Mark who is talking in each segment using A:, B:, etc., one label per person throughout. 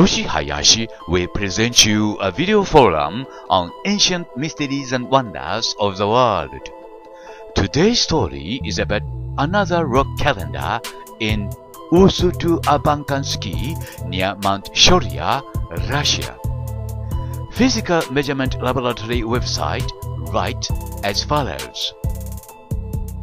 A: Yoshi Hayashi will present you a video forum on ancient mysteries and wonders of the world. Today's story is about another rock calendar in Usutu Abankansky near Mount Shoria, Russia. Physical Measurement Laboratory website writes as follows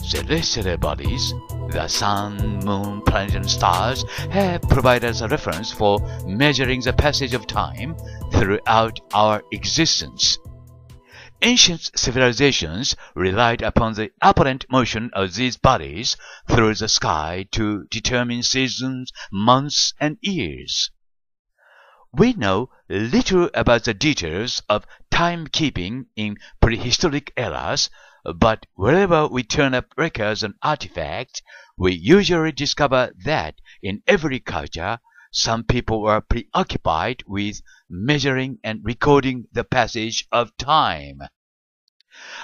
A: celestial bodies, the sun, moon, planets, and stars have provided us a reference for measuring the passage of time throughout our existence. Ancient civilizations relied upon the apparent motion of these bodies through the sky to determine seasons, months, and years. We know little about the details of timekeeping in prehistoric eras, but wherever we turn up records and artifacts, we usually discover that in every culture, some people were preoccupied with measuring and recording the passage of time.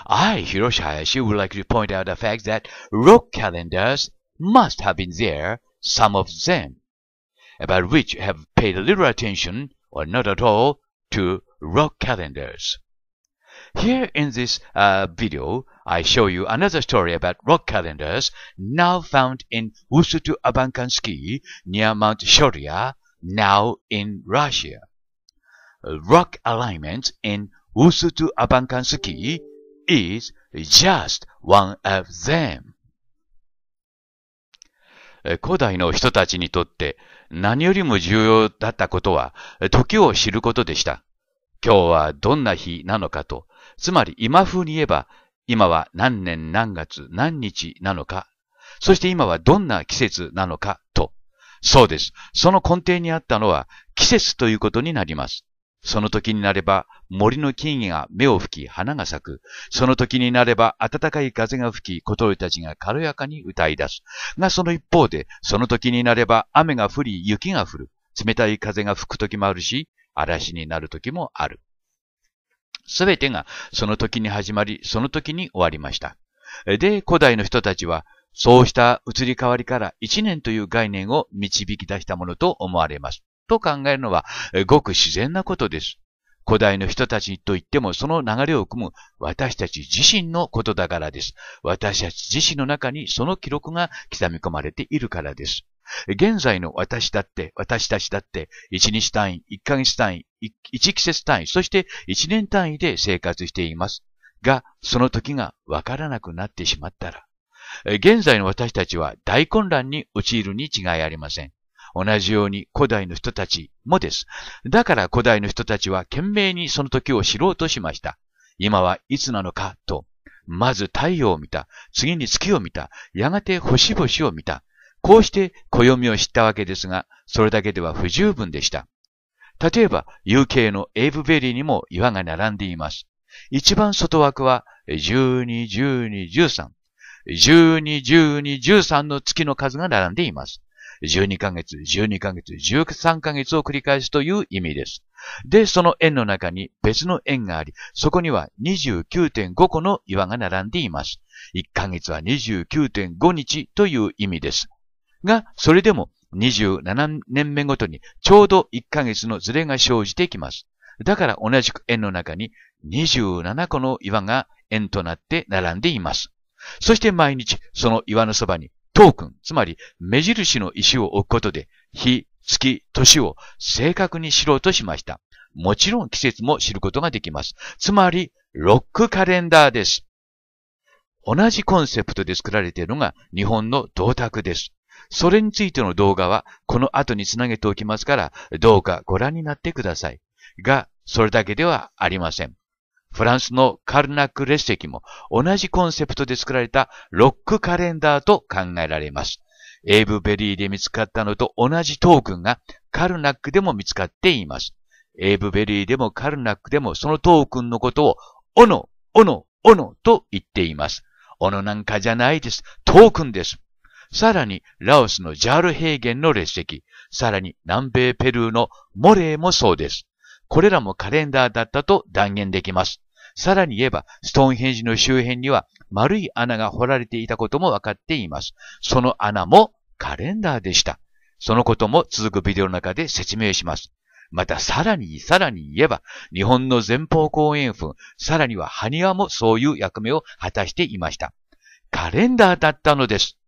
A: I, Hiroshi Hayashi, would like to point out the fact that rock calendars must have been there, some of them, about which have paid little attention, or not at all, to rock calendars. Here in this uh, video, I show you another story about rock calendars now found in Usutu Abankansky near Mount Shoria, now in Russia. Rock alignment in Usutu Abankansky is just one of them. 古代の人たちにとって何よりも重要だったことは時を知ることでした。今日はどんな日なのかと、つまり今風に言えば今は何年何月何日なのか、そして今はどんな季節なのかと。そうです。その根底にあったのは季節ということになります。その時になれば森の木々が目を吹き花が咲く。その時になれば暖かい風が吹き小鳥たちが軽やかに歌い出す。がその一方で、その時になれば雨が降り雪が降る。冷たい風が吹く時もあるし、嵐になる時もある。すべてがその時に始まり、その時に終わりました。で、古代の人たちは、そうした移り変わりから一年という概念を導き出したものと思われます。と考えるのは、ごく自然なことです。古代の人たちといってもその流れを組む私たち自身のことだからです。私たち自身の中にその記録が刻み込まれているからです。現在の私だって、私たちだって、1日単位、1ヶ月単位、1季節単位、そして1年単位で生活しています。が、その時がわからなくなってしまったら、現在の私たちは大混乱に陥るに違いありません。同じように古代の人たちもです。だから古代の人たちは懸命にその時を知ろうとしました。今はいつなのかと、まず太陽を見た、次に月を見た、やがて星々を見た。こうして暦を知ったわけですが、それだけでは不十分でした。例えば、UK のエイブベリーにも岩が並んでいます。一番外枠は、12、12、13。12、12、13の月の数が並んでいます。12ヶ月、12ヶ月、13ヶ月を繰り返すという意味です。で、その円の中に別の円があり、そこには29.5個の岩が並んでいます。1ヶ月は29.5日という意味です。が、それでも27年目ごとにちょうど1ヶ月のズレが生じてきます。だから同じく円の中に27個の岩が円となって並んでいます。そして毎日その岩のそばにトークン、つまり目印の石を置くことで日、月、年を正確に知ろうとしました。もちろん季節も知ることができます。つまりロックカレンダーです。同じコンセプトで作られているのが日本の銅鐸です。それについての動画はこの後につなげておきますから、どうかご覧になってください。が、それだけではありません。フランスのカルナック列席も同じコンセプトで作られたロックカレンダーと考えられます。エイブベリーで見つかったのと同じトークンがカルナックでも見つかっています。エイブベリーでもカルナックでもそのトークンのことを、オノオノオノと言っています。オノなんかじゃないです。トークンです。さらに、ラオスのジャール平原の列席、さらに南米ペルーのモレーもそうです。これらもカレンダーだったと断言できます。さらに言えば、ストーンヘンジの周辺には丸い穴が掘られていたこともわかっています。その穴もカレンダーでした。そのことも続くビデオの中で説明します。またさらにさらに言えば、日本の前方後円墳、さらには埴輪もそういう役目を果たしていました。カレンダーだったのです。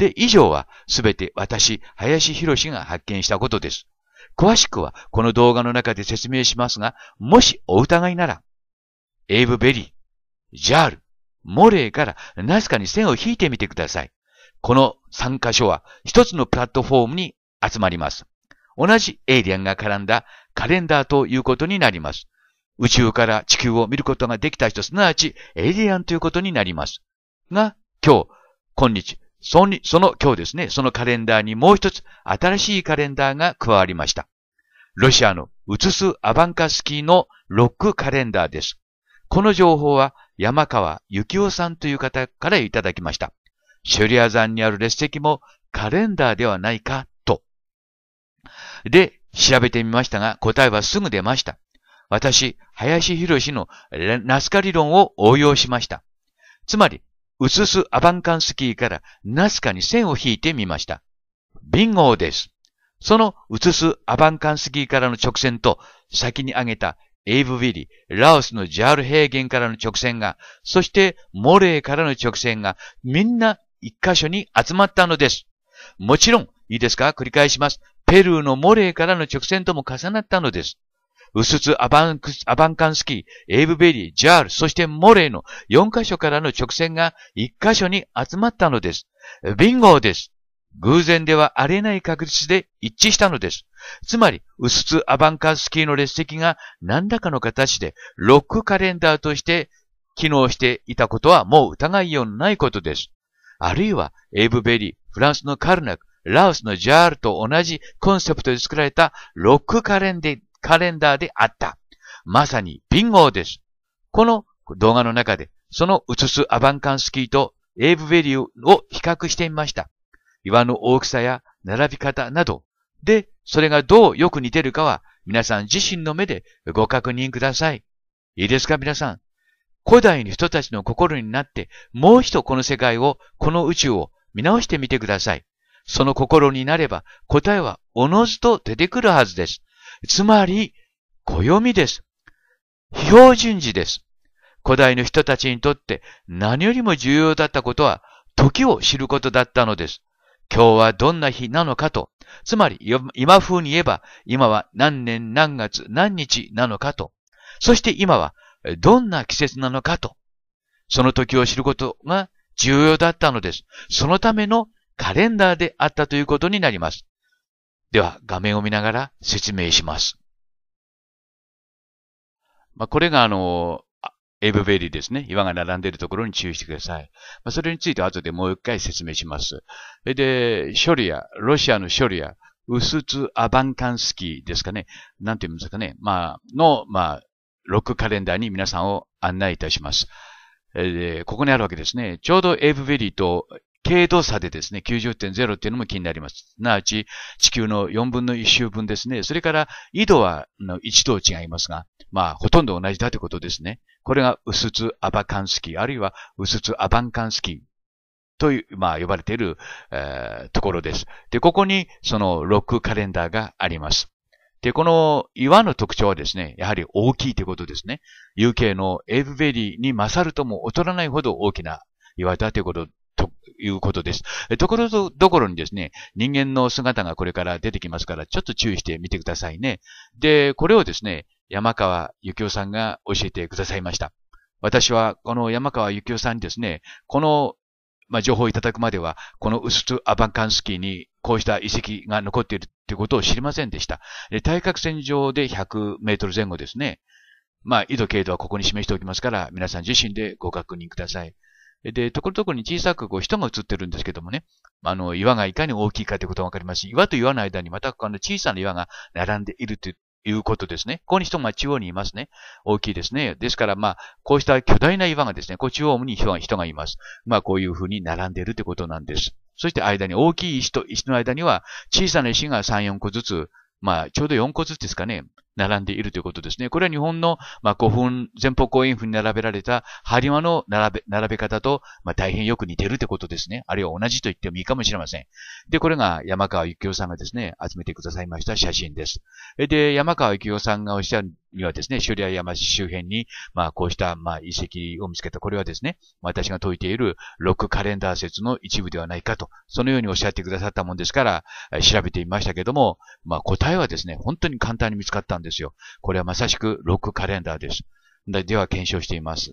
A: で、以上はすべて私、林博が発見したことです。詳しくはこの動画の中で説明しますが、もしお疑いなら、エイブ・ベリー、ジャール、モレーからナスカに線を引いてみてください。この3箇所は一つのプラットフォームに集まります。同じエイリアンが絡んだカレンダーということになります。宇宙から地球を見ることができた人、すなわちエイリアンということになります。が、今日、今日、その、その今日ですね、そのカレンダーにもう一つ新しいカレンダーが加わりました。ロシアの移すアバンカスキーのロックカレンダーです。この情報は山川幸夫さんという方からいただきました。シュリア山にある列石もカレンダーではないかと。で、調べてみましたが答えはすぐ出ました。私、林博士のナスカ理論を応用しました。つまり、うすすアバンカンスキーからナスカに線を引いてみました。ビンゴーです。そのうつすアバンカンスキーからの直線と先に挙げたエイブィリ、ラオスのジャール平原からの直線が、そしてモレーからの直線が、みんな一箇所に集まったのです。もちろん、いいですか繰り返します。ペルーのモレーからの直線とも重なったのです。ウスツ、アバンク、アバンカンスキー、エイブベリー、ジャール、そしてモレーの4箇所からの直線が1箇所に集まったのです。ビンゴーです。偶然ではありえない確率で一致したのです。つまり、ウスツ・アバンカンスキーの列席が何らかの形でロックカレンダーとして機能していたことはもう疑いようのないことです。あるいは、エイブベリー、フランスのカルナク、ラオスのジャールと同じコンセプトで作られたロックカレンデカレンダーであった。まさにビンゴです。この動画の中で、その映すアバンカンスキーとエイブベリューを比較してみました。岩の大きさや並び方など、で、それがどうよく似てるかは、皆さん自身の目でご確認ください。いいですか皆さん。古代の人たちの心になって、もう一度この世界を、この宇宙を見直してみてください。その心になれば答えはおのずと出てくるはずです。つまり、暦です。標準時です。古代の人たちにとって何よりも重要だったことは、時を知ることだったのです。今日はどんな日なのかと、つまり今風に言えば、今は何年何月何日なのかと、そして今はどんな季節なのかと、その時を知ることが重要だったのです。そのためのカレンダーであったということになります。では画面を見ながら説明します。まあ、これがあの、エブベリーですね。岩が並んでいるところに注意してください。まあ、それについては後でもう一回説明します。で、ショリア、ロシアのショリア、ウスツ・アバンカンスキーですかね。なんて言うんですかね。まあ、の、まあ、ロックカレンダーに皆さんを案内いたします。えここにあるわけですね。ちょうどエブベリーと軽度差でですね、90.0っていうのも気になります。すなわち、地球の4分の1周分ですね。それから、緯度は1度違いますが、まあ、ほとんど同じだということですね。これが、ウスツアバカンスキー、あるいは、ウスツアバンカンスキーという、まあ、呼ばれている、えー、ところです。で、ここに、その、ロックカレンダーがあります。で、この岩の特徴はですね、やはり大きいということですね。UK のエイブベリーに勝るとも劣らないほど大きな岩だというこということです。ところどころにですね、人間の姿がこれから出てきますから、ちょっと注意してみてくださいね。で、これをですね、山川幸雄さんが教えてくださいました。私は、この山川幸雄さんにですね、この、まあ、情報をいただくまでは、このウスツ・アバンカンスキーにこうした遺跡が残っているということを知りませんでした。対角線上で100メートル前後ですね。まあ、緯度、経度はここに示しておきますから、皆さん自身でご確認ください。で、ところどころに小さくこう人が映ってるんですけどもね、あの、岩がいかに大きいかということがわかりますし、岩と岩の間にまたこの小さな岩が並んでいるということですね。ここに人が中央にいますね。大きいですね。ですから、まあ、こうした巨大な岩がですね、こう中央に人が人がいます。まあ、こういうふうに並んでいるということなんです。そして間に大きい石と石の間には小さな石が3、4個ずつ、まあ、ちょうど4個ずつですかね。並んでいるということですね。これは日本の、まあ、古墳、前方後円墳に並べられた埴輪の並べ、並べ方と、まあ、大変よく似てるってことですね。あるいは同じと言ってもいいかもしれません。で、これが山川幸雄さんがですね、集めてくださいました写真です。で、山川幸雄さんがおっしゃるにはですね、修理屋山周辺に、まあ、こうした、まあ、遺跡を見つけた。これはですね、私が説いている6カレンダー説の一部ではないかと、そのようにおっしゃってくださったもんですから、調べてみましたけども、まあ、答えはですね、本当に簡単に見つかったんです。ですよ。これはまさしくロックカレンダーです。では検証しています。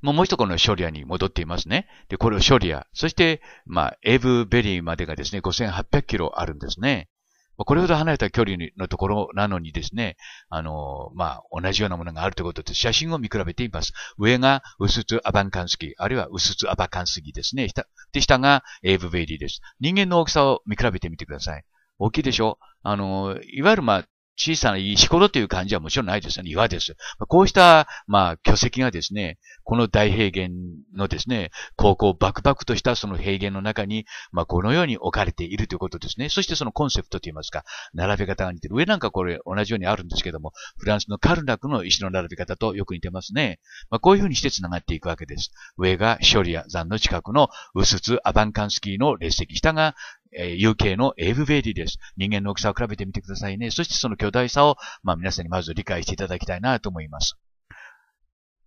A: もう一つこのショリアに戻っていますね。で、これをショリア。そして、まあ、エブベリーまでがですね、5800キロあるんですね。これほど離れた距離のところなのにですね、あの、まあ、同じようなものがあるということで、写真を見比べています。上が、ウスツアバンカンスキー、あるいはウスツアバカンスキーですね。下、で、下がエイブベリーです。人間の大きさを見比べてみてください。大きいでしょあの、いわゆるまあ、小さな石ころという感じはもちろんないですよね。岩です。こうした、まあ、巨石がですね、この大平原のですね、高校バクバクとしたその平原の中に、まあ、このように置かれているということですね。そしてそのコンセプトといいますか、並べ方が似てる。上なんかこれ同じようにあるんですけども、フランスのカルナクの石の並べ方とよく似てますね。まあ、こういうふうにして繋がっていくわけです。上がショリア山の近くのウスツ・アバンカンスキーの列石、下がえー、UK のエブベイーです。人間の大きさを比べてみてくださいね。そしてその巨大さを、まあ皆さんにまず理解していただきたいなと思います。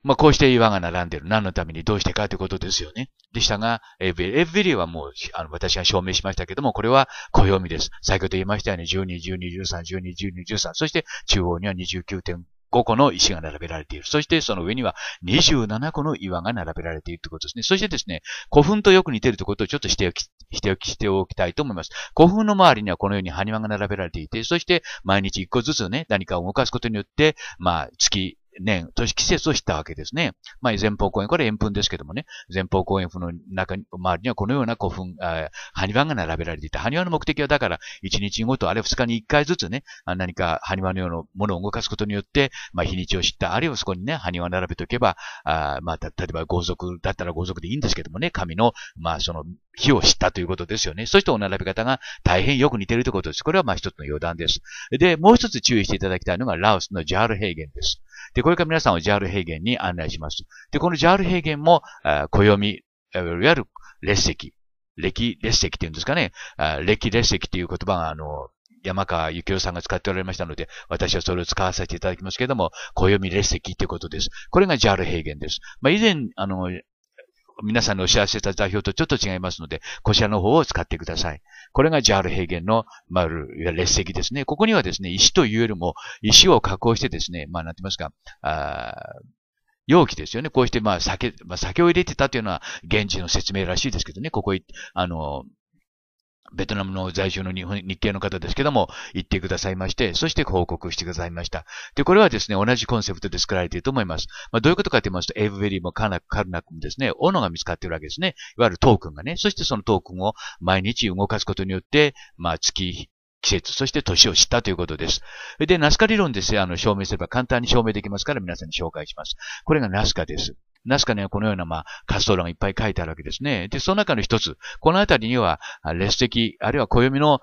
A: まあこうして岩が並んでる。何のためにどうしてかということですよね。でしたが、エブベイデはもうあの私が証明しましたけども、これは暦です。先ほど言いましたように12、12、13、12、12、13。そして中央には29.5。5個の石が並べられている。そしてその上には27個の岩が並べられているということですね。そしてですね、古墳とよく似ているということをちょっとしておき、しておき、しておきたいと思います。古墳の周りにはこのように埴輪が並べられていて、そして毎日1個ずつね、何かを動かすことによって、まあ、月、年、そして季節を知ったわけですね。まあ、前方公園、これ円墳ですけどもね、前方公園墳の中に、周りにはこのような古墳、あ埴輪が並べられていた。埴輪の目的はだから、一日ごと、あるいは二日に一回ずつね、何か埴輪のようなものを動かすことによって、まあ、日にちを知った、あるいはそこにね、埴輪を並べておけば、あまあ、例えば豪族だったら豪族でいいんですけどもね、神の、まあ、その、火を知ったということですよね。そしてお並び方が大変よく似ているということです。これはまあ一つの余談です。で、もう一つ注意していただきたいのが、ラオスのジャール平原です。で、これから皆さんをジャール平原に案内します。で、このジャール平原も、暦、いわゆる列石、歴列石っていうんですかね、歴列石っていう言葉が、あの、山川幸夫さんが使っておられましたので、私はそれを使わせていただきますけれども、暦列石ってことです。これがジャール平原です。まあ、以前、あの、皆さんにお知らせした座標とちょっと違いますので、こちらの方を使ってください。これがジャール平原の、まあ、列石ですね。ここにはですね、石というよりも、石を加工してですね、まあ、なんて言いますか、あ容器ですよね。こうして、まあ、酒、まあ、酒を入れてたというのは、現地の説明らしいですけどね、ここ、あの、ベトナムの在住の日本、日系の方ですけども、行ってくださいまして、そして報告してくださいました。で、これはですね、同じコンセプトで作られていると思います。まあ、どういうことかと言いますと、エイブベリーもカナカルナックもですね、斧が見つかっているわけですね。いわゆるトークンがね、そしてそのトークンを毎日動かすことによって、まあ、月、季節、そして年を知ったということです。で、ナスカ理論ですよ、あの、証明すれば簡単に証明できますから皆さんに紹介します。これがナスカです。ナスカにはこのような、まあ、活動論がいっぱい書いてあるわけですね。で、その中の一つ、このあたりには、列席、あるいは暦の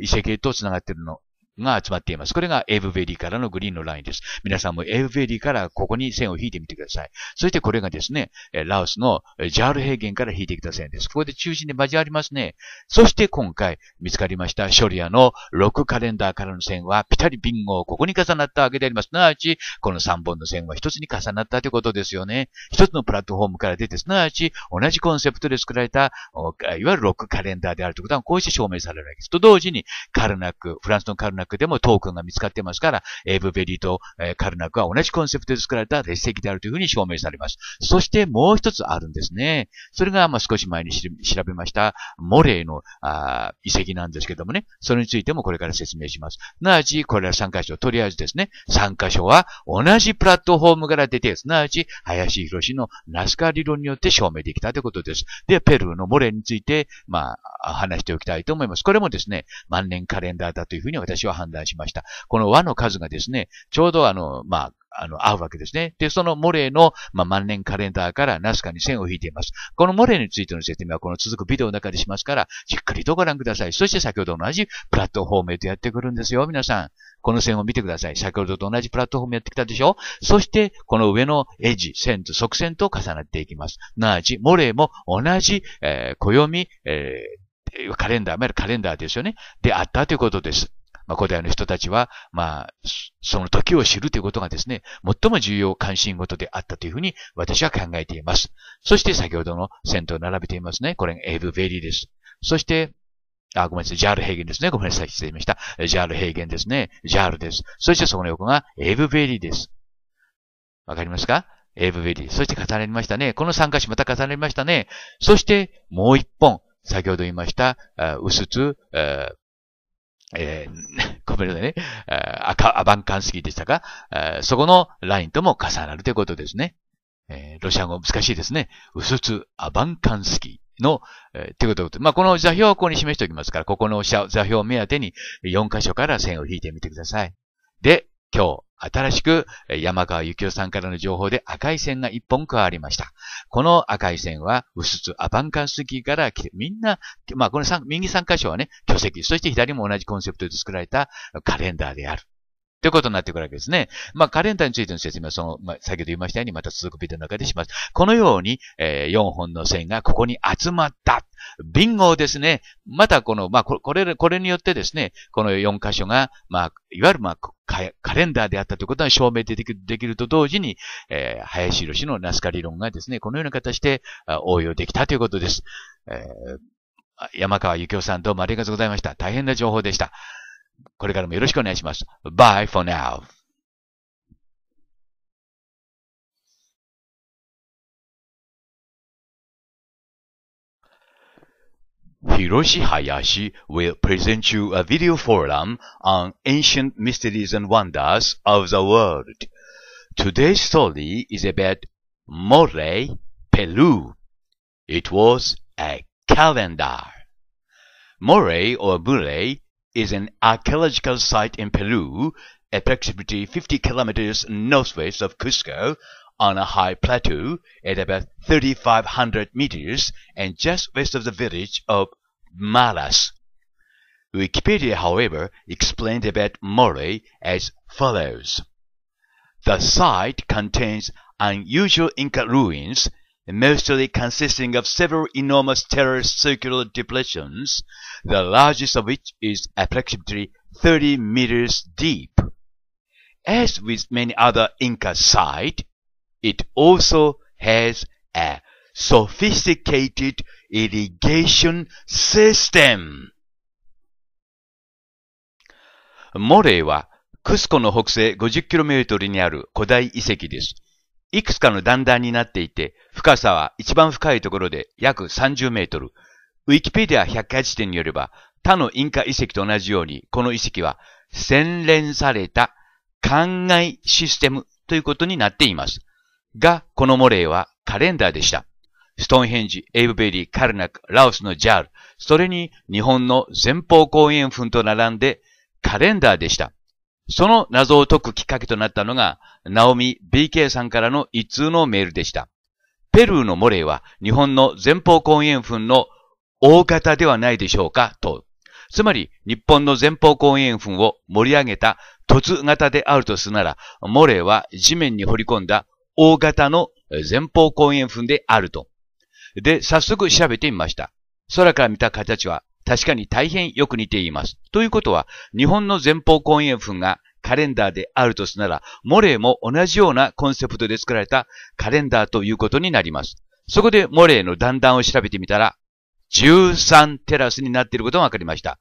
A: 遺跡と繋がっているのが集まっています。これがエブベリーからのグリーンのラインです。皆さんもエブベリーからここに線を引いてみてください。そしてこれがですね、ラオスのジャール平原から引いてきた線です。ここで中心で交わりますね。そして今回見つかりましたショリアの6カレンダーからの線はピタリビンゴ、をここに重なったわけであります。すなわち、この3本の線は1つに重なったということですよね。1つのプラットフォームから出て、すなわち同じコンセプトで作られた、いわゆる6カレンダーであるということはこうして証明されるわけです。と同時に、カルナック、フランスのカルナックナックでもトークンが見つかってますから、エブベリーとカルナックは同じコンセプトで作られた列石であるというふうに証明されます。そしてもう一つあるんですね。それが、ま少し前に調べました、モレーのあ遺跡なんですけどもね、それについてもこれから説明します。すなわち、これら3箇所、とりあえずですね、3箇所は同じプラットフォームから出て、すなわち、林博士のナスカ理論によって証明できたということです。で、ペルーのモレーについて、まあ、話しておきたいと思います。これもですね、万年カレンダーだというふうに私は判断しました。この和の数がですね、ちょうどあの、まあ、あの、合うわけですね。で、そのモレーの、まあ、万年カレンダーからナスカに線を引いています。このモレーについての説明はこの続くビデオの中でしますから、じっくりとご覧ください。そして先ほど同じプラットフォームへとやってくるんですよ、皆さん。この線を見てください。先ほどと同じプラットフォームやってきたでしょそして、この上のエッジ、線と側線と重なっていきます。なじ、モレーも同じ、えー、暦、えー、カレンダー、いわゆるカレンダーですよね。であったということです。古代の人たちは、まあ、その時を知るということがですね、最も重要関心事であったというふうに私は考えています。そして先ほどの線と並べていますね。これがエブ・ベリーです。そして、あ、ごめんなさい。ジャール平原ですね。ごめんなさい。失礼しました。ジャール平原ですね。ジャールです。そしてそこの横がエブ・ベリーです。わかりますかエブ・ベリー。そして重りましたね。この三箇所また重りましたね。そしてもう一本。先ほど言いました、うすつ、えー、ごめんなさいね。赤、アバンカンスキーでしたかえそこのラインとも重なるということですね。えー、ロシア語難しいですね。ウスツアバンカンスキーの、えー、ということで、まあ、この座標をここに示しておきますから、ここの座標を目当てに4箇所から線を引いてみてください。で、今日、新しく山川幸雄さんからの情報で赤い線が一本加わりました。この赤い線は、すつ、アバンカンスキーから来て、みんな、まあこの右三箇所はね、巨石、そして左も同じコンセプトで作られたカレンダーである。ということになってくるわけですね。まあ、カレンダーについての説明はその、まあ、先ほど言いましたようにまた続くビデオの中でします。このように、えー、4本の線がここに集まった。ビンゴですね。またこの、まあ、これ、これによってですね、この4箇所が、まあ、いわゆる、まあ、カレンダーであったということが証明できるできると同時に、えー、林博のナスカ理論がですね、このような形で応用できたということです。えー、山川幸夫さんどうもありがとうございました。大変な情報でした。これからもよろしくお願いします。Bye for now. Hiroshi Hayashi will present you a video forum on ancient mysteries and wonders of the world. Today's story is about Moray, Peru. It was a calendar. Moray or Murray is an archaeological site in Peru, approximately 50 kilometers northwest of Cusco, on a high plateau at about 3,500 meters and just west of the village of Malas. Wikipedia, however, explained about Moray as follows. The site contains unusual Inca ruins mostly consisting of several enormous terrace-circular depressions, the largest of which is approximately 30 meters deep. As with many other Inca sites, it also has a sophisticated irrigation system. モレーはクスコの北西 50km にある古代遺跡です。いくつかの段々になっていて、深さは一番深いところで約30メートル。ウィキペディア百科事典によれば、他のインカ遺跡と同じように、この遺跡は洗練された灌漑システムということになっています。が、このモレーはカレンダーでした。ストーンヘンジ、エイブベリー、カルナク、ラオスのジャール、それに日本の前方後円墳と並んでカレンダーでした。その謎を解くきっかけとなったのが、ナオミ BK さんからの一通のメールでした。ペルーのモレーは日本の前方後円墳の大型ではないでしょうかと。つまり、日本の前方後円墳を盛り上げた突型であるとすなら、モレーは地面に掘り込んだ大型の前方後円墳であると。で、早速調べてみました。空から見た形は確かに大変よく似ています。ということは、日本の前方後円墳がカレンダーであるとすなら、モレーも同じようなコンセプトで作られたカレンダーということになります。そこでモレーの段々を調べてみたら、13テラスになっていることがわかりました。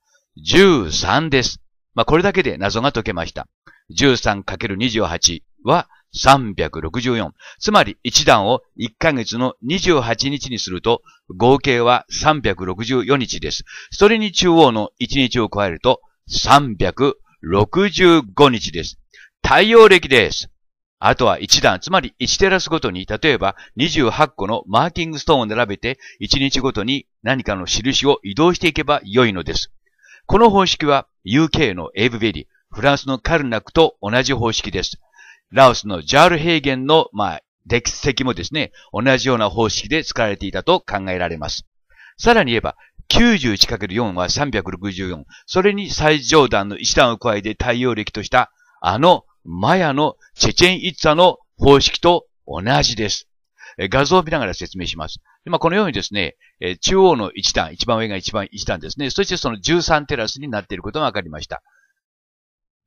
A: 13です。まあ、これだけで謎が解けました。13×28 は364。つまり1段を1ヶ月の28日にすると、合計は364日です。それに中央の1日を加えると、365日です。太陽暦です。あとは1段、つまり1テラスごとに、例えば28個のマーキングストーンを並べて、1日ごとに何かの印を移動していけば良いのです。この方式は UK のエイブベリー、フランスのカルナックと同じ方式です。ラオスのジャール平原の、まあ、歴石もですね、同じような方式で使われていたと考えられます。さらに言えば、91×4 は364。それに最上段の1段を加えて太陽暦とした、あの、マヤのチェチェンイッツァの方式と同じです。画像を見ながら説明します。今このようにですね、中央の1段、一番上が一番1段ですね、そしてその13テラスになっていることが分かりました。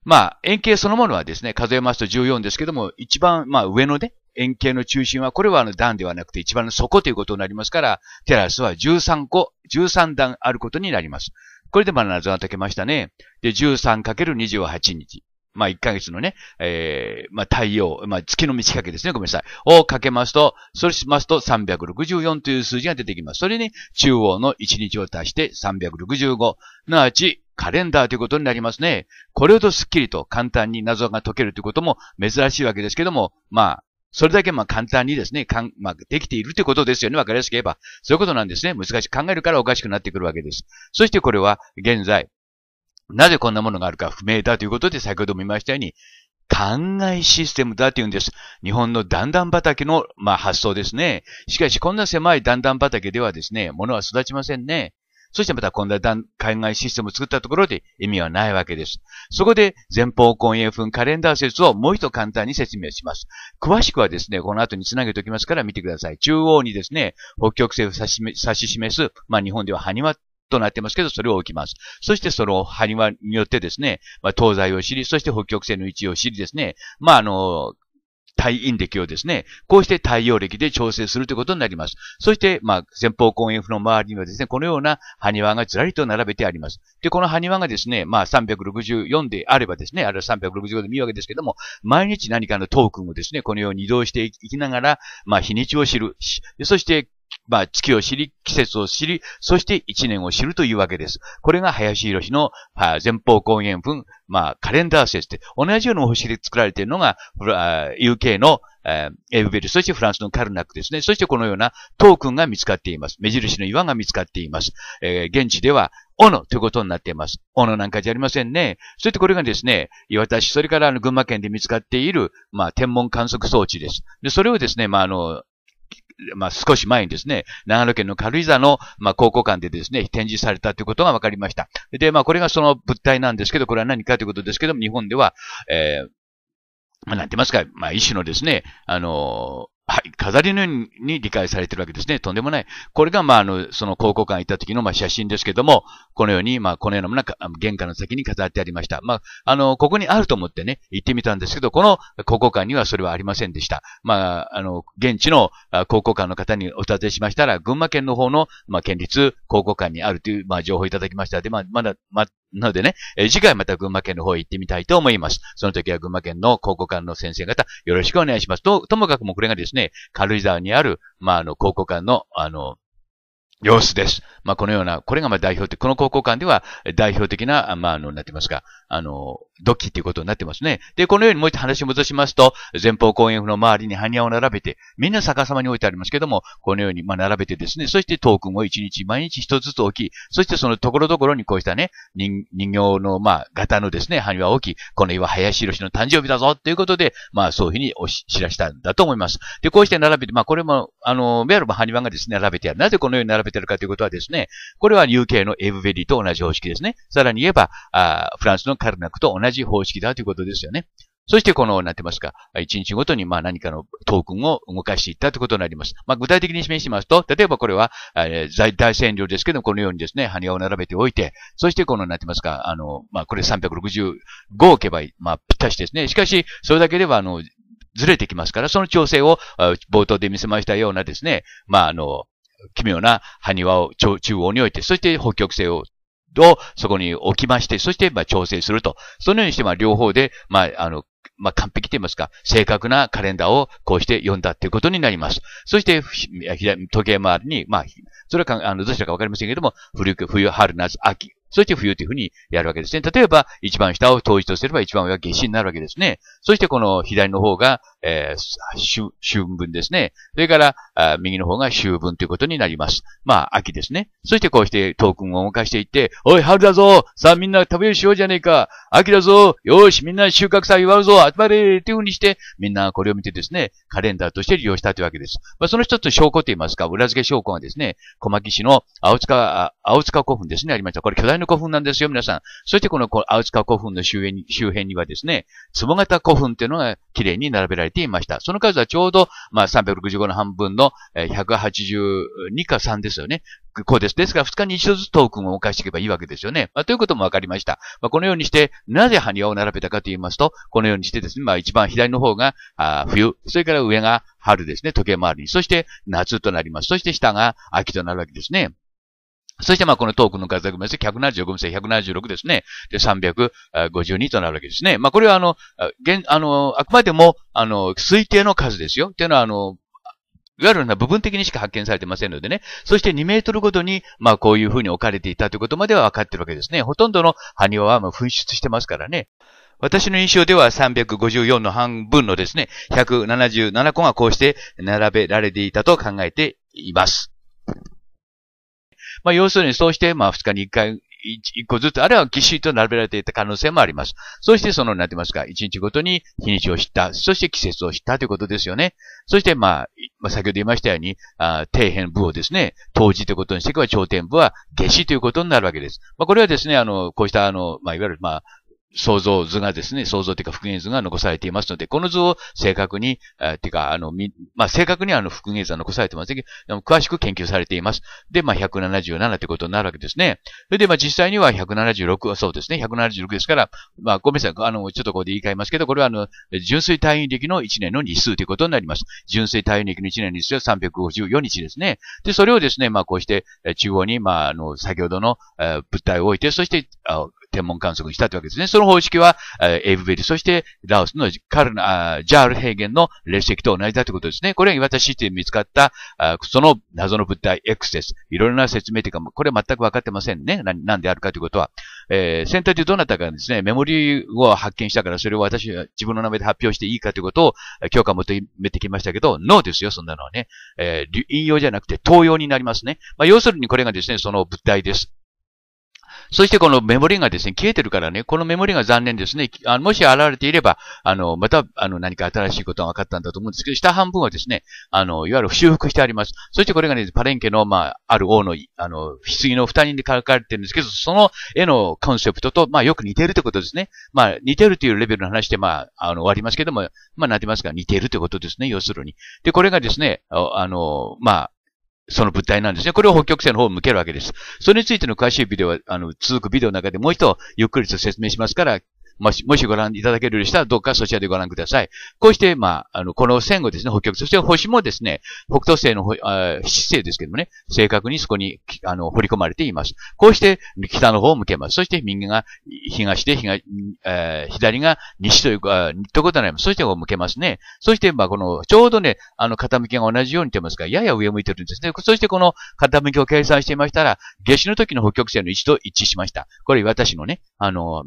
A: まあ、円形そのものはですね、数えますと14ですけども、一番、まあ、上のね、円形の中心は、これはあの段ではなくて一番の底ということになりますから、テラスは13個、13段あることになります。これでまあ謎が解けましたね。で、13×28 日。まあ、1ヶ月のね、えー、まあ、太陽、まあ、月の満ち欠けですね、ごめんなさい。をかけますと、それしますと364という数字が出てきます。それに中央の1日を足して365、なわちカレンダーということになりますね。これほどスッキリと簡単に謎が解けるということも珍しいわけですけども、まあ、それだけまあ簡単にですね、かん、まあ、できているということですよね。わかりやすく言えば。そういうことなんですね。難しく考えるからおかしくなってくるわけです。そしてこれは現在、なぜこんなものがあるか不明だということで先ほども言いましたように、灌漑システムだというんです。日本の段々畑の、まあ、発想ですね。しかし、こんな狭い段々畑ではですね、物は育ちませんね。そしてまたこんな灌漑システムを作ったところで意味はないわけです。そこで前方根栄墳カレンダー説をもう一度簡単に説明します。詳しくはですね、この後につなげておきますから見てください。中央にですね、北極星を指し示す、まあ日本では埴輪となってますけど、それを置きます。そしてその埴輪によってですね、まあ、東西を知り、そして北極星の位置を知りですね、まあ、あの、太陰暦をですね、こうして太陽暦で調整するということになります。そして、まあ、前方後円府の周りにはですね、このような埴輪がずらりと並べてあります。で、この埴輪がですね、まあ、364であればですね、あるいは365で見るわけですけども、毎日何かのトークンをですね、このように移動していきながら、まあ、日にちを知る。そして、まあ、月を知り、季節を知り、そして一年を知るというわけです。これが林博の、あ、前方後円墳、まあ、カレンダー説で、同じような星で作られているのが、UK の、えー、エウベル、そしてフランスのカルナックですね。そしてこのようなトークンが見つかっています。目印の岩が見つかっています。えー、現地では、斧ということになっています。斧なんかじゃありませんね。そしてこれがですね、私、それからあの群馬県で見つかっている、まあ、天文観測装置です。で、それをですね、まあ、あの、まあ、少し前にですね、長野県の軽井沢の、まあ、高校館でですね、展示されたということが分かりました。で、まあ、これがその物体なんですけど、これは何かということですけども、日本では、えー、まあ、なんて言いますか、まあ、一種のですね、あのはい、飾りのように理解されてるわけですね。とんでもない。これが、まあ、あの、その高校館行った時の、まあ、写真ですけども、このように、まあ、このようなものが玄関の先に飾ってありました。まあ、あの、ここにあると思ってね、行ってみたんですけど、この高校館にはそれはありませんでした。まあ、あの、現地の高校館の方にお尋ねしましたら、群馬県の方の、まあ、県立高校館にあるという、まあ、情報をいただきました。で、まあ、まだ、ま、のでね、えー、次回また群馬県の方へ行ってみたいと思います。その時は群馬県の考古館の先生方、よろしくお願いします。と、ともかくもこれがですね、軽井沢にある、まあ、あの、考古館の、あの、様子です。まあ、このような、これがま代表的、この高校間では代表的な、まあ、あの、なってますか、あの、土器っていうことになってますね。で、このようにもう一度話戻しますと、前方後円墳の周りに埴輪を並べて、みんな逆さまに置いてありますけども、このようにまあ並べてですね、そしてトークンを一日毎日一つずつ置き、そしてそのところどころにこうしたね、人人形のまあ型のですね、埴輪を置き、この岩林博の誕生日だぞということで、まあそういうふうにおし知らしたんだと思います。で、こうして並べて、まあこれも、あの、メアルも埴輪がですね、並べてある。なぜこのように並べてるかということはですね、これは UK のエブベリーと同じ方式ですね。さらに言えば、あフランスのカルナックと同じ同じ方式だということですよね。そしてこの、なってますか、一日ごとにまあ何かのトークンを動かしていったということになります。まあ具体的に示しますと、例えばこれは、えー、大占領ですけどこのようにですね、羽を並べておいて、そしてこの、なってますか、あの、まあこれ365置けばまあぴったしですね。しかし、それだけでは、あの、ずれてきますから、その調整を冒頭で見せましたようなですね、まああの、奇妙な埴輪を中央に置いて、そして北極星ををそこに置きまして、そして、まあ、調整すると。そのようにして、まあ、両方で、まあ、あの、まあ、完璧と言いますか、正確なカレンダーをこうして読んだということになります。そして、時計回りに、まあ、それはあのどちらかわかりませんけれども、冬、冬、春、夏、秋、そして冬というふうにやるわけですね。例えば、一番下を統一とすれば一番上は夏至になるわけですね。そしてこの左の方が、えー、春分ですね。それから、あ右の方が秋分ということになります。まあ、秋ですね。そしてこうしてトークンを動かしていって、おい、春だぞさあみんな食べようしようじゃねえか秋だぞよしみんな収穫祭祝うぞ集まれというふうにして、みんなこれを見てですね、カレンダーとして利用したというわけです。まあ、その一つ証拠と言いますか、裏付け証拠がですね、小牧市の青塚、青塚古墳ですね、ありました。これ巨大なの古墳なんですよ、皆さん。そしてこの青塚古墳の周辺に周辺にはですね、壺型古墳っていうのが綺麗に並べられていました。その数はちょうど、まあ、365の半分の182か3ですよね。こうです。ですから、2日に一度ずつトークンを動かしていけばいいわけですよね。まあ、ということも分かりました。まあ、このようにして、なぜ埴輪を並べたかと言いますと、このようにしてですね、まあ、一番左の方が冬、それから上が春ですね、時計回りに。そして夏となります。そして下が秋となるわけですね。そして、まあ、このトークンの数だけ見ますと、175分成176ですね。で、352となるわけですね。まあ、これは、あの、現、あの、あくまでも、あの、推定の数ですよ。っていうのは、あの、いわゆるな部分的にしか発見されてませんのでね。そして2メートルごとに、まあこういうふうに置かれていたということまでは分かってるわけですね。ほとんどの埴輪はもう紛してますからね。私の印象では354の半分のですね、177個がこうして並べられていたと考えています。まあ、要するにそうして、まあ、2日に1回、一個ずつ、あるいはぎっしりと並べられていた可能性もあります。そして、その、なんて言いますか、一日ごとに日にちを知った、そして季節を知ったということですよね。そして、まあ、まあ、先ほど言いましたように、あ底辺部をですね、当時ということにしていけば、頂点部は夏至ということになるわけです。まあ、これはですね、あの、こうした、あの、まあ、いわゆる、まあ、想像図がですね、想像というか復元図が残されていますので、この図を正確に、えー、ていうか、あの、み、まあ、正確にあの復元図は残されてませんけど、詳しく研究されています。で、まあ、177ということになるわけですね。それで、まあ、実際には176はそうですね、176ですから、まあ、ごめんなさい、あの、ちょっとここで言い換えますけど、これはあの、純粋単位歴の1年の日数ということになります。純粋単位歴の1年の日数は354日ですね。で、それをですね、まあ、こうして、中央に、まあ、あの、先ほどの、えー、物体を置いて、そして、あ天文観測にしたというわけですね。その方式は、えエイブベリ、そしてラオスのカルナ、ジャール平原の列石と同じだということですね。これは岩田市で見つかった、あその謎の物体 X です。いろいろな説明というか、これは全く分かってませんね。何、であるかということは。えー、センターでどなたかですね、メモリーを発見したから、それを私、自分の名前で発表していいかということを、許可を求めてきましたけど、ノーですよ、そんなのはね。えー、引用じゃなくて、東用になりますね。まあ、要するにこれがですね、その物体です。そしてこのメモリがですね、消えてるからね、このメモリが残念ですね。あもし現れていれば、あの、また、あの、何か新しいことが分かったんだと思うんですけど、下半分はですね、あの、いわゆる修復してあります。そしてこれがね、パレンケの、まあ、ある王の、あの、棺の二人に書かれてるんですけど、その絵のコンセプトと、まあ、よく似てるってことですね。まあ、似てるというレベルの話で、まあ、あの、終わりますけども、まあ、なってますが、似てるってことですね、要するに。で、これがですね、あの、まあ、その物体なんですね。これを北極星の方を向けるわけです。それについての詳しいビデオは、あの、続くビデオの中でもう一度ゆっくりと説明しますから、もし、もしご覧いただけるようでしたら、どうかそちらでご覧ください。こうして、まあ、あの、この線をですね、北極、そして星もですね、北東星の、あ七星ですけどもね、正確にそこに、あの、掘り込まれています。こうして、北の方を向けます。そして、右が東で、東、えー、左が西というあということになります。そして、こう向けますね。そして、まあ、この、ちょうどね、あの、傾きが同じように出ますから、やや上向いてるんですね。そして、この傾きを計算していましたら、夏至の時の北極星の位置と一致しました。これ、私のね、あの、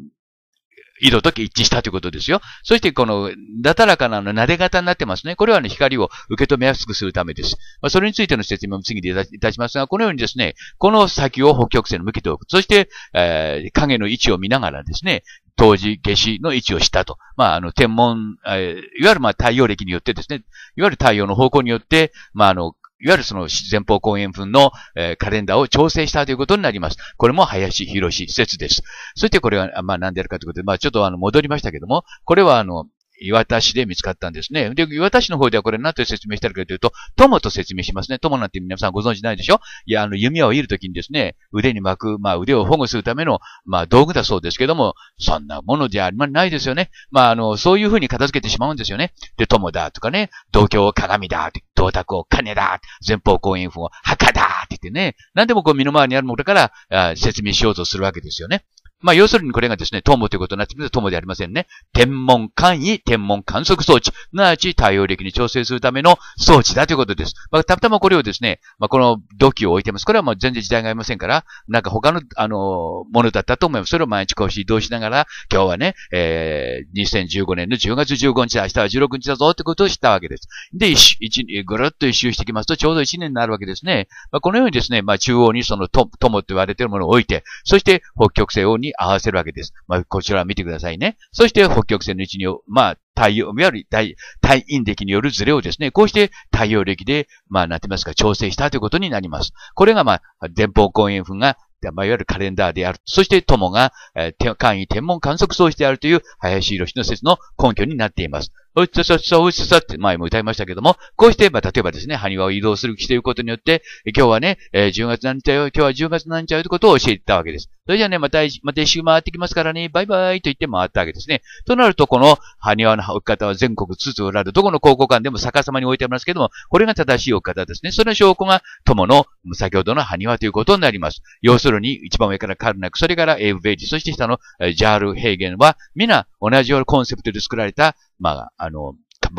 A: 色と一致したということですよ。そしてこの、だたらかなの撫で型になってますね。これはね、光を受け止めやすくするためです。まあ、それについての説明も次でいたしますが、このようにですね、この先を北極星に向けておく。そして、えー、影の位置を見ながらですね、当時、夏至の位置をしたと。まあ、あの、天文、えー、いわゆるまあ太陽暦によってですね、いわゆる太陽の方向によって、まあ、あの、いわゆるその前方後円墳の、えー、カレンダーを調整したということになります。これも林博施設です。そしてこれは、まあ何であるかということで、まあちょっとあの戻りましたけども、これはあの、岩田市で見つかったんですね。で、岩田市の方ではこれ何と説明したかというと、友と説明しますね。友なんて皆さんご存知ないでしょいや、あの、弓矢を射るときにですね、腕に巻く、まあ腕を保護するための、まあ道具だそうですけども、そんなものじゃありまないですよね。まああの、そういうふうに片付けてしまうんですよね。で、友だとかね、東京を鏡だ、銅鐸を金だ、前方後円墳を墓だって言ってね、何でもこう身の回りにあるものだから、説明しようとするわけですよね。まあ、要するにこれがですね、友ということになってくると友でありませんね。天文簡易、天文観測装置、すなわち対応力に調整するための装置だということです。まあ、たまたまこれをですね、まあ、この土器を置いてます。これはもう全然時代がありませんから、なんか他の、あの、ものだったと思います。それを毎日更新移動しながら、今日はね、えー、2015年の10月15日だ、明日は16日だぞってことをしたわけです。で、一、一、ぐるっと一周してきますと、ちょうど1年になるわけですね。まあ、このようにですね、まあ、中央にその友て言われているものを置いて、そして北極星をにに合わせるわけです。まあ、こちらを見てくださいね。そして、北極星の位置に、まあ、太陽、いわゆる太太陰暦によるズレをですね、こうして太陽暦で、まあ、なんて言いますか、調整したということになります。これが、まあ、前方公演墳が、まあ、いわゆるカレンダーである。そして、友が、えー、簡易天文観測装置であるという、林博士の説の根拠になっています。うっしょちょしょうっさって、前も歌いましたけども、こうして、まあ、例えばですね、埴輪を移動するしていることによって、今日はね、えー、10月なんちゃうよ、今日は10月なんちゃうということを教えたわけです。それじゃあね、また、また一周回ってきますからね、バイバイと言って回ったわけですね。となると、この埴輪の置き方は全国津々裏で、どこの高校館でも逆さまに置いてますけども、これが正しい置き方ですね。その証拠が、友の、先ほどの埴輪ということになります。要するに、一番上からカルナク、それからエーブベージ、そして下のジャール・ヘーゲンは、皆同じようなコンセプトで作られたまあ、あの、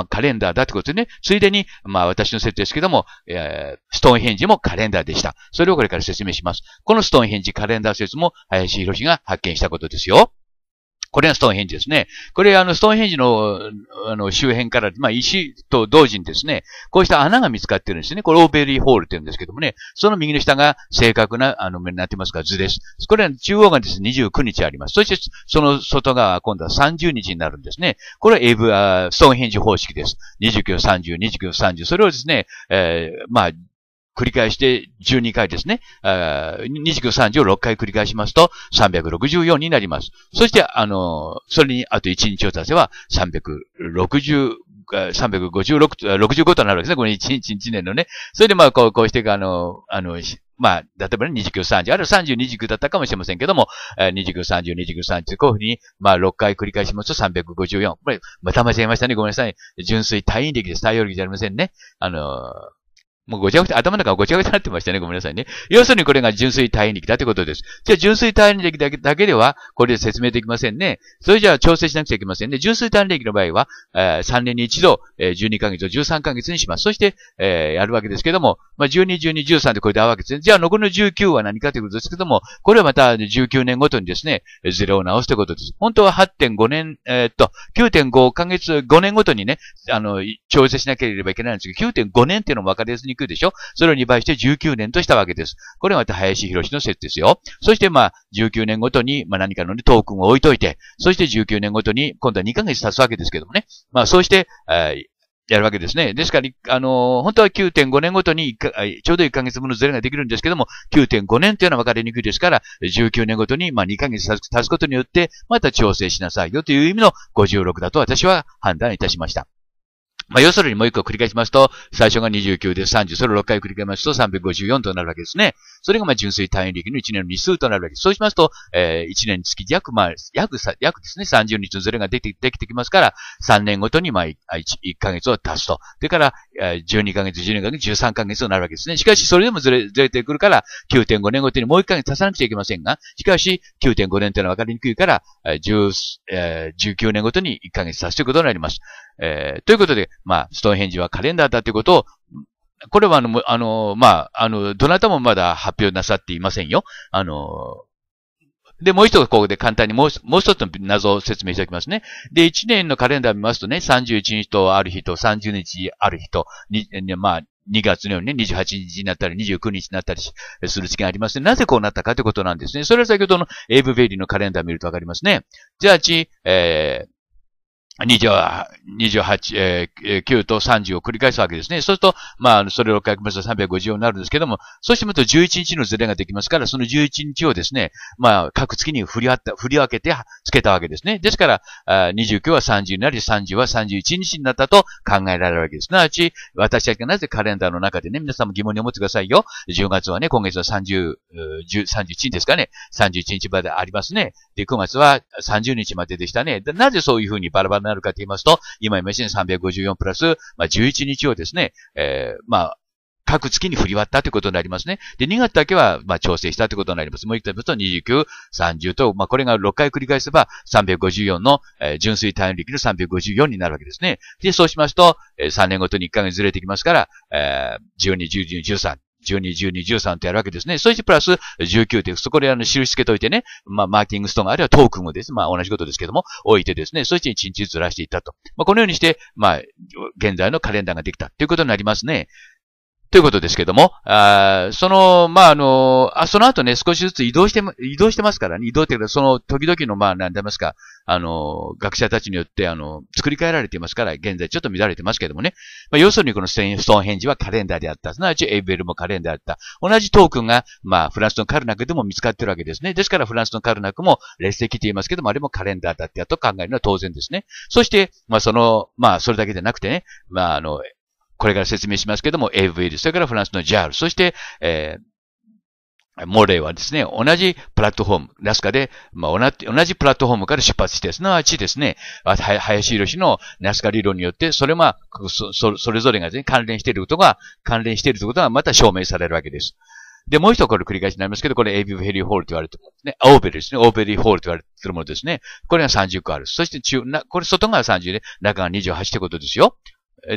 A: カレンダーだってことでね。ついでに、まあ私の説ですけども、えー、ストーンヘンジもカレンダーでした。それをこれから説明します。このストーンヘンジカレンダー説も林博士が発見したことですよ。これがストーンヘンジですね。これ、あの、ストーンヘンジの、あの、周辺から、まあ、石と同時にですね、こうした穴が見つかってるんですね。これ、オーベリーホールって言うんですけどもね、その右の下が正確な、あの、目になってますから図です。これ、は中央がですね、29日あります。そして、その外側は今度は30日になるんですね。これはエブ、ストーンヘンジ方式です。29、30、29、30。それをですね、えー、まあ、繰り返して12回ですね。29、30を6回繰り返しますと364になります。そして、あの、それにあと1日を足せば360、356、65となるわけですね。この1日1年のね。それでまあ、こう、こうして、あの、あの、まあ、例えばね、29、30、あるいは30、29だったかもしれませんけども、29、30、29、30、こういうふうに、まあ、6回繰り返しますと354。これ、また間違えましたね。ごめんなさい。純粋単位力です。対応力じゃありませんね。あの、もうごちゃごちゃ、頭の中ごちゃごちゃになってましたね。ごめんなさいね。要するにこれが純粋単位力だということです。じゃあ純粋単位力だけだけでは、これで説明できませんね。それじゃあ調整しなくちゃいけませんね。純粋単位力の場合は、えー、3年に一度、えー、12ヶ月を13ヶ月にします。そして、えー、やるわけですけども、まあ、12、12、13でこれで合うわけですね。じゃあ残りの19は何かということですけども、これはまた19年ごとにですね、ゼロを直すということです。本当は8.5年、えー、っと、9.5ヶ月、5年ごとにね、あの、調整しなければいけないんですけど、9.5年っていうのも分かりやすい19でしょそれを2倍して19年としたわけです。これはまた林博の説ですよ。そしてまあ、19年ごとに、まあ何かのね、トークンを置いといて、そして19年ごとに、今度は2ヶ月経つわけですけどもね。まあそうして、やるわけですね。ですから、あのー、本当は9.5年ごとにちょうど1ヶ月分のズレができるんですけども、9.5年というのは分かりにくいですから、19年ごとに、まあ、2ヶ月経つことによって、また調整しなさいよという意味の56だと私は判断いたしました。まあ、要するにもう一個繰り返しますと、最初が29で30、それを6回繰り返しますと354となるわけですね。それがまあ純粋単位力の1年の日数となるわけです。そうしますと、えー、1年月約、まあ、約、約ですね、30日のずれが出てきてきますから、3年ごとにまあ 1, 1ヶ月を足すと。それから、12ヶ月、12ヶ月、13ヶ月となるわけですね。しかし、それでもずれ、ずれてくるから、9.5年ごとにもう1ヶ月足さなくちゃいけませんが、しかし、9.5年というのは分かりにくいから、えー、19年ごとに1ヶ月足すということになります。えー、ということで、まあ、ストーンヘンジはカレンダーだということを、これはあの、あの、まあ、あの、どなたもまだ発表なさっていませんよ。あの、で、もう一つここで簡単にもうもう一つの謎を説明しておきますね。で、1年のカレンダー見ますとね、31日とある日と30日ある日と、にまあ、2月のようにね、28日になったり、29日になったりする時期がありますね。なぜこうなったかということなんですね。それは先ほどのエイブ・ベイリーのカレンダー見るとわかりますね。じゃあ、ち、えー、28、えー、9と30を繰り返すわけですね。そうすると、まあ、それを書きますと354になるんですけども、そうしてみと11日のズレができますから、その11日をですね、まあ、各月に振りあった、振り分けてつけたわけですね。ですから、二29は30になり、30は31日になったと考えられるわけです。すなわち、私たちがなぜカレンダーの中でね、皆さんも疑問に思ってくださいよ。10月はね、今月は3十10 31日ですかね。31日までありますね。で、9月は30日まででしたね。なぜそういうふうにバラバラなるかと言いますと、今言いましたね、354プラス、まあ、11日をですね、えー、まあ、各月に振り割ったということになりますね。で、2月だけは、まあ、調整したということになります。もう一回言いますと、29、30と、まあ、これが6回繰り返せば、354の、えー、純粋単位力の354になるわけですね。で、そうしますと、えー、3年ごとに1ヶ月ずれてきますから、えー、12、12、13、12、12、13ってやるわけですね。そしてプラス19って、そこであの、印つけといてね、まあ、マーキングストーン、あるいはトークンをですね、まあ、同じことですけども、置いてですね、そして1日ずらしていったと。まあ、このようにして、まあ、現在のカレンダーができたということになりますね。ということですけども、あその、まあ、あの、あ、その後ね、少しずつ移動して、移動してますからね、移動っていうか、その時々の、まあ、なんでますか、あの、学者たちによって、あの、作り変えられていますから、現在ちょっと乱れてますけどもね。まあ、要するにこのストーンヘンジはカレンダーであった。すなわちエイベルもカレンダーであった。同じトークンが、まあ、フランスのカルナクでも見つかってるわけですね。ですから、フランスのカルナクも列席と言いますけども、あれもカレンダーだってやと考えるのは当然ですね。そして、まあ、その、まあ、それだけじゃなくてね、まあ、あの、これから説明しますけども、AVL、それからフランスの JAL、そして、えーモレーはですね、同じプラットフォーム、ラスカで、まあ、同じプラットフォームから出発して、すなわちですね、林博のナスカ理論によって、それまそ、れぞれがね、関連していることが、関連しているということがまた証明されるわけです。で、もう一度これ繰り返しになりますけど、これエビフリーホールと言われてる、ね、オーベルですね、オーベリーホールと言われてるものですね。これが30個ある。そして中、な、これ外が30で、中が28ってことですよ。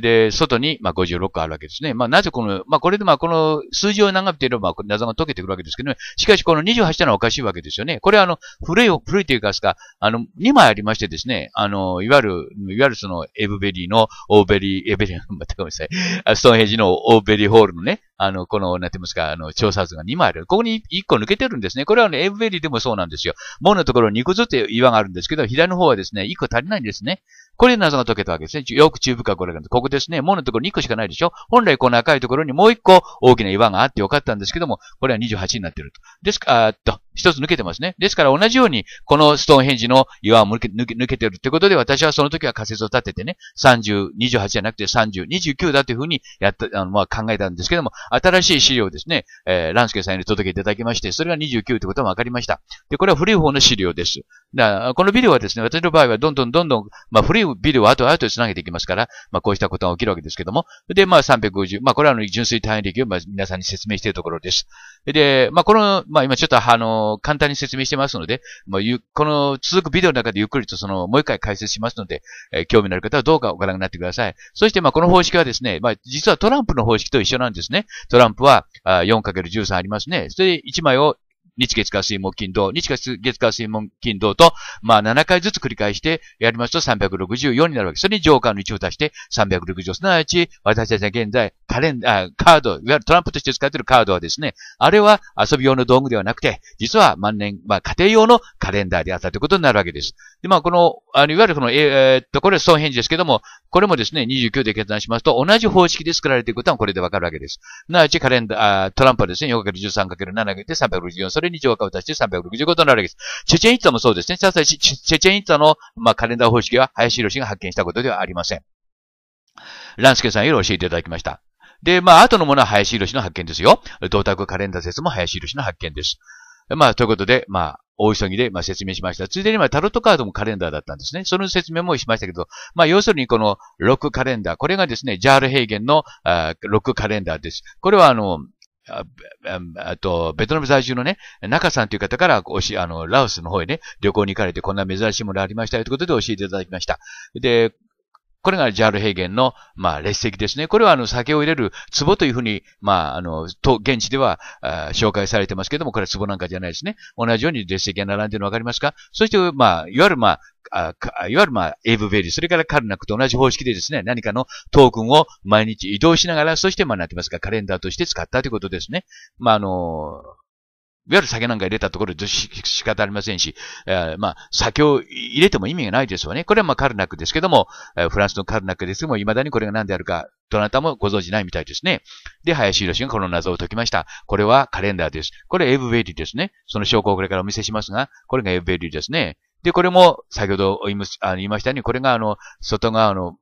A: で、外に、まあ、56個あるわけですね。まあ、なぜこの、まあ、これで、まあ、この数字を眺めていれば、謎が解けてくるわけですけど、ね、しかし、この28ってのはおかしいわけですよね。これは、あの、古い、古いというか、あの、2枚ありましてですね、あの、いわゆる、いわゆるその、エブベリーの、オーベリー、エベリー、またごめんなさい、ストーンヘイジのオーベリーホールのね、あの、この、なんて言いますか、あの、調査図が2枚ある。ここに1個抜けてるんですね。これはね、エブベリーでもそうなんですよ。門のところ2個ずつ岩があるんですけど、左の方はですね、1個足りないんですね。これで謎が解けたわけですね。よく中部くこれがここですね。門のところに1個しかないでしょ本来この赤いところにもう1個大きな岩があってよかったんですけども、これは28になっていると。ですか、あっと、一つ抜けてますね。ですから同じように、このストーンヘンジの岩を抜け抜けてるってことで、私はその時は仮説を立ててね、30、28じゃなくて30、29だというふうにやった、あの、まあ、考えたんですけども、新しい資料をですね、えー、ランスケさんに届けていただきまして、それが29ということも分かりました。で、これは古い方の資料です。だこのビデオはですね、私の場合はどんどんどんどん、まあ、古いビデオを後々と繋げていきますから、まあ、こうしたことが起きるわけですけども、で、まあ、350、まあ、これはあの、純粋単位力を、まあ、皆さんに説明しているところです。で、まあ、この、まあ、今ちょっとあの、簡単に説明してますので、まゆ、この続くビデオの中でゆっくりとその、もう一回解説しますので、えー、興味のある方はどうかご覧になってください。そして、まあ、この方式はですね、まあ、実はトランプの方式と一緒なんですね。トランプは、4×13 ありますね。それで1枚を日月火水木金土、日月火水木金土と、まあ7回ずつ繰り返してやりますと364になるわけ。それに上ーの位置を足して360。すなわち、私たちは現在、カレンダー、カード、いわゆるトランプとして使っているカードはですね、あれは遊び用の道具ではなくて、実は万年、まあ家庭用のカレンダーであったということになるわけです。で、まあ、この、あの、いわゆるこの、えー、っと、これ総返事ですけども、これもですね、29で決断しますと、同じ方式で作られていくことはこれでわかるわけです。なわちカレンダー、トランプはですね、4×13×7 で364、それに乗化を足して365となるわけです。チェチェンイッツァもそうですね。チェチェンイッツァの、まあ、カレンダー方式は、林博士が発見したことではありません。ランスケさんより教えていただきました。で、まあ、後のものは林博士の発見ですよ。銅鐸カレンダー説も林博士の発見です。まあ、ということで、まあ、大急ぎで、まあ、説明しました。ついでに、まあ、タロットカードもカレンダーだったんですね。その説明もしましたけど、まあ、要するにこのロックカレンダー、これがですね、ジャール平原のあロックカレンダーです。これは、あの、ああと、ベトナム在住のね、中さんという方から、おし、あの、ラオスの方へね、旅行に行かれて、こんな珍しいものありましたよということで教えていただきました。で、これがジャール平原の、まあ、列石ですね。これは、あの、酒を入れる壺というふうに、まあ、あの、と、現地では、紹介されてますけども、これは壺なんかじゃないですね。同じように列石が並んでるのわかりますかそして、まあ、いわゆる、まあ、あいわゆる、まあいわゆるまあエイブベリー、それからカルナックと同じ方式でですね、何かのトークンを毎日移動しながら、そして、まあ、なってますか、カレンダーとして使ったということですね。まあ、あのいわゆる酒なんか入れたところで仕方ありませんし、えー、まあ、酒を入れても意味がないですわね。これはまあカルナックですけども、えー、フランスのカルナックですけども、未だにこれが何であるか、どなたもご存知ないみたいですね。で、林博士がこの謎を解きました。これはカレンダーです。これエブベリーですね。その証拠をこれからお見せしますが、これがエブベリーですね。で、これも、先ほど言いましたように、これがあの、外側の、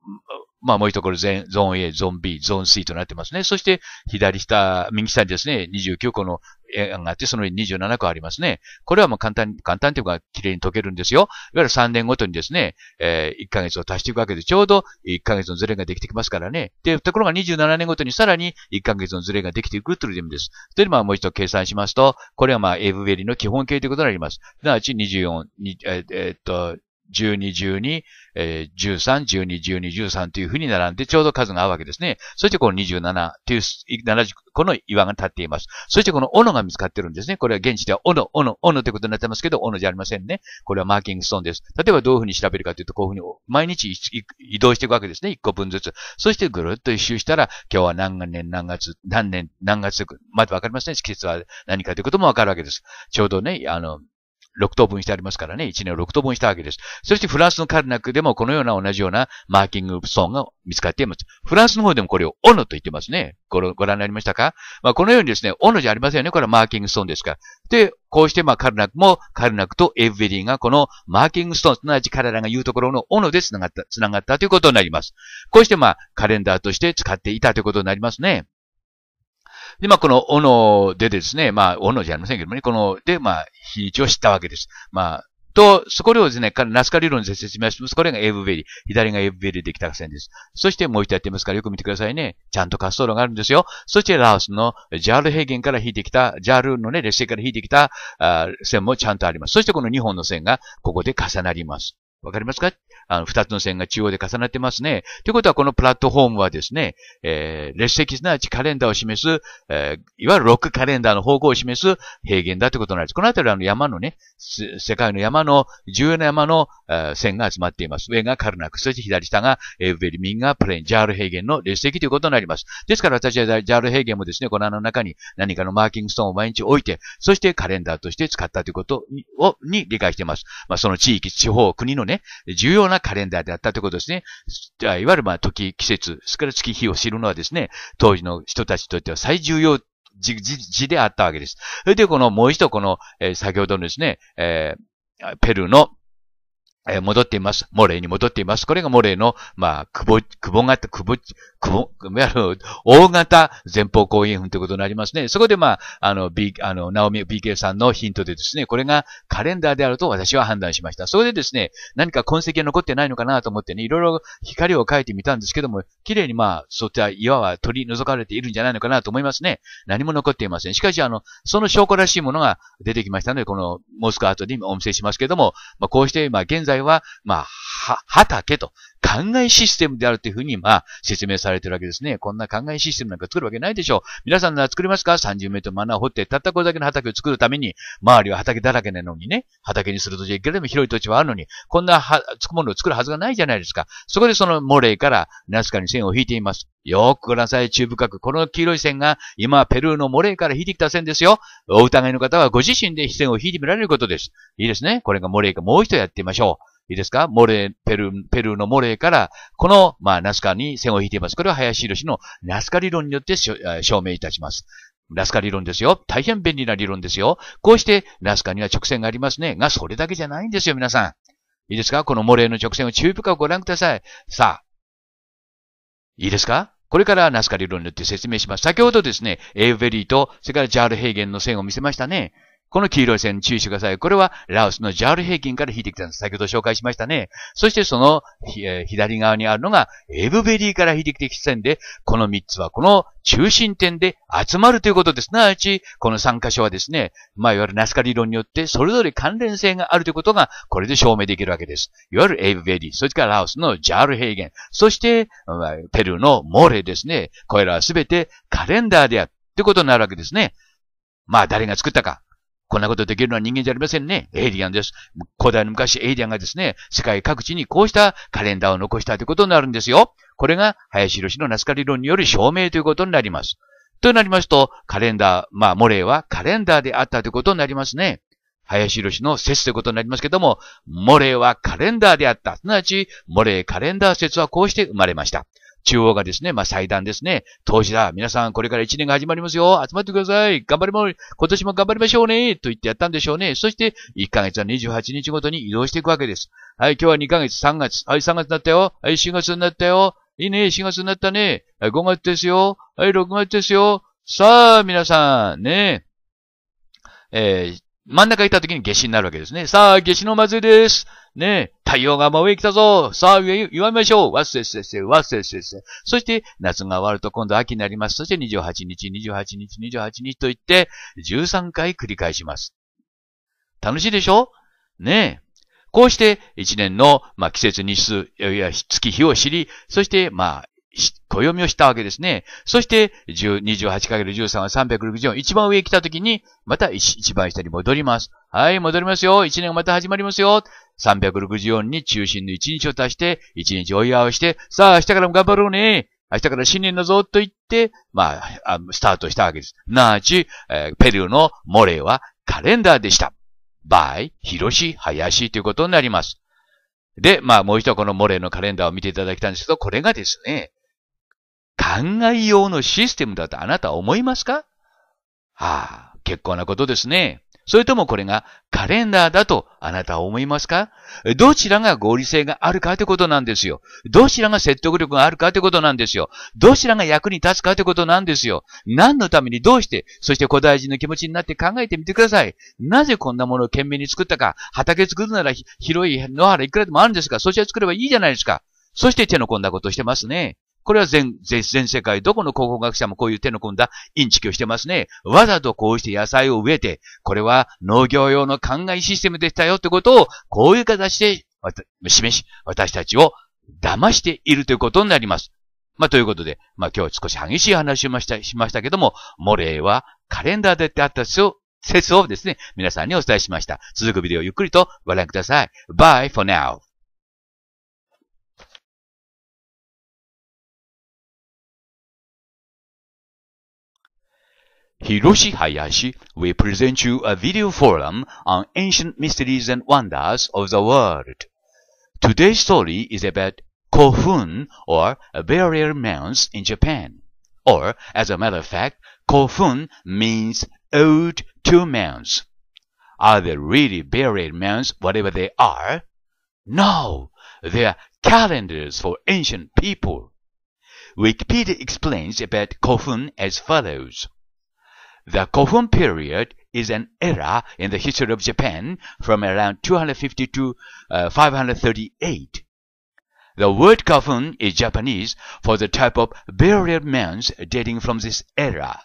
A: まあ、もう一ところゾーン A、ゾーン B、ゾーン C となってますね。そして、左下、右下にですね、29個の円があって、その上に27個ありますね。これはもう簡単簡単というか、綺麗に解けるんですよ。いわゆる3年ごとにですね、えー、1ヶ月を足していくわけで、ちょうど1ヶ月のズレができてきますからね。で、ところが27年ごとにさらに1ヶ月のズレができていくという意味です。というのはもう一度計算しますと、これはまあ、エブベリの基本形ということになります。すなわち24、えー、っと、12、12、13、12、12、13というふうに並んでちょうど数が合うわけですね。そしてこの27という、70個の岩が立っています。そしてこの斧が見つかってるんですね。これは現地では斧、斧、斧ということになってますけど、斧じゃありませんね。これはマーキングストーンです。例えばどういうふうに調べるかというと、こういうふうに毎日移動していくわけですね。1個分ずつ。そしてぐるっと一周したら、今日は何年何月、何年何月、まだわかりません、ね。季節は何かということもわかるわけです。ちょうどね、あの、6等分してありますからね、1年を6等分したわけです。そしてフランスのカルナックでもこのような同じようなマーキングストーンが見つかっています。フランスの方でもこれをオノと言ってますね。ごご覧になりましたかまあ、このようにですね、オノじゃありませんよね。これはマーキングストーンですから。で、こうしてまあカルナックも、カルナックとエヴベリーがこのマーキングストーン、すなわち彼らが言うところの斧で繋がった、繋がったということになります。こうしてまあカレンダーとして使っていたということになりますね。で、まあ、この斧でですね、まあ、斧じゃありませんけどもね、この、で、まあ、日にちを知ったわけです。まあ、と、そこをですね、ナスカ理論で説明します。これがエブベリ左がエブベリでできた線です。そしてもう一度やってますからよく見てくださいね。ちゃんと滑走路があるんですよ。そしてラオスのジャール平原から引いてきた、ジャールのね、列車から引いてきたあ線もちゃんとあります。そしてこの2本の線がここで重なります。わかりますかあの、二つの線が中央で重なってますね。ということは、このプラットフォームはですね、えー、列席すなわちカレンダーを示す、えー、いわゆるロックカレンダーの方向を示す平原だということなんです。このあたりはあの山のね、世界の山の、重要な山の、えー、線が集まっています。上がカルナック、そして左下がエウベリミンガプレーン、ジャール平原の列席ということになります。ですから私はジャール平原もですね、この穴の中に何かのマーキングストーンを毎日置いて、そしてカレンダーとして使ったということを、に理解しています。まあ、その地域、地方、国のね、ね、重要なカレンダーであったということですね。いわゆるまあ時、季節、それから月日を知るのはですね、当時の人たちにとっては最重要時、時であったわけです。それでこのもう一度この、えー、先ほどのですね、えー、ペルーのえー、戻っています。モレーに戻っています。これがモレーの、まあ、くぼ、くぼ型、くぼ、くぼ、ある、大型前方後円墳ということになりますね。そこで、まあ、あの、B、あの、ナオミ BK さんのヒントでですね、これがカレンダーであると私は判断しました。それでですね、何か痕跡が残ってないのかなと思ってね、いろいろ光を描いてみたんですけども、綺麗にまあ、そういった岩は取り除かれているんじゃないのかなと思いますね。何も残っていません。しかし、あの、その証拠らしいものが出てきましたので、このモスクアートにお見せしますけども、まあ、こうして、まあ、現在代は、まあ、は、畑と考えシステムであるというふうに、まあ、説明されてるわけですね。こんな考えシステムなんか作るわけないでしょう。皆さんなら作りますか ?30 メートルマーを掘って、たったこれだけの畑を作るために、周りは畑だらけなのにね、畑にすると地、いくらでも広い土地はあるのに、こんなは、つくものを作るはずがないじゃないですか。そこでそのモレーからナスカに線を引いています。よくご覧なさい、中深く。この黄色い線が、今、ペルーのモレーから引いてきた線ですよ。お疑いの方はご自身で線を引いてみられることです。いいですね。これがモレーか、もう一度やってみましょう。いいですかモレ、ペルー、ペルーのモレーから、この、まあ、ナスカに線を引いています。これは林博士のナスカ理論によって証明いたします。ナスカ理論ですよ。大変便利な理論ですよ。こうして、ナスカには直線がありますね。が、それだけじゃないんですよ、皆さん。いいですかこのモレーの直線を注意深くご覧ください。さあ。いいですかこれからナスカ理論によって説明します。先ほどですね、エーベリーと、それからジャール・ヘーゲンの線を見せましたね。この黄色い線注意してください。これはラオスのジャール平均から引いてきたんです。先ほど紹介しましたね。そしてその、えー、左側にあるのがエブベリーから引いてきた線で、この3つはこの中心点で集まるということです。なわち、この3箇所はですね、まあ、いわゆるナスカ理論によってそれぞれ関連性があるということがこれで証明できるわけです。いわゆるエブベリー、それからラオスのジャール平原、そして、ペルーのモーレですね。これらはすべてカレンダーであるということになるわけですね。まあ、誰が作ったか。こんなことできるのは人間じゃありませんね。エイリアンです。古代の昔、エイリアンがですね、世界各地にこうしたカレンダーを残したということになるんですよ。これが、林博士のナスカ理論による証明ということになります。となりますと、カレンダー、まあ、モレーはカレンダーであったということになりますね。林博士の説ということになりますけども、モレーはカレンダーであった。すなわち、モレーカレンダー説はこうして生まれました。中央がですね、まあ、祭壇ですね、投資だ、皆さんこれから1年が始まりますよ、集まってください、頑張りま、今年も頑張りましょうね、と言ってやったんでしょうね。そして、1ヶ月は28日ごとに移動していくわけです。はい、今日は2ヶ月、3月、はい、3月になったよ、はい、4月になったよ、いいね、4月になったね、はい、5月ですよ、はい、6月ですよ、さあ、皆さん、ね、えー真ん中行った時に夏至になるわけですね。さあ、夏至の祭りです。ねえ、太陽が真上に来たぞ。さあ、祝いましょう。わっせっせっせ、わっせっせっせ。そして、夏が終わると今度秋になります。そして28日、28日、28日と言って、13回繰り返します。楽しいでしょねえ。こうして、一年の、まあ、季節日数、いや月日を知り、そして、まあ、暦をしたわけですね。そして、28×13 は364。一番上来た時に、また一番下に戻ります。はい、戻りますよ。一年がまた始まりますよ。364に中心の一日を足して、一日お祝いをして、さあ、明日からも頑張ろうね。明日から新年だぞと言って、まあ、スタートしたわけです。なあち、えー、ペルーのモレーはカレンダーでした。バイ、広し林ということになります。で、まあ、もう一度このモレーのカレンダーを見ていただきたいんですけど、これがですね、考えようのシステムだとあなたは思いますかああ、結構なことですね。それともこれがカレンダーだとあなたは思いますかどちらが合理性があるかということなんですよ。どちらが説得力があるかということなんですよ。どちらが役に立つかということなんですよ。何のためにどうして、そして古代人の気持ちになって考えてみてください。なぜこんなものを懸命に作ったか。畑作るなら広い野原いくらでもあるんですが、そちら作ればいいじゃないですか。そして手の込んだことをしてますね。これは全、全世界、どこの考古学者もこういう手の込んだインチキをしてますね。わざとこうして野菜を植えて、これは農業用の灌漑システムでしたよってことを、こういう形で、示し、私たちを騙しているということになります。まあ、ということで、まあ、今日少し激しい話をしました、しましたけども、モレーはカレンダーでってあった説をですね、皆さんにお伝えしました。続くビデオをゆっくりとご覧ください。Bye for now. Hiroshi Hayashi will present you a video forum on ancient mysteries and wonders of the world. Today's story is about Kofun or burial mounds in Japan. Or, as a matter of fact, Kofun means old mounds." Are they really burial mounds, whatever they are? No, they are calendars for ancient people. Wikipedia explains about Kofun as follows. The Kofun period is an era in the history of Japan from around 250 to uh, 538. The word Kofun is Japanese for the type of burial mounds dating from this era.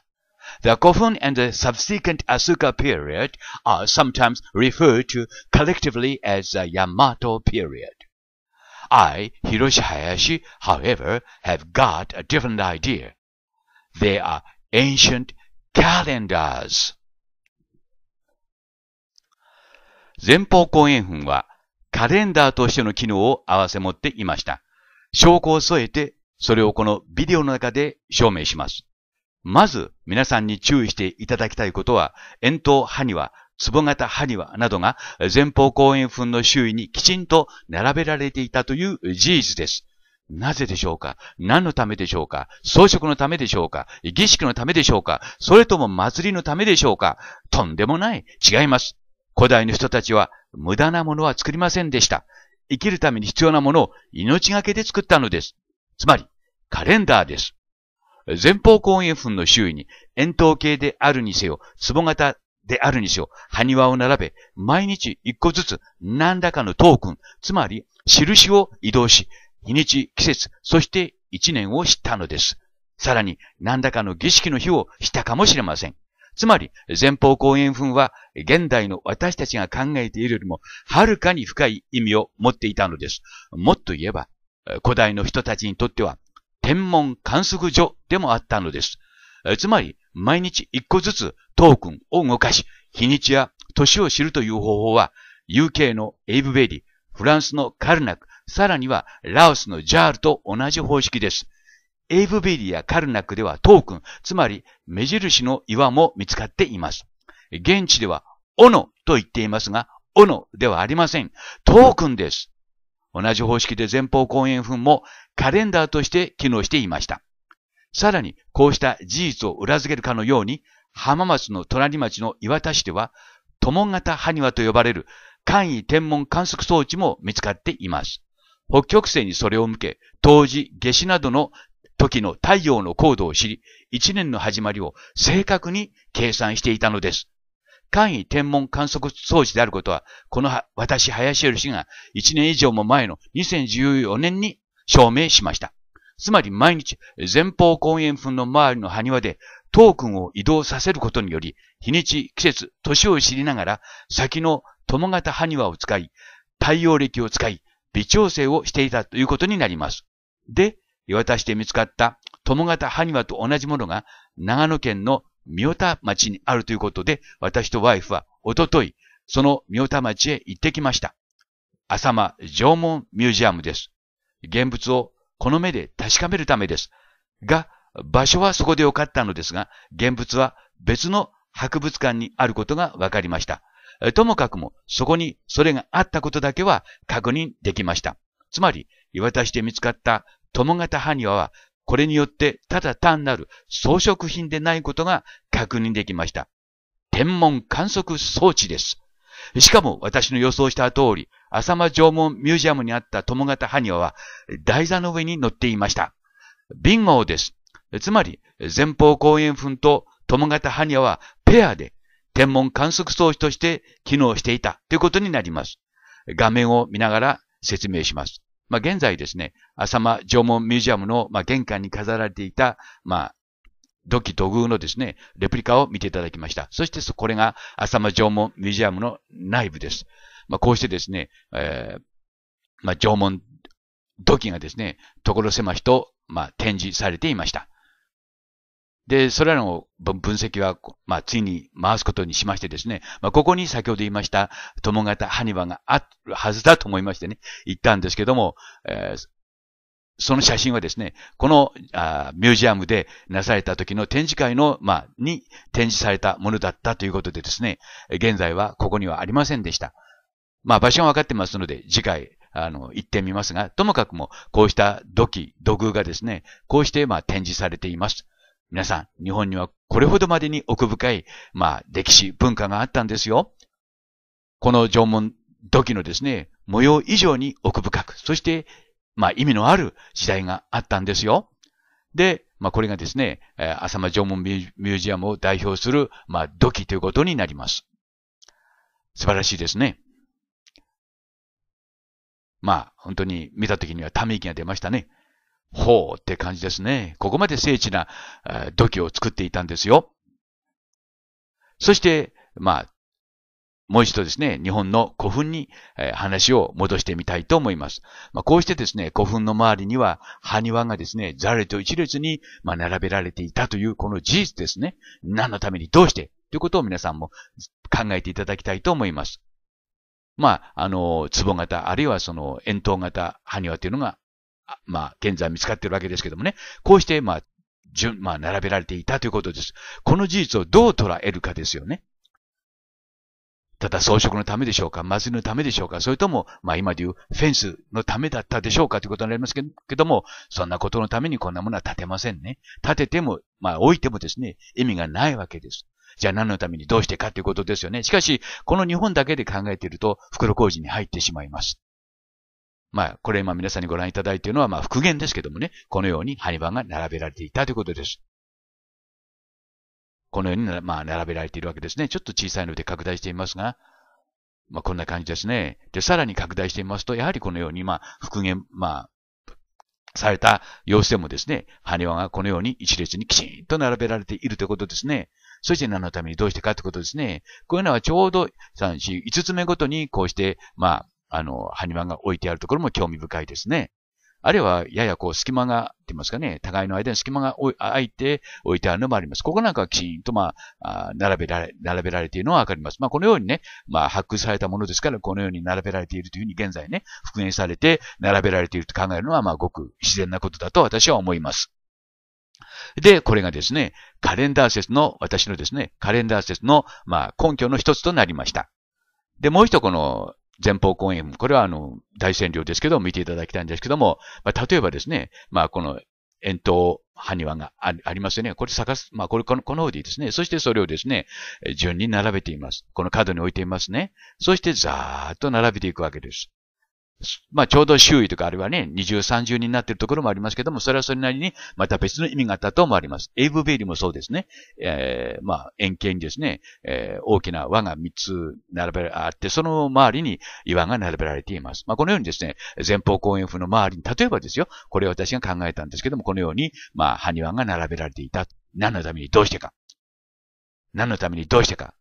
A: The kofun and the subsequent Asuka period are sometimes referred to collectively as the Yamato period. I, Hiroshi Hayashi, however, have got a different idea. They are ancient calendars 前方後円墳はカレンダーとしての機能を併せ持っていました。証拠を添えて、それをこのビデオの中で証明します。まず、皆さんに注意していただきたいことは、円筒埴輪、壺型埴輪などが前方後円墳の周囲にきちんと並べられていたという事実です。なぜでしょうか何のためでしょうか装飾のためでしょうか儀式のためでしょうかそれとも祭りのためでしょうかとんでもない。違います。古代の人たちは無駄なものは作りませんでした。生きるために必要なものを命がけで作ったのです。つまり、カレンダーです。前方後円墳の周囲に円筒形であるにせよ、壺型であるにせよ、埴輪を並べ、毎日一個ずつ何らかのトークン、つまり印を移動し、日にち、季節、そして一年を知ったのです。さらに何らかの儀式の日をしたかもしれません。つまり、前方後円墳は現代の私たちが考えているよりもはるかに深い意味を持っていたのです。もっと言えば、古代の人たちにとっては天文観測所でもあったのです。つまり、毎日一個ずつトークンを動かし、日にちや年を知るという方法は、UK のエイブベリー、フランスのカルナク、さらには、ラオスのジャールと同じ方式です。エイブベリやカルナックではトークン、つまり目印の岩も見つかっています。現地では、斧と言っていますが、斧ではありません。トークンです。同じ方式で前方後円墳もカレンダーとして機能していました。さらに、こうした事実を裏付けるかのように、浜松の隣町の岩田市では、友型埴輪と呼ばれる簡易天文観測装置も見つかっています。北極星にそれを向け、冬至、夏至などの時の太陽の高度を知り、一年の始まりを正確に計算していたのです。簡易天文観測装置であることは、この私、林よ氏が一年以上も前の2014年に証明しました。つまり毎日、前方後円墳の周りの埴輪で、トークンを移動させることにより、日にち、季節、年を知りながら、先の友型埴輪を使い、太陽暦を使い、微調整をしていたということになります。で、田市で見つかった友方埴輪と同じものが長野県の三代田町にあるということで、私とワイフはおととい、その三代田町へ行ってきました。浅間縄文ミュージアムです。現物をこの目で確かめるためです。が、場所はそこでよかったのですが、現物は別の博物館にあることが分かりました。ともかくも、そこにそれがあったことだけは確認できました。つまり、岩田市で見つかった友型埴輪は、これによってただ単なる装飾品でないことが確認できました。天文観測装置です。しかも私の予想した通り、浅間縄文ミュージアムにあった友型埴輪は台座の上に乗っていました。ビンゴです。つまり、前方後円墳と友型埴輪はペアで天文観測装置として機能していたということになります。画面を見ながら説明します。まあ、現在ですね、浅間縄文ミュージアムの、まあ、玄関に飾られていた、まあ、土器土偶のですね、レプリカを見ていただきました。そして、これが浅間縄文ミュージアムの内部です。まあ、こうしてですね、えー、まあ、縄文土器がですね、所狭しと、まあ、展示されていました。で、それらの分析は、まあ、いに回すことにしましてですね、まあ、ここに先ほど言いました、友型ハニバがあるはずだと思いましてね、言ったんですけども、えー、その写真はですね、このあミュージアムでなされた時の展示会の、まあ、に展示されたものだったということでですね、現在はここにはありませんでした。まあ、場所がわかってますので、次回、あの、行ってみますが、ともかくも、こうした土器、土偶がですね、こうして、まあ、展示されています。皆さん、日本にはこれほどまでに奥深い、まあ、歴史、文化があったんですよ。この縄文土器のですね、模様以上に奥深く、そして、まあ、意味のある時代があったんですよ。で、まあ、これがですね、え浅間縄文ミュージアムを代表する、まあ、土器ということになります。素晴らしいですね。まあ、本当に見た時にはため息が出ましたね。ほうって感じですね。ここまで精緻な土器を作っていたんですよ。そして、まあ、もう一度ですね、日本の古墳に、え話を戻してみたいと思います。まあ、こうしてですね、古墳の周りには埴輪がですね、ざれと一列に、ま並べられていたというこの事実ですね。何のためにどうしてということを皆さんも考えていただきたいと思います。まあ、あの、壺型、あるいはその円筒型埴輪というのがまあ、現在見つかっているわけですけどもね、こうして、まあ、順、まあ、並べられていたということです。この事実をどう捉えるかですよね。ただ装飾のためでしょうか祭りのためでしょうかそれとも、まあ今でいうフェンスのためだったでしょうかということになりますけども、そんなことのためにこんなものは建てませんね。建てても、まあ置いてもですね、意味がないわけです。じゃあ何のためにどうしてかということですよね。しかし、この日本だけで考えていると、袋工事に入ってしまいます。まあ、これ今皆さんにご覧いただいているのは、まあ、復元ですけどもね、このようにハニワが並べられていたということです。このように、まあ、並べられているわけですね。ちょっと小さいので拡大していますが、まあ、こんな感じですね。で、さらに拡大してみますと、やはりこのように、まあ、復元、まあ、された様子でもですね、ハニワがこのように一列にきちんと並べられているということですね。そして何のためにどうしてかということですね。こういうのはちょうど3、4、5つ目ごとにこうして、まあ、あの、ハニマが置いてあるところも興味深いですね。あるいは、ややこう、隙間が、って言いますかね、互いの間に隙間が空いて置いてあるのもあります。ここなんかはきちんと、まあ、並べられ、並べられているのはわかります。まあ、このようにね、まあ、発掘されたものですから、このように並べられているというふうに現在ね、復元されて、並べられていると考えるのは、まあ、ごく自然なことだと私は思います。で、これがですね、カレンダー説の、私のですね、カレンダー説の、まあ、根拠の一つとなりました。で、もう一この前方後円、これはあの、大占領ですけど、見ていただきたいんですけども、まあ、例えばですね、まあ、この円筒埴輪がありますよね。これ探す、まあ、これ、この、この方でいいですね。そしてそれをですね、順に並べています。この角に置いていますね。そしてざーっと並べていくわけです。まあ、ちょうど周囲とかあるいはね、二重三重になっているところもありますけども、それはそれなりに、また別の意味があったと思われます。エイブ・ベイリもそうですね。えー、まあ、円形にですね、えー、大きな輪が三つ並べられて、その周りに岩が並べられています。まあ、このようにですね、前方後円墳の周りに、例えばですよ、これ私が考えたんですけども、このように、まあ、埴輪が並べられていた。何のためにどうしてか。何のためにどうしてか。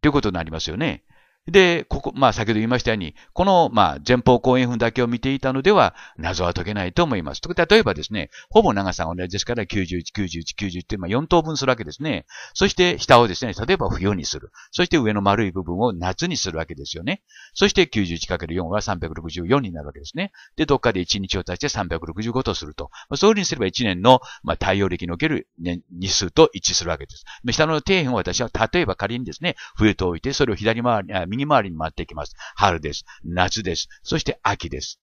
A: ということになりますよね。で、ここ、まあ先ほど言いましたように、この、まあ前方後円墳だけを見ていたのでは、謎は解けないと思います。例えばですね、ほぼ長さが同じですから、91、91、91って、まあ4等分するわけですね。そして下をですね、例えば冬にする。そして上の丸い部分を夏にするわけですよね。そして 91×4 は364になるわけですね。で、どっかで1日を足して365とすると。まあ、そういうふうにすれば1年の、まあ太陽暦における年日数と一致するわけです。下の底辺を私は、例えば仮にですね、冬と置いて、それを左回り、右回りに回っていきます。春です。夏です。そして秋です。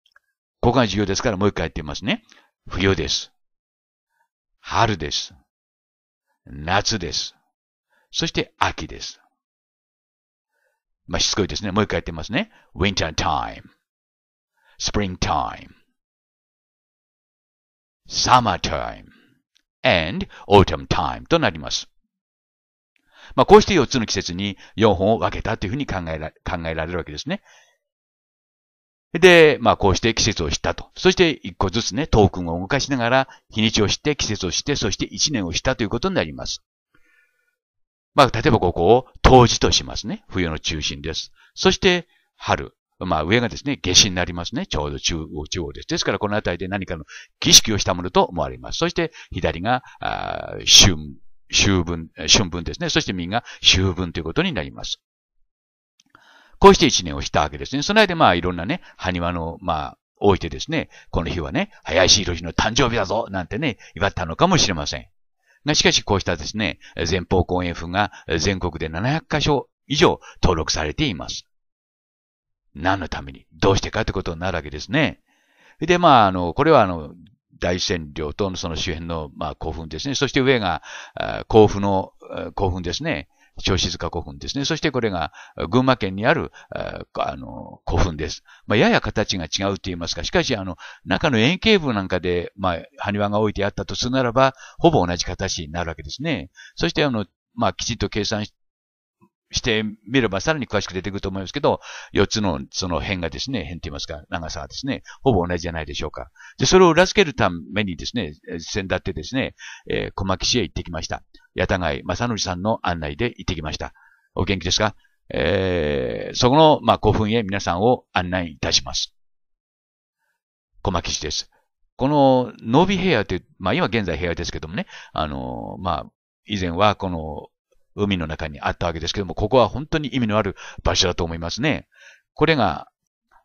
A: ここが重要ですからもう一回やってみますね。冬です。春です。夏です。そして秋です。まあ、しつこいですね。もう一回やってますね。winter time, spring time, summer time, and autumn time となります。まあ、こうして4つの季節に4本を分けたというふうに考えら考えられるわけですね。で、まあこうして季節を知ったと。そして一個ずつね、トークンを動かしながら、日にちを知って、季節を知って、そして一年を知ったということになります。まあ例えばここを冬至としますね。冬の中心です。そして春。まあ上がですね、夏至になりますね。ちょうど中央、中央です。ですからこの辺りで何かの儀式をしたものと思われます。そして左が、春秋分、春分ですね。そして民が秋分ということになります。こうして一年をしたわけですね。その間、まあ、いろんなね、埴輪の、まあ、置いてですね、この日はね、林博日の誕生日だぞなんてね、祝ったのかもしれません。が、しかしこうしたですね、前方後円墳が全国で700箇所以上登録されています。何のためにどうしてかってことになるわけですね。で、まあ、あの、これはあの、大占等とその周辺の、まあ、興奮ですね。そして上が、甲府の興奮ですね。小静か古墳ですね。そしてこれが群馬県にあるあの古墳です。まあ、やや形が違うと言いますか、しかしあの中の円形部なんかで、まあ、埴輪が置いてあったとするならば、ほぼ同じ形になるわけですね。そしてあの、まあ、きちんと計算ししてみればさらに詳しく出てくると思いますけど、4つのその辺がですね、辺って言いますか、長さはですね、ほぼ同じじゃないでしょうか。で、それを裏付けるためにですね、先だってですね、えー、小牧市へ行ってきました。八田貝正則さんの案内で行ってきました。お元気ですかえー、そこの、まあ、古墳へ皆さんを案内いたします。小牧市です。この、ノビ部屋という、まあ、今現在部屋ですけどもね、あの、まあ、以前はこの海の中にあったわけですけども、ここは本当に意味のある場所だと思いますね。これが、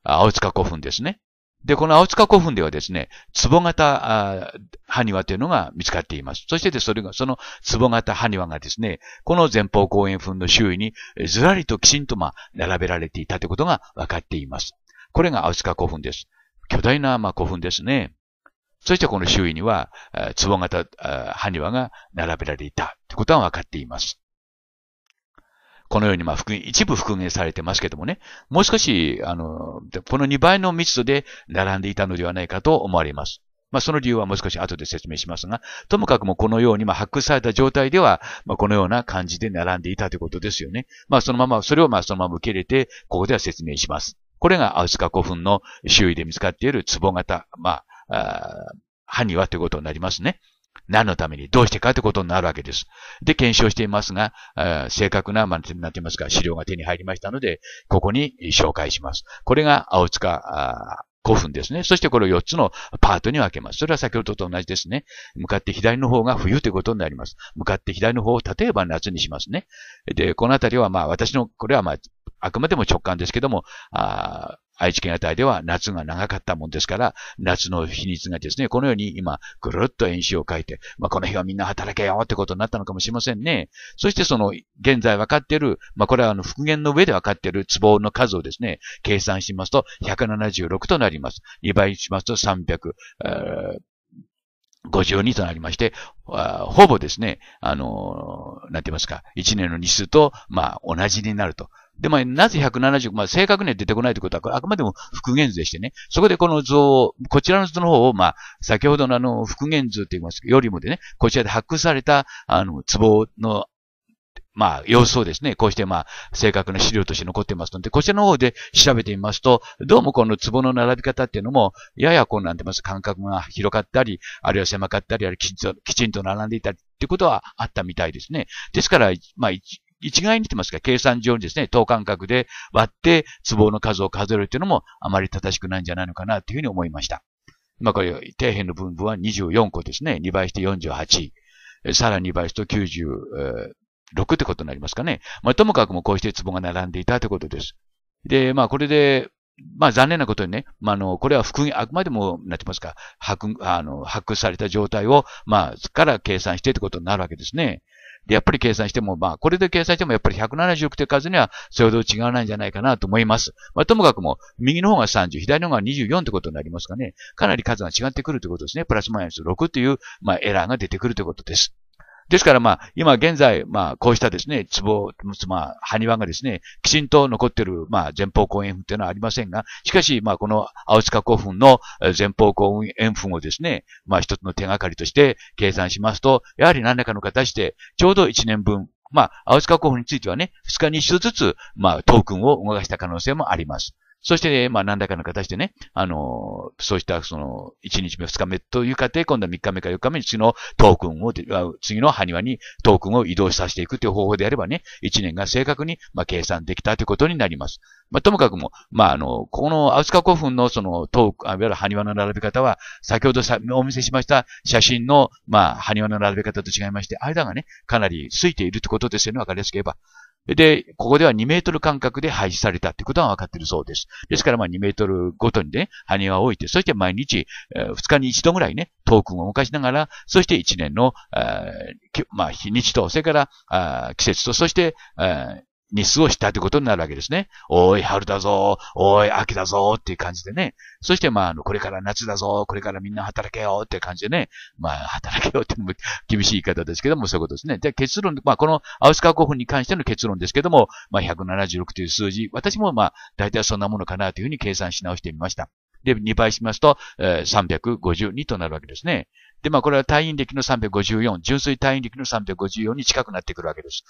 A: 青塚古墳ですね。で、この青塚古墳ではですね、壺型埴輪というのが見つかっています。そしてで、それが、その壺型埴輪がですね、この前方後円墳の周囲にずらりときちんとまあ、並べられていたということが分かっています。これが青塚古墳です。巨大なまあ古墳ですね。そしてこの周囲には、壺型埴輪が並べられていたということが分かっています。このように、まあ、一部復元されてますけどもね、もう少し、あの、この2倍の密度で並んでいたのではないかと思われます。まあ、その理由はもう少し後で説明しますが、ともかくもこのように、まあ、発掘された状態では、まあ、このような感じで並んでいたということですよね。まあ、そのまま、それをまあ、そのまま受け入れて、ここでは説明します。これがアウスカ古墳の周囲で見つかっている壺型、まあ、あ埴輪ということになりますね。何のためにどうしてかってことになるわけです。で、検証していますが、正確な、まなっていますか、資料が手に入りましたので、ここに紹介します。これが青塚古墳ですね。そしてこれを4つのパートに分けます。それは先ほどと同じですね。向かって左の方が冬ということになります。向かって左の方を例えば夏にしますね。で、このあたりはまあ私の、これはまあ、あくまでも直感ですけども、あ愛知県あたりでは夏が長かったもんですから、夏の比率がですね、このように今、ぐるっと円周を書いて、まあ、この日はみんな働けよってことになったのかもしれませんね。そしてその、現在分かっている、まあ、これはあの、復元の上で分かっている壺の数をですね、計算しますと、176となります。2倍しますと300、えー52となりまして、ほぼですね、あのなんて言いますか、1年の日数と、まあ、同じになると。で、まあ、なぜ170、まあ、正確には出てこないということは、あくまでも復元図でしてね、そこでこの図を、こちらの図の方を、まあ、先ほどのあの、復元図って言いますよりもでね、こちらで発掘された、あの、壺のまあ、様子をですね、こうしてまあ、正確な資料として残ってますので、こちらの方で調べてみますと、どうもこの壺の並び方っていうのも、ややこうなんてます。間隔が広かったり、あるいは狭かったり、あるいはきちんと並んでいたりっていうことはあったみたいですね。ですから、まあ、一概に言ってますが、計算上にですね、等間隔で割って、壺の数を数えるっていうのも、あまり正しくないんじゃないのかな、というふうに思いました。まあ、これ、底辺の分布は24個ですね。2倍して48。さらに2倍すると96ってことになりますかね。まあ、ともかくもこうして壺が並んでいたということです。で、まあ、これで、まあ残念なことにね、まあ、あの、これは復元、あくまでも、なんて言いますか、発、あの、発掘された状態を、まあ、から計算してってことになるわけですね。で、やっぱり計算しても、まあ、これで計算してもやっぱり170億という数にはそれほど違わないんじゃないかなと思います。まあ、ともかくも、右の方が30、左の方が24ってことになりますかね。かなり数が違ってくるということですね。プラスマイナス6という、まあ、エラーが出てくるということです。ですからまあ、今現在、まあ、こうしたですね、壺、まあ、埴輪がですね、きちんと残っている、まあ、前方後円墳というのはありませんが、しかし、まあ、この青塚古墳の前方後円墳をですね、まあ、一つの手がかりとして計算しますと、やはり何らかの形で、ちょうど1年分、まあ、青塚古墳についてはね、2日に一度ずつ、まあ、トークンを動かした可能性もあります。そして、ね、まあ、何らかの形でね、あのー、そうした、その、1日目、2日目という過程、今度は3日目か4日目に次のトークンを、次の埴輪にトークンを移動させていくという方法であればね、1年が正確に、まあ、計算できたということになります。まあ、ともかくも、まあ、あの、このアウスカ古墳のそのトーク、いわゆる埴輪の並び方は、先ほどさお見せしました写真の、まあ、埴輪の並び方と違いまして、間がね、かなり空いているということですよね、わかりやすければ。で、ここでは2メートル間隔で廃止されたってことが分かっているそうです。ですからまあ2メートルごとにね、羽根を置いて、そして毎日、2日に1度ぐらいね、トークンを動かしながら、そして1年の、まあ、日にちと、それから季節と、そしてに過ごしたということになるわけですね。おい、春だぞ、おい、秋だぞ、っていう感じでね。そして、まあ、あの、これから夏だぞ、これからみんな働けよ、って感じでね。まあ、働けよっても厳しい言い方ですけども、そういうことですね。で、結論、まあ、この、アウスカー古墳に関しての結論ですけども、まあ、176という数字、私もまあ、大体そんなものかな、というふうに計算し直してみました。で、2倍しますと、えー、352となるわけですね。で、まあこれは退院歴の354、純粋退院歴の354に近くなってくるわけです。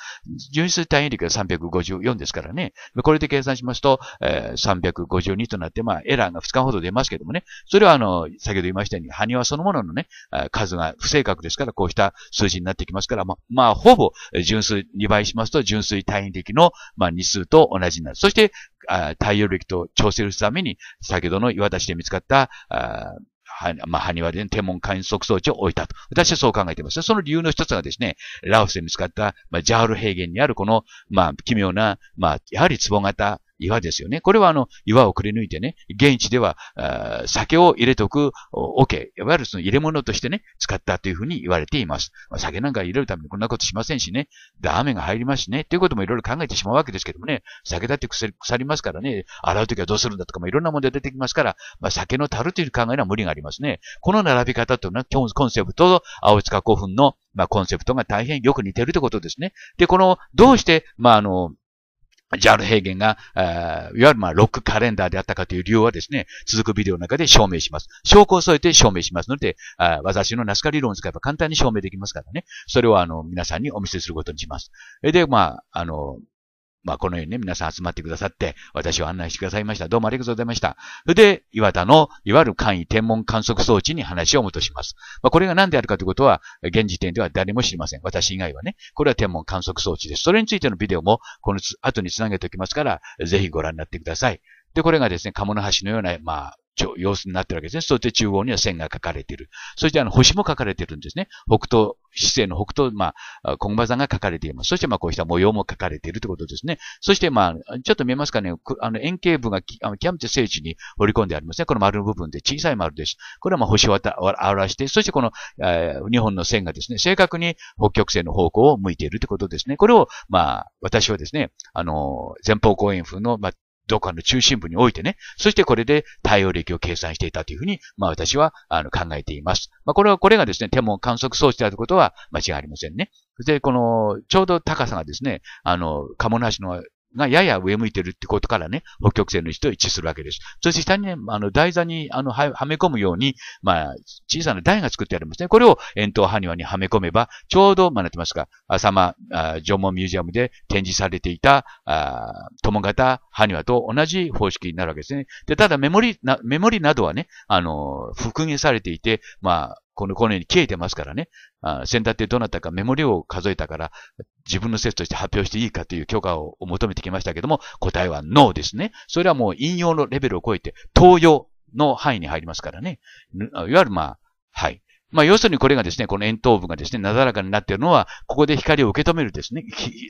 A: 純粋退院歴が354ですからね。これで計算しますと、えー、352となって、まあエラーが2日ほど出ますけどもね。それはあの、先ほど言いましたように、埴輪そのもののね、数が不正確ですから、こうした数字になってきますから、まあ、まあ、ほぼ純粋、2倍しますと純粋退院歴の、まあ、日数と同じになる。そして、あ太陽力と調整するために、先ほどの岩出しで見つかった、あは、まあ、埴輪で、ね、天文観測装置を置いたと。私はそう考えています。その理由の一つがですね、ラオスで見つかった、まあ、ジャール平原にあるこの、まあ、奇妙な、まあ、やはり壺型、岩ですよね。これはあの、岩をくり抜いてね、現地では、酒を入れとくケ、いわゆるその入れ物としてね、使ったというふうに言われています。まあ、酒なんか入れるためにこんなことしませんしね、ダメが入りますしね、ということもいろいろ考えてしまうわけですけどもね、酒だって腐りますからね、洗うときはどうするんだとか、も、いろんな問題出てきますから、まあ、酒の樽という考えには無理がありますね。この並び方というのは、コンセプトと青塚古墳の、まあ、コンセプトが大変よく似てるということですね。で、この、どうして、まあ、あの、ジャール・平原が、いわゆるまあロックカレンダーであったかという理由はですね、続くビデオの中で証明します。証拠を添えて証明しますので、私のナスカ理論を使えば簡単に証明できますからね。それをあの、皆さんにお見せすることにします。で、まあ、あの、まあ、このようにね、皆さん集まってくださって、私を案内してくださいました。どうもありがとうございました。それで、岩田の、いわゆる簡易天文観測装置に話を戻します。まあ、これが何であるかということは、現時点では誰も知りません。私以外はね、これは天文観測装置です。それについてのビデオも、この後につなげておきますから、ぜひご覧になってください。で、これがですね、鴨の橋のような、まあ、様子になってるわけですね。そして中央には線が書かれている。そしてあの星も書かれているんですね。北東、市政の北東、まあ、小熊さんが書かれています。そしてまあこうした模様も書かれているということですね。そしてまあ、ちょっと見えますかね。あの円形部がきあの極めて精緻に織り込んでありますね。この丸の部分で小さい丸です。これはまあ星を表して、そしてこの、えー、本の線がですね、正確に北極星の方向を向いているということですね。これをまあ、私はですね、あの、前方後円風の、まあ、どっかの中心部においてね、そしてこれで対応暦を計算していたというふうに、まあ私はあの考えています。まあこれは、これがですね、天文観測装置であることは間違いありませんね。で、この、ちょうど高さがですね、あの、鴨の橋のがやや上向いてるってことからね、北極星の位置と一致するわけです。そして下にね、あの、台座に、あの、はめ込むように、まあ、小さな台が作ってありますね。これを円筒埴輪にはめ込めば、ちょうど、まあ、なってますか、浅間、縄文ミュージアムで展示されていた、あ友型埴輪と同じ方式になるわけですね。で、ただメモリ、なメモリなどはね、あの、復元されていて、まあ、この、このように消えてますからね。あ先ンってどなたかメモリを数えたから、自分の説として発表していいかという許可を求めてきましたけども、答えはノーですね。それはもう引用のレベルを超えて、東洋の範囲に入りますからね。いわゆるまあ、はい。まあ、要するにこれがですね、この円頭部がですね、なだらかになっているのは、ここで光を受け止めるですね、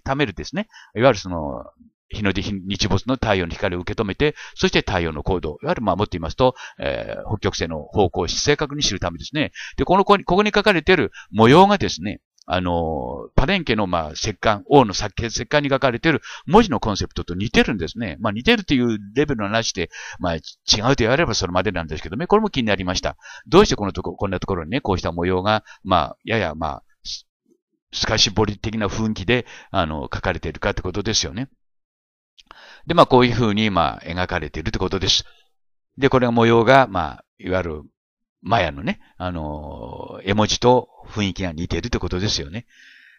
A: ためるですね、いわゆるその、日の日没の太陽の光を受け止めて、そして太陽の行動、いわゆるまあもっと言いますと、えー、北極星の方向を正確に知るためですね。で、この、ここに書かれている模様がですね、あの、パレンケの、まあ、石棺、王の石棺に書かれている文字のコンセプトと似てるんですね。まあ、似てるというレベルの話で、まあ、違うと言われればそれまでなんですけどね、これも気になりました。どうしてこのとこ、こんなところにね、こうした模様が、まあ、やや、まあ、透かし彫り的な雰囲気で、あの、書かれているかってことですよね。で、まあ、こういうふうに、まあ、描かれているということです。で、これが模様が、まあ、いわゆる、マヤのね、あのー、絵文字と雰囲気が似ているということですよね。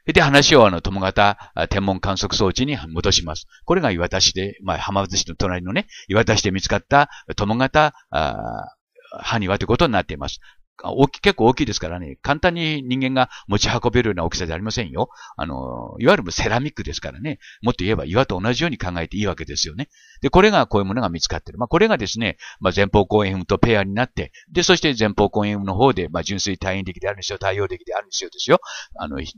A: で、話をあの、友型天文観測装置に戻します。これが岩田市で、まあ、浜松市の隣のね、岩田市で見つかった友型、あハニということになっています。大き、結構大きいですからね、簡単に人間が持ち運べるような大きさじゃありませんよ。あの、いわゆるセラミックですからね、もっと言えば岩と同じように考えていいわけですよね。で、これがこういうものが見つかってる。まあ、これがですね、まあ、前方後円墳とペアになって、で、そして前方後円墳の方で、まあ、純粋対応的であるにしよう、対応的であるにしようですよ。あの、日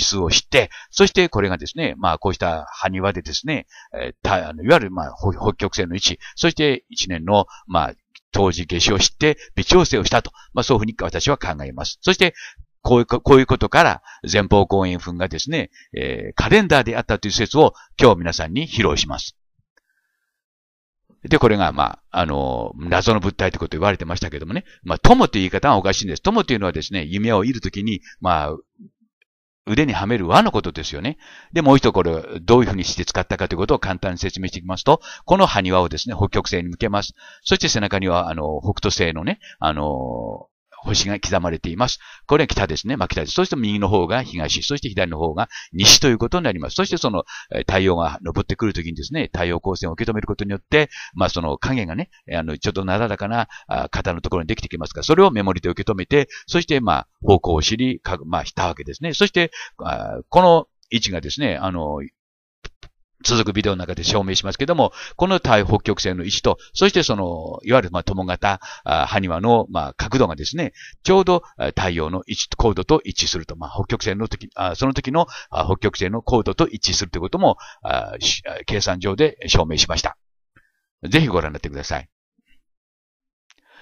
A: 数を知って、そしてこれがですね、まあ、こうした埴輪でですね、えー、たあのいわゆる、まあ、北極星の位置、そして一年の、まあ、当時下知して、微調整をしたと。まあ、そういうふうに私は考えます。そして、こういう、こういうことから、前方後円墳がですね、えー、カレンダーであったという説を今日皆さんに披露します。で、これが、まあ、あの、謎の物体ってこと言われてましたけどもね。まあ、友という言い方はおかしいんです。友というのはですね、夢を射るときに、まあ、腕にはめる輪のことですよね。で、もう一度これ、どういうふうにして使ったかということを簡単に説明していきますと、この埴輪をですね、北極星に向けます。そして背中には、あの、北斗星のね、あの、星が刻まれています。これは北ですね。まあ、北です。そして右の方が東、そして左の方が西ということになります。そしてその太陽が昇ってくるときにですね、太陽光線を受け止めることによって、まあ、その影がね、あの、ちょっとなだらかな型のところにできてきますから、それをメモリで受け止めて、そして、まあ、方向を知り、かまあ、したわけですね。そして、この位置がですね、あの、続くビデオの中で証明しますけども、この対北極星の位置と、そしてその、いわゆる、まあ、友型、ハニワの、まあ、角度がですね、ちょうど太陽の位置、高度と一致すると、まあ、北極星の時、あその時の北極星の高度と一致するということもあ、計算上で証明しました。ぜひご覧になってください。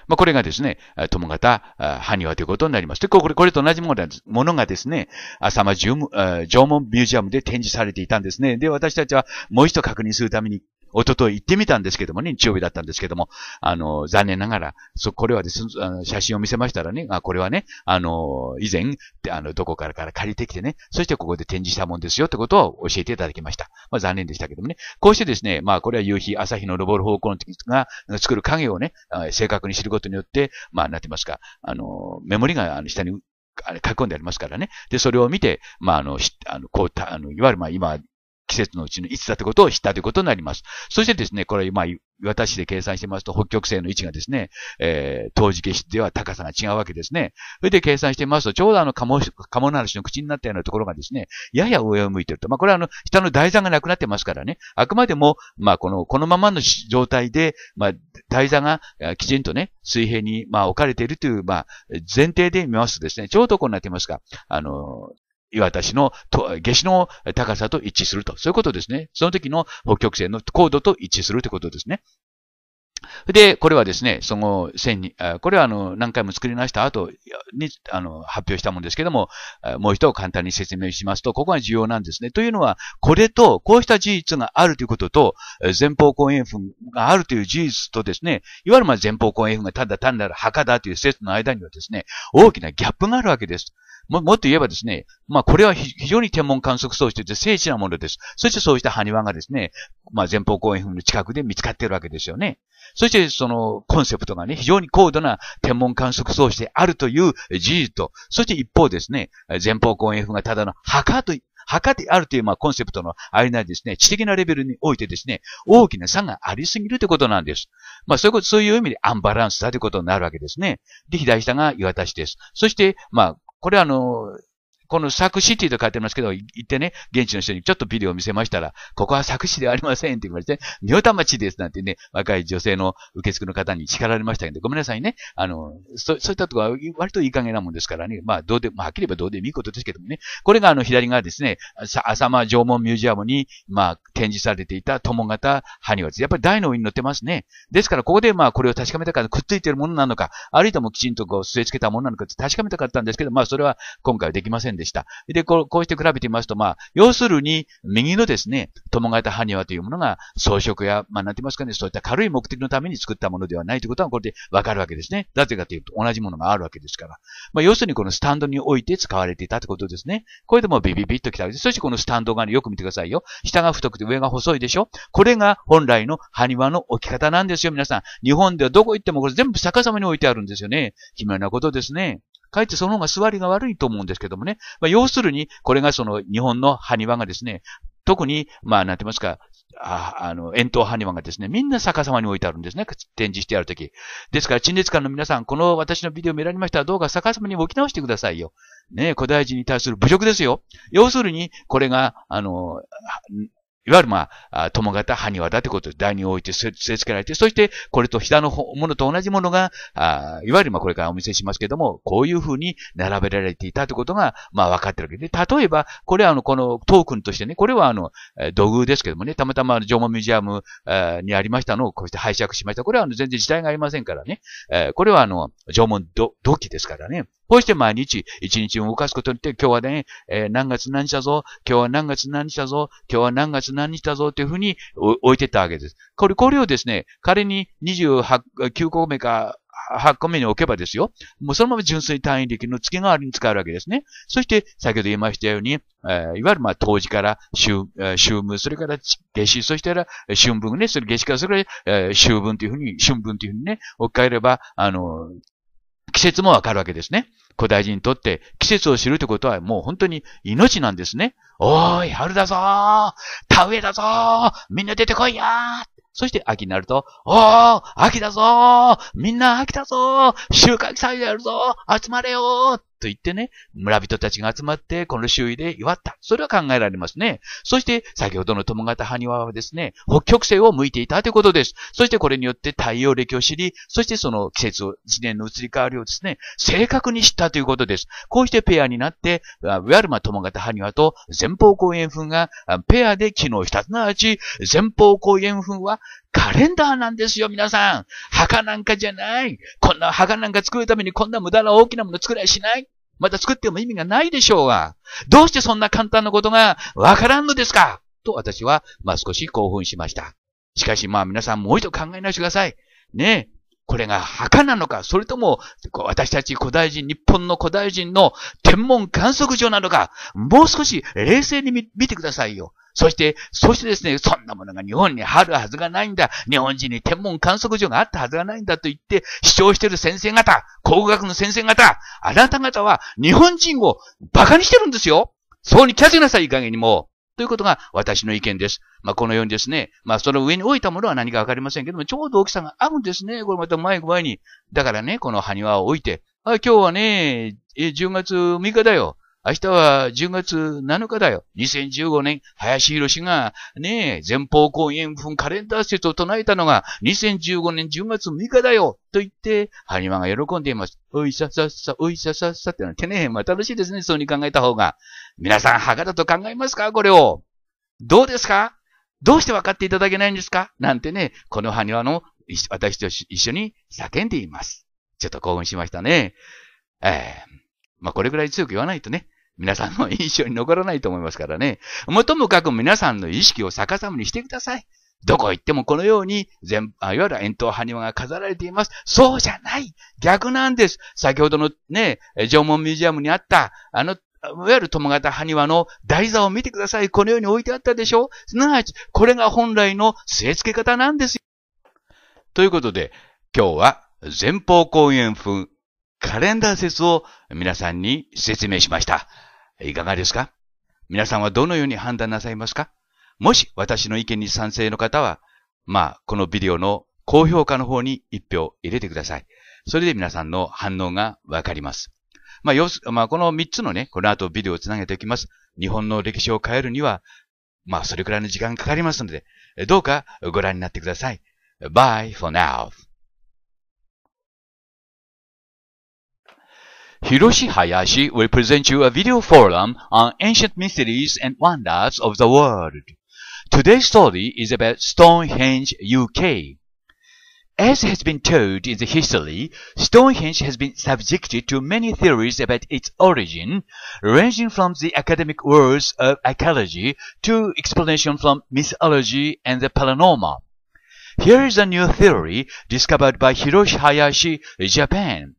A: まあ、これがですね、友方、埴輪ということになります。で、これ、これと同じものがですね、浅間縄文ミュージアムで展示されていたんですね。で、私たちはもう一度確認するためにおととい行ってみたんですけどもね、日曜日だったんですけども、あの、残念ながら、そ、これはですね、写真を見せましたらね、あ、これはね、あの、以前、あの、どこからから借りてきてね、そしてここで展示したもんですよってことを教えていただきました。まあ残念でしたけどもね、こうしてですね、まあこれは夕日、朝日の昇る方向の時が作る影をね、正確に知ることによって、まあなってますか、あの、メモリが下にあれ書き込んでありますからね。で、それを見て、まあ、あの、あの、こうた、あの、いわゆる、まあ、今、季節のうちのいつだってことを知ったということになります。そしてですね、これ、まあ、で計算してますと、北極星の位置がですね、えー、当時消しでは高さが違うわけですね。それで計算してますと、ちょうどあの、カモ、カモナルシの口になったようなところがですね、やや上を向いてると。まあ、これはあの、下の台座がなくなってますからね、あくまでも、まあ、この、このままの状態で、まあ、台座がきちんとね、水平に、まあ、置かれているという、まあ、前提で見ますとですね、ちょうどこうなってますが、あの、岩田氏の下肢の高さと一致すると。そういうことですね。その時の北極星の高度と一致するということですね。で、これはですね、その線に、これはあの、何回も作り直した後に、あの、発表したものですけども、もう一度簡単に説明しますと、ここが重要なんですね。というのは、これと、こうした事実があるということと、前方後円墳があるという事実とですね、いわゆるまあ前方後円墳がただ単なる墓だという説の間にはですね、大きなギャップがあるわけです。も、もっと言えばですね、まあこれは非常に天文観測装置で聖地精緻なものです。そしてそうした埴輪がですね、まあ、前方後円墳の近くで見つかっているわけですよね。そして、その、コンセプトがね、非常に高度な天文観測装置であるという事実と、そして一方ですね、前方後円墳がただの墓と、墓であるという、まあ、コンセプトのありないですね、知的なレベルにおいてですね、大きな差がありすぎるということなんです。まあ、そういうこと、そういう意味でアンバランスだということになるわけですね。で、左下が岩田市です。そして、まあ、これはあの、この作詞っていうと書いてますけど、行ってね、現地の人にちょっとビデオを見せましたら、ここは作詞ではありませんって言われて、明太町ですなんてね、若い女性の受付の方に叱られましたけど、ごめんなさいね。あの、そ、そういったとこは割といい加減なもんですからね、まあどうで、まあはっきり言えばどうでもいいことですけどもね、これがあの左側ですね、浅間縄文ミュージアムに、まあ展示されていた友型埴輪です。やっぱり台の上に乗ってますね。ですからここでまあこれを確かめたから、くっついてるものなのか、あるいはもきちんとこう据え付けたものなのか確かめたかったんですけど、まあそれは今回はできませんででした。で、こうこうして比べてみますと、まあ、要するに、右のですね、友型埴輪というものが装飾や、まあ、なんて言いますかね、そういった軽い目的のために作ったものではないということは、これでわかるわけですね。なぜかというと、同じものがあるわけですから。まあ、要するにこのスタンドに置いて使われていたということですね。これでもビビビッと来たわけです。そしてこのスタンド側によく見てくださいよ。下が太くて上が細いでしょこれが本来の埴輪の置き方なんですよ、皆さん。日本ではどこ行ってもこれ全部逆さまに置いてあるんですよね。奇妙なことですね。かえってその方が座りが悪いと思うんですけどもね。まあ、要するに、これがその日本の埴輪がですね、特に、まあ、なんて言いますか、ああの、円筒埴輪がですね、みんな逆さまに置いてあるんですね。展示してあるとき。ですから、陳列館の皆さん、この私のビデオ見られましたら、どうか逆さまに置き直してくださいよ。ね古代人に対する侮辱ですよ。要するに、これが、あの、いわゆるまあ、友型、埴輪だということで、台に置いて据え付けられて、そして、これと下のものと同じものが、あいわゆるまあ、これからお見せしますけども、こういうふうに並べられていたということが、まあ、分かってるわけで、例えば、これはあの、このトークンとしてね、これはあの、土偶ですけどもね、たまたま縄文ミュージアムにありましたのを、こうして拝借しました。これはあの、全然時代がありませんからね、これはあの、縄文土器ですからね、こうして毎日、一日動かすことによって、今日はね、えー、何月何日だぞ、今日は何月何日だぞ、今日は何月何日だぞ、というふうに置いてったわけです。これ、これをですね、仮に28、9個目か、8個目に置けばですよ。もうそのまま純粋単位力の付け代わりに使えるわけですね。そして、先ほど言いましたように、えー、いわゆるまあ、当時から、週、えー、分、それから夏至、そしたら、春分ね、それ夏至から、それから、えー、秋分というふうに、春分というふうにね、置き換えれば、あの、季節もわかるわけですね。古代人にとって季節を知るということはもう本当に命なんですね。おーい、春だぞー田植えだぞーみんな出てこいやーそして秋になると、おー秋だぞーみんな秋だぞー収穫祭やるぞー集まれよーと言ってね、村人たちが集まって、この周囲で祝った。それは考えられますね。そして、先ほどの友方埴輪はですね、北極星を向いていたということです。そしてこれによって太陽暦を知り、そしてその季節を、一年の移り変わりをですね、正確に知ったということです。こうしてペアになって、ウェアルマ友方埴輪と前方後円墳がペアで機能した。すなわち、前方後円墳はカレンダーなんですよ、皆さん。墓なんかじゃない。こんな墓なんか作るためにこんな無駄な大きなもの作らしない。また作っても意味がないでしょうが。どうしてそんな簡単なことがわからんのですかと私は、まあ少し興奮しました。しかしまあ皆さんもう一度考え直してください。ねえ。これが墓なのか、それとも、私たち古代人、日本の古代人の天文観測所なのか、もう少し冷静に見てくださいよ。そして、そしてですね、そんなものが日本にあるはずがないんだ。日本人に天文観測所があったはずがないんだと言って主張している先生方、工学の先生方、あなた方は日本人を馬鹿にしてるんですよ。そうに気づきなさい、いい加減にもということが私の意見です。まあ、このようにですね、まあ、その上に置いたものは何かわかりませんけども、ちょうど大きさがあるんですね。これまた前前に。だからね、この埴輪を置いて、あ今日はね、10月6日だよ。明日は10月7日だよ。2015年、林博がね前方後円墳カレンダー説を唱えたのが2015年10月6日だよと言って、ハニマが喜んでいます。おいささっさ、おいささっさってのは手ねへんは楽しいですね。そうに考えた方が。皆さん、墓だと考えますかこれを。どうですかどうして分かっていただけないんですかなんてね、このハニワの私と一緒に叫んでいます。ちょっと興奮しましたね。えーまあ、これぐらい強く言わないとね、皆さんの印象に残らないと思いますからね。もともかく皆さんの意識を逆さまにしてください。どこ行ってもこのように、全、いわゆる円筒埴輪が飾られています。そうじゃない逆なんです先ほどのね、縄文ミュージアムにあった、あの、いわゆる友型埴輪の台座を見てください。このように置いてあったでしょすなわち、これが本来の据え付け方なんですよ。ということで、今日は前方後円墳カレンダー説を皆さんに説明しました。いかがですか皆さんはどのように判断なさいますかもし私の意見に賛成の方は、まあ、このビデオの高評価の方に一票入れてください。それで皆さんの反応がわかります。まあ、要す、まあ、この3つのね、この後ビデオをつなげておきます。日本の歴史を変えるには、まあ、それくらいの時間かかりますので、どうかご覧になってください。Bye for now. Hiroshi Hayashi will present you a video forum on ancient mysteries and wonders of the world. Today's story is about Stonehenge, UK. As has been told in the history, Stonehenge has been subjected to many theories about its origin, ranging from the academic worlds of archaeology to explanation from mythology and the paranormal. Here is a new theory discovered by Hiroshi Hayashi, Japan.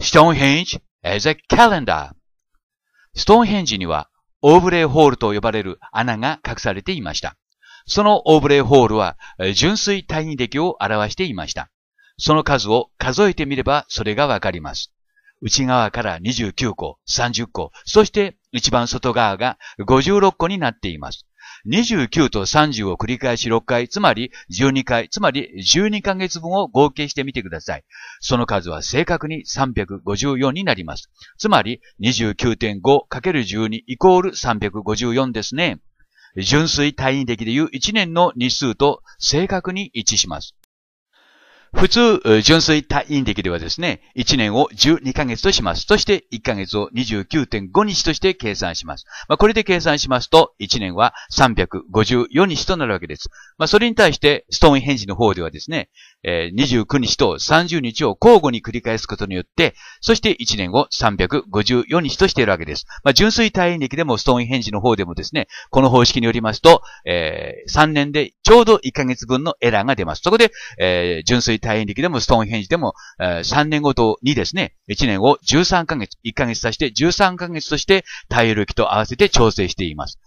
A: Stonehenge as a calendar。ストーンヘンジにはオーブレイホールと呼ばれる穴が隠されていました。そのオーブレイホールは純粋単位歴を表していました。その数を数えてみればそれがわかります。内側から29個、30個、そして一番外側が56個になっています。29と30を繰り返し6回、つまり12回、つまり12ヶ月分を合計してみてください。その数は正確に354になります。つまり 29.5×12 イコール354ですね。純粋単位的でいう1年の日数と正確に一致します。普通、純粋単位歴ではですね、1年を12ヶ月とします。そして1ヶ月を29.5日として計算します。まあ、これで計算しますと、1年は354日となるわけです。まあ、それに対して、ストーンヘンジの方ではですね、えー、29日と30日を交互に繰り返すことによって、そして1年を354日としているわけです。まあ、純粋単位歴でもストーンヘンジの方でもですね、この方式によりますと、えー、3年でちょうど1ヶ月分のエラーが出ます。そこで、えー、純粋大変歴でもストーンヘンジでも、えー、3年ごとにですね、1年を13ヶ月、1ヶ月足して13ヶ月として太陽暦と合わせて調整しています。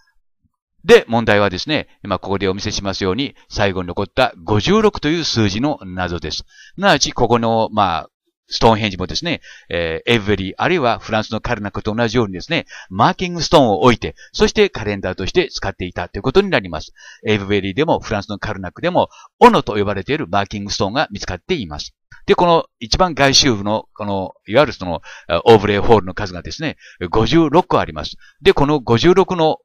A: で、問題はですね、今ここでお見せしますように、最後に残った56という数字の謎です。なわち、ここの、まあ、ストーンヘンジもですね、えー、エベリー、あるいはフランスのカルナックと同じようにですね、マーキングストーンを置いて、そしてカレンダーとして使っていたということになります。エブリーでもフランスのカルナックでも、斧と呼ばれているマーキングストーンが見つかっています。で、この一番外周部の、この、いわゆるその、オーブレイホールの数がですね、56個あります。で、この56の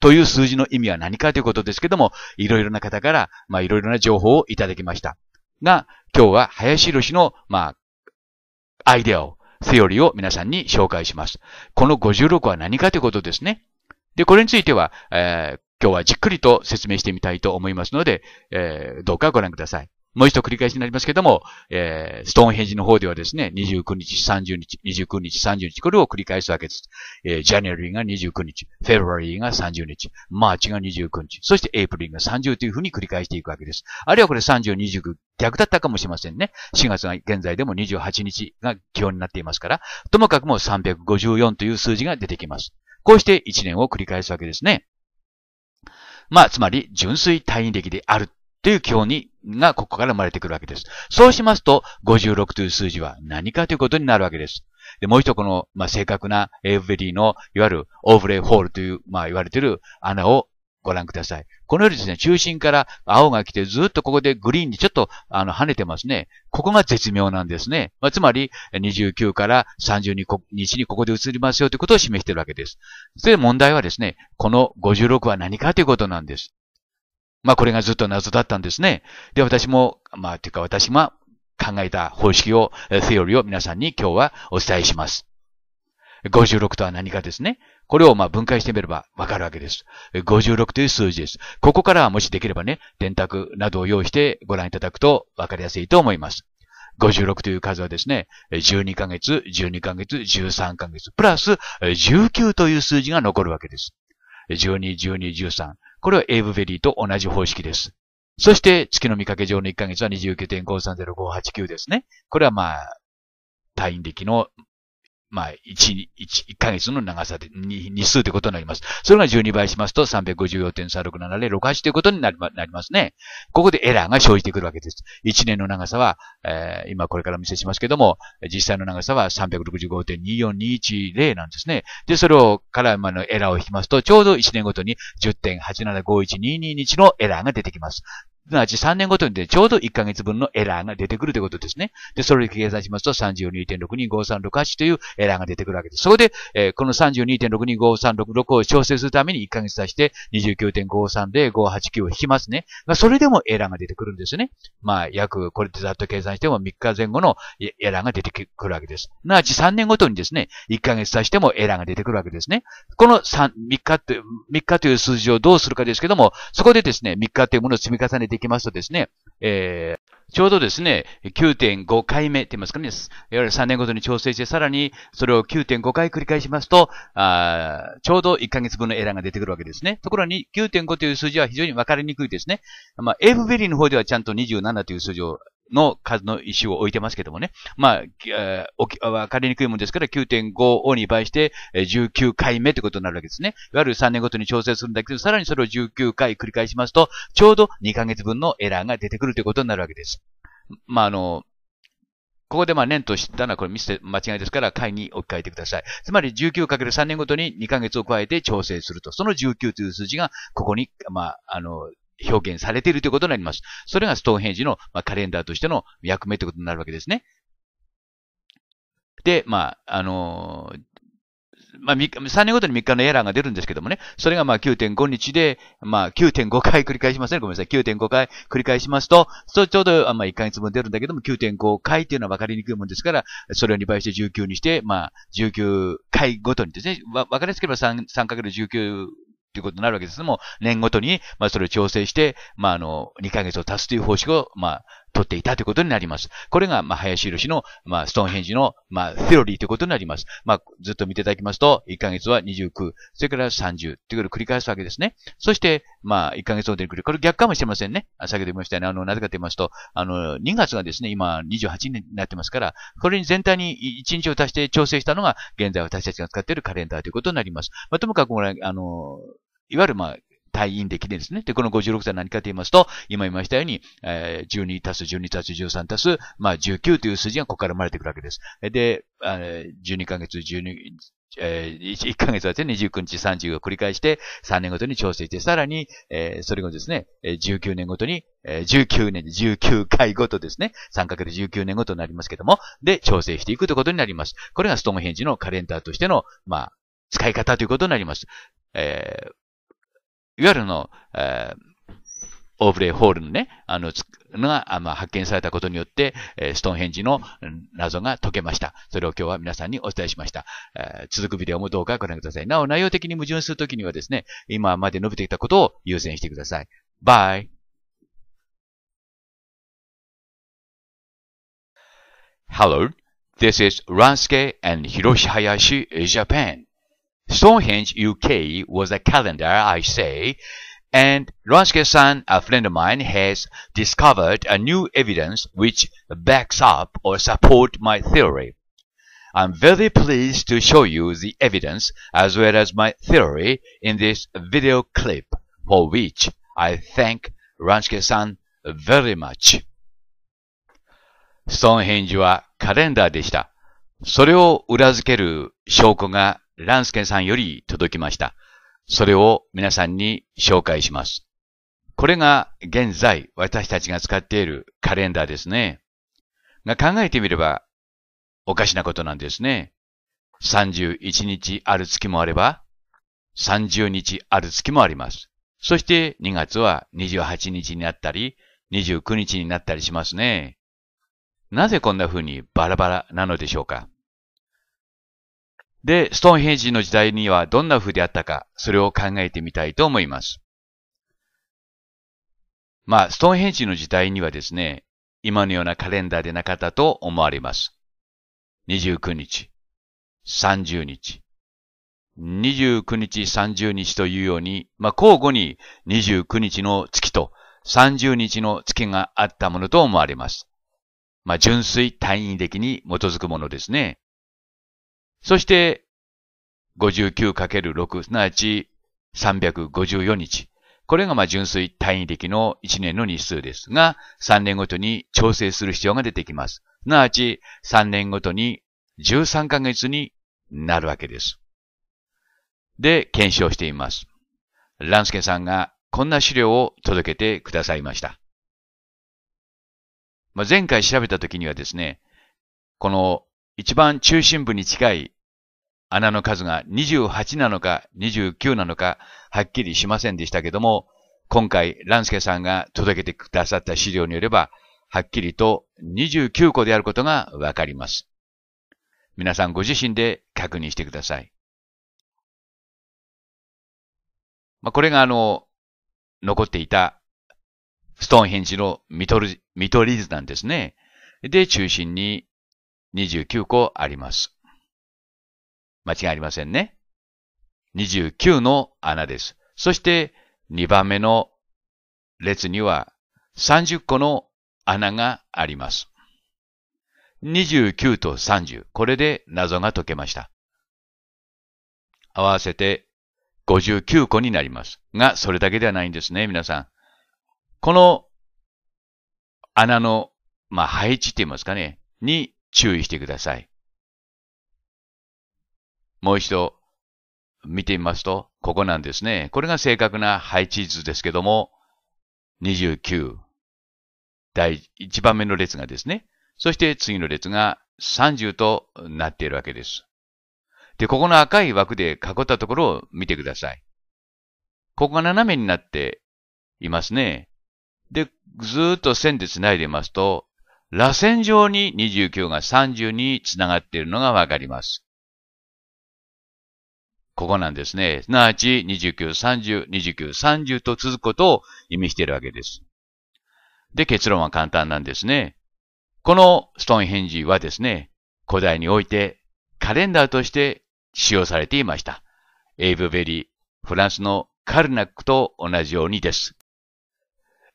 A: という数字の意味は何かということですけども、いろいろな方から、まあ、いろいろな情報をいただきました。が、今日は林博の、まあ、アイデアを、セオリーを皆さんに紹介します。この56は何かということですね。で、これについては、えー、今日はじっくりと説明してみたいと思いますので、えー、どうかご覧ください。もう一度繰り返しになりますけども、えー、ストーンヘンジの方ではですね、29日、30日、29日、30日、これを繰り返すわけです。えー、January が29日、February が30日、March が29日、そして April が30というふうに繰り返していくわけです。あるいはこれ30、29、逆だったかもしれませんね。4月が現在でも28日が基本になっていますから、ともかくもう354という数字が出てきます。こうして1年を繰り返すわけですね。まあ、つまり、純粋単位歴であるという基本に、がここから生まれてくるわけです。そうしますと、56という数字は何かということになるわけです。で、もう一この、まあ、正確なエーブベリーの、いわゆるオーブレイホールという、まあ、言われている穴をご覧ください。このようにですね、中心から青が来てずっとここでグリーンにちょっとあの跳ねてますね。ここが絶妙なんですね。まあ、つまり、29から30日にここで移りますよということを示しているわけです。で問題はですね、この56は何かということなんです。まあこれがずっと謎だったんですね。で、私も、まあ、というか私が考えた方式を、セオリーを皆さんに今日はお伝えします。56とは何かですね。これをまあ分解してみればわかるわけです。56という数字です。ここからはもしできればね、電卓などを用意してご覧いただくとわかりやすいと思います。56という数はですね、12ヶ月、12ヶ月、13ヶ月、プラス19という数字が残るわけです。12、12、13。これはエイブベリーと同じ方式です。そして、月の見かけ上の1ヶ月は29.53058 9ですね。これはまあ、退院歴のまあ、1、1、1ヶ月の長さで、2、日数ということになります。それが12倍しますと、354.367068ということになりま、なりますね。ここでエラーが生じてくるわけです。1年の長さは、えー、今これからお見せしますけども、実際の長さは365.24210なんですね。で、それを、から今のエラーを引きますと、ちょうど1年ごとに10.8751222日のエラーが出てきます。なあ、ち3年ごとにでちょうど1ヶ月分のエラーが出てくるということですね。で、それで計算しますと32.625368というエラーが出てくるわけです。そこで、えー、この32.625366を調整するために1ヶ月足して29.530589を引きますね。まあ、それでもエラーが出てくるんですね。まあ、約、これでざっと計算しても3日前後のエラーが出てくるわけです。なあ、ち3年ごとにですね、1ヶ月足してもエラーが出てくるわけですね。この3、3日という、3日という数字をどうするかですけども、そこでですね、3日というものを積み重ねてできますとですね、えー、ちょうどですね、9.5回目って言いますかね、いわゆる3年ごとに調整して、さらにそれを9.5回繰り返しますと、あちょうど1ヶ月分のエラーが出てくるわけですね。ところに9.5という数字は非常にわかりにくいですね。まあ、エイブベリーの方ではちゃんと27という数字をの数の石を置いてますけどもね。まあ、えー、わかりにくいもんですから、9.5を2倍して、19回目ということになるわけですね。いわゆる3年ごとに調整するんだけど、さらにそれを19回繰り返しますと、ちょうど2ヶ月分のエラーが出てくるということになるわけです。まあ、あの、ここでまあ年と知ったのはこれミス間違いですから会に置き換えてください。つまり 19×3 年ごとに2ヶ月を加えて調整すると。その19という数字がここに、まあ、あの、表現されているということになります。それがストーンヘンジの、まあ、カレンダーとしての役目ということになるわけですね。で、まあ、あのー、まあ、3年ごとに3日のエラーが出るんですけどもね、それがまあ9.5日で、まあ9.5回繰り返しますね。ごめんなさい。9.5回繰り返しますと、そちょうどまあ1ヶ月分出るんだけども、9.5回っていうのは分かりにくいもんですから、それを2倍して19にして、まあ19回ごとにですね、わ分かりやすければ 3×19 とていうことになるわけですけども、年ごとに、まあ、それを調整して、まあ、あの、2ヶ月を足すという方式を、まあ、取っていたということになります。これが、まあ、林博の、まあ、ストーンヘンジの、まあ、セロリーということになります。まあ、ずっと見ていただきますと、1ヶ月は29、それから30ということを繰り返すわけですね。そして、まあ、1ヶ月を出てくる。これ逆かもしれませんね。先ほど言いましたよね。あの、なぜかと言いますと、あの、2月がですね、今28になってますから、これに全体に1日を足して調整したのが、現在私たちが使っているカレンダーということになります。まあ、ともかくこれ、あの、いわゆるまあ、退院できるんですね。で、この56歳は何かと言いますと、今言いましたように、えー、12足す12足す13足す、まあ19という数字がここから生まれてくるわけです。で、12ヶ月、12、えー、1ヶ月はですね、29日30を繰り返して、3年ごとに調整して、さらに、えー、それがですね、19年ごとに、19年、19回ごとですね、3ヶ月19年ごとになりますけども、で、調整していくということになります。これがストームヘンジのカレンダーとしての、まあ、使い方ということになります。えー、いわゆるの、えー、オーブレイホールのね、あの、のが、まあ、発見されたことによって、えー、ストーンヘンジの謎が解けました。それを今日は皆さんにお伝えしました。えー、続くビデオもどうかご覧ください。なお、内容的に矛盾するときにはですね、今まで述べてきたことを優先してください。バイ。Hello, this is Ransuke and Hiroshi Hayashi, Japan. Stonehenge UK was a calendar, I say, and Ronske-san, a friend of mine, has discovered a new evidence which backs up or support my theory. I'm very pleased to show you the evidence as well as my theory in this video clip, for which I thank Ronske-san very much. Stonehenge calendar. ストーンヘンジはカレンダーでした。それを裏付ける証拠がランスケンさんより届きました。それを皆さんに紹介します。これが現在私たちが使っているカレンダーですね。が考えてみればおかしなことなんですね。31日ある月もあれば、30日ある月もあります。そして2月は28日になったり、29日になったりしますね。なぜこんな風にバラバラなのでしょうかで、ストーンヘンジの時代にはどんな風であったか、それを考えてみたいと思います。まあ、ストーンヘンジの時代にはですね、今のようなカレンダーでなかったと思われます。29日、30日、29日、30日というように、まあ、交互に29日の月と30日の月があったものと思われます。まあ、純粋単位的に基づくものですね。そして、59×6、すなわち354日。これがま純粋単位歴の1年の日数ですが、3年ごとに調整する必要が出てきます。すなわち、3年ごとに13ヶ月になるわけです。で、検証しています。ランスケさんがこんな資料を届けてくださいました。まあ、前回調べた時にはですね、この一番中心部に近い穴の数が28なのか29なのかはっきりしませんでしたけども、今回、ランスケさんが届けてくださった資料によれば、はっきりと29個であることがわかります。皆さんご自身で
B: 確認してください。まあ、これがあ
A: の、残っていたストーンヘンジの見取り図なんですね。で、中心に29個あります。間違いありませんね。29の穴です。そして2番目の列には30個の穴があります。29と30、これで謎が解けました。合わせて59個になります。が、それだけではないんですね、皆さん。この穴の、まあ、配置って言いますかね、に注意してください。もう一度見てみますと、ここなんですね。これが正確な配置図ですけども、29、第1番目の列がですね。そして次の列が30となっているわけです。で、ここの赤い枠で囲ったところを見てください。ここが斜めになっていますね。で、ずっと線で繋いでいますと、螺旋状に29が30に繋がっているのがわかります。ここなんですね。すなわち、29、30、29、30と続くことを意味しているわけです。で、結論は簡単なんですね。このストーンヘンジはですね、古代においてカレンダーとして使用されていました。エイブベリー、フランスのカルナックと同じようにです。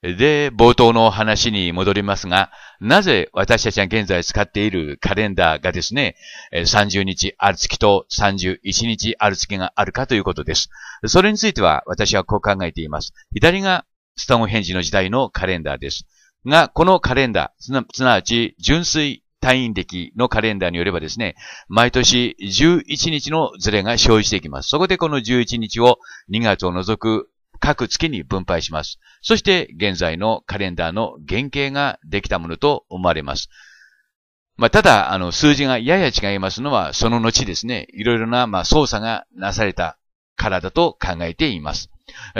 A: で、冒頭の話に戻りますが、なぜ私たちが現在使っているカレンダーがですね、30日ある月と31日ある月があるかということです。それについては私はこう考えています。左がスタンヘンジの時代のカレンダーです。が、このカレンダー、すなわち純粋退院歴のカレンダーによればですね、毎年11日のズレが生じていきます。そこでこの11日を2月を除く各月に分配します。そして現在のカレンダーの原型ができたものと思われます。まあ、ただ、あの、数字がやや違いますのは、その後ですね、いろいろな、ま操作がなされたからだと考えています。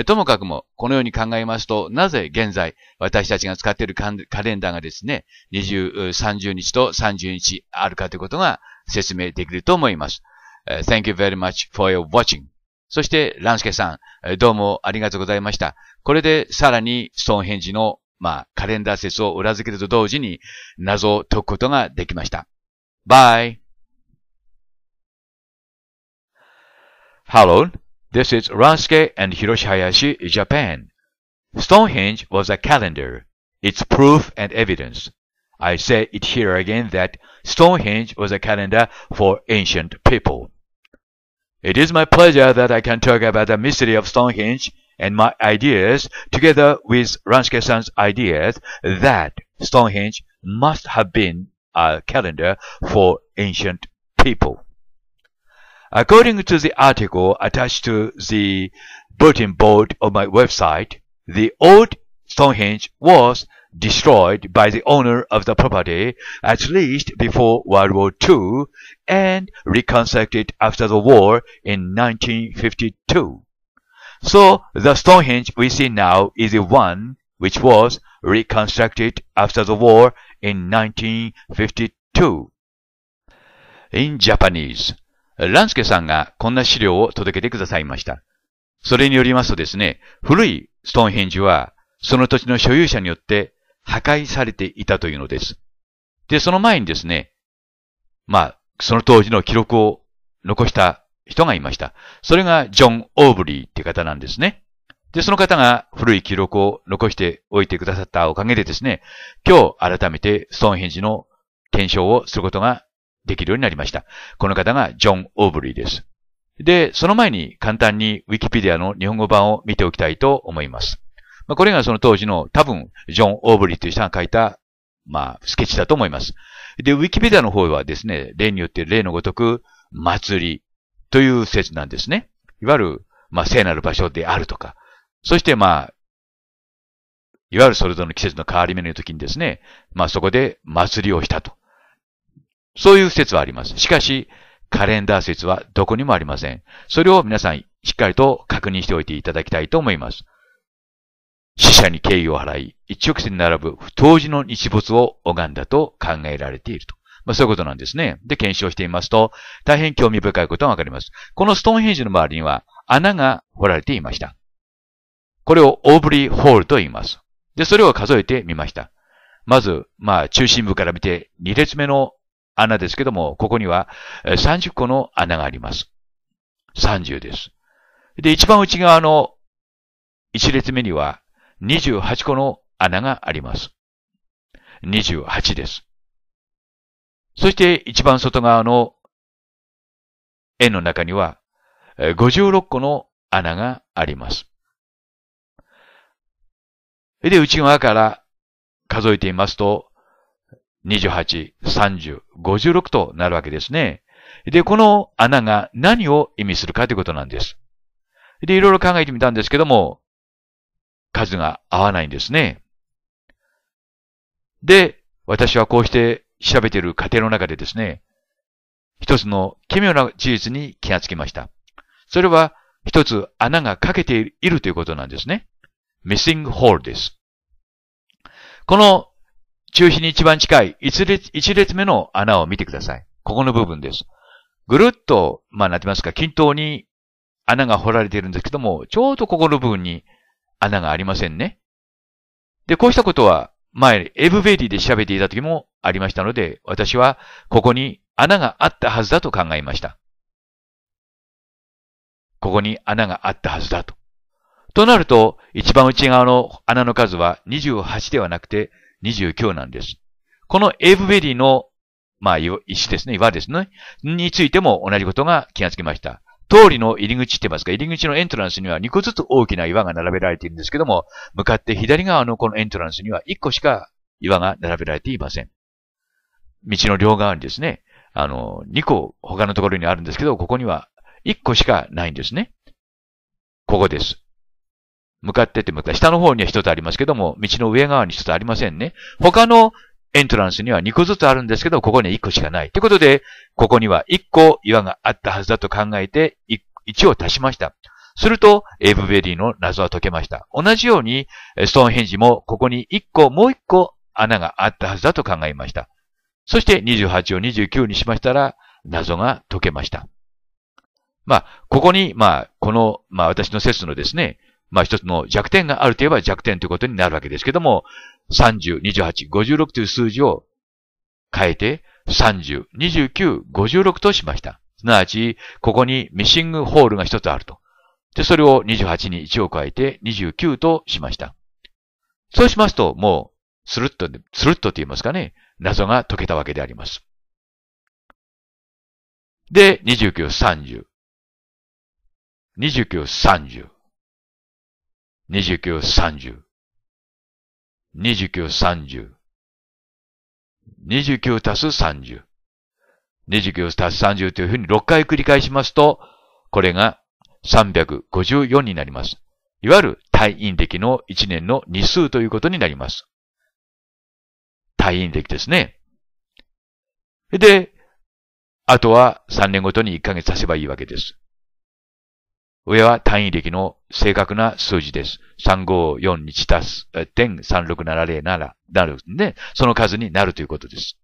A: ともかくも、このように考えますと、なぜ現在、私たちが使っているカレンダーがですね、20、30日と30日あるかということが説明できると思います。thank you very much for your watching. そして、ランスケさん、どうもありがとうございました。これでさらにストーンヘンジの、まあ、カレンダー説を裏付けると同時に謎を解くことができました。Bye! Hello, this is Ransuke and Hiroshi Hayashi, Japan. Stonehenge was a calendar. It's proof and evidence. I say it here again that Stonehenge was a calendar for ancient people. It is my pleasure that I can talk about the mystery of Stonehenge and my ideas, together with Ranske-san's ideas, that Stonehenge must have been a calendar for ancient people. According to the article attached to the bulletin board of my website, the old Stonehenge was destroyed by the owner of the property at least before World War II and reconstructed after the war in 1952. So the Stonehenge we see now is the one which was reconstructed after the war in 1952. In Japanese, ランスケさんがこんな資料を届けてくださいました。それによりますとですね、古いストーンヘンジは、その土地の所有者によって破壊されていたというのです。で、その前にですね、まあ、その当時の記録を残した人がいました。それがジョン・オーブリーって方なんですね。で、その方が古い記録を残しておいてくださったおかげでですね、今日改めてストーンヘンジの検証をすることができるようになりました。この方がジョン・オーブリーです。で、その前に簡単にウィキペディアの日本語版を見ておきたいと思います。まあ、これがその当時の多分、ジョン・オーブリーという人が書いた、まあ、スケッチだと思います。で、ウィキペディアの方はですね、例によって例のごとく、祭りという説なんですね。いわゆる、まあ、聖なる場所であるとか、そしてまあ、いわゆるそれぞれの季節の変わり目の時にですね、まあそこで祭りをしたと。そういう説はあります。しかし、カレンダー説はどこにもありません。それを皆さんしっかりと確認しておいていただきたいと思います。死者に敬意を払い、一直線に並ぶ不当時の日没を拝んだと考えられていると。まあ、そういうことなんですね。で、検証してみますと、大変興味深いことがわかります。このストーンヘンジの周りには穴が掘られていました。これをオーブリーホールと言います。で、それを数えてみました。まず、まあ、中心部から見て2列目の穴ですけども、ここには30個の穴があります。30です。で、一番内側の1列目には28個の穴があります。28です。そして一番外側の円の中には56個の穴があります。で、内側から数えてみますと、28、30、56となるわけですね。で、この穴が何を意味するかということなんです。で、いろいろ考えてみたんですけども、数が合わないんですね。で、私はこうして調べている過程の中でですね、一つの奇妙な事実に気がつきました。それは一つ穴が欠けているということなんですね。missing hole です。この中心に一番近い一列一列目の穴を見てください。ここの部分です。ぐるっと、まあなってますか、均等に穴が掘られているんですけども、ちょうどここの部分に穴がありませんね。で、こうしたことは前、エブベリーで調べていた時もありましたので、私はここに穴があったはずだと考えました。ここに穴があったはずだと。となると、一番内側の穴の数は28ではなくて29なんです。このエブベリーの、まあ、石ですね、岩ですね、についても同じことが気がつきました。通りの入り口って言いますか、入り口のエントランスには2個ずつ大きな岩が並べられているんですけども、向かって左側のこのエントランスには1個しか岩が並べられていません。道の両側にですね、あの、2個他のところにあるんですけど、ここには1個しかないんですね。ここです。向かってって向かって、下の方には1つありますけども、道の上側に1つありませんね。他のエントランスには2個ずつあるんですけど、ここには1個しかない。ということで、ここには1個岩があったはずだと考えて、1を足しました。すると、エイブベリーの謎は解けました。同じように、ストーンヘンジもここに1個、もう1個穴があったはずだと考えました。そして28を29にしましたら、謎が解けました。まあ、ここに、まあ、この、まあ、私の説のですね、まあ、一つの弱点があるといえば弱点ということになるわけですけども、30、28、56という数字を変えて、30、29、56としました。すなわち、ここにミッシングホールが一つあると。で、それを28に1を変えて29としました。そうしますと、もう、スルッと、スルッとと言いますかね、謎が解けたわけであります。で、29、
B: 30。29、30。29、30。29、30。
A: 29たす30。29たす30というふうに6回繰り返しますと、これが354になります。いわゆる退院歴の1年の日数ということになります。退院歴ですね。で、あとは3年ごとに1ヶ月足せばいいわけです。上は単位歴の正確な数字です。354に1足す、点3670なら、なるんで、その数になるということです。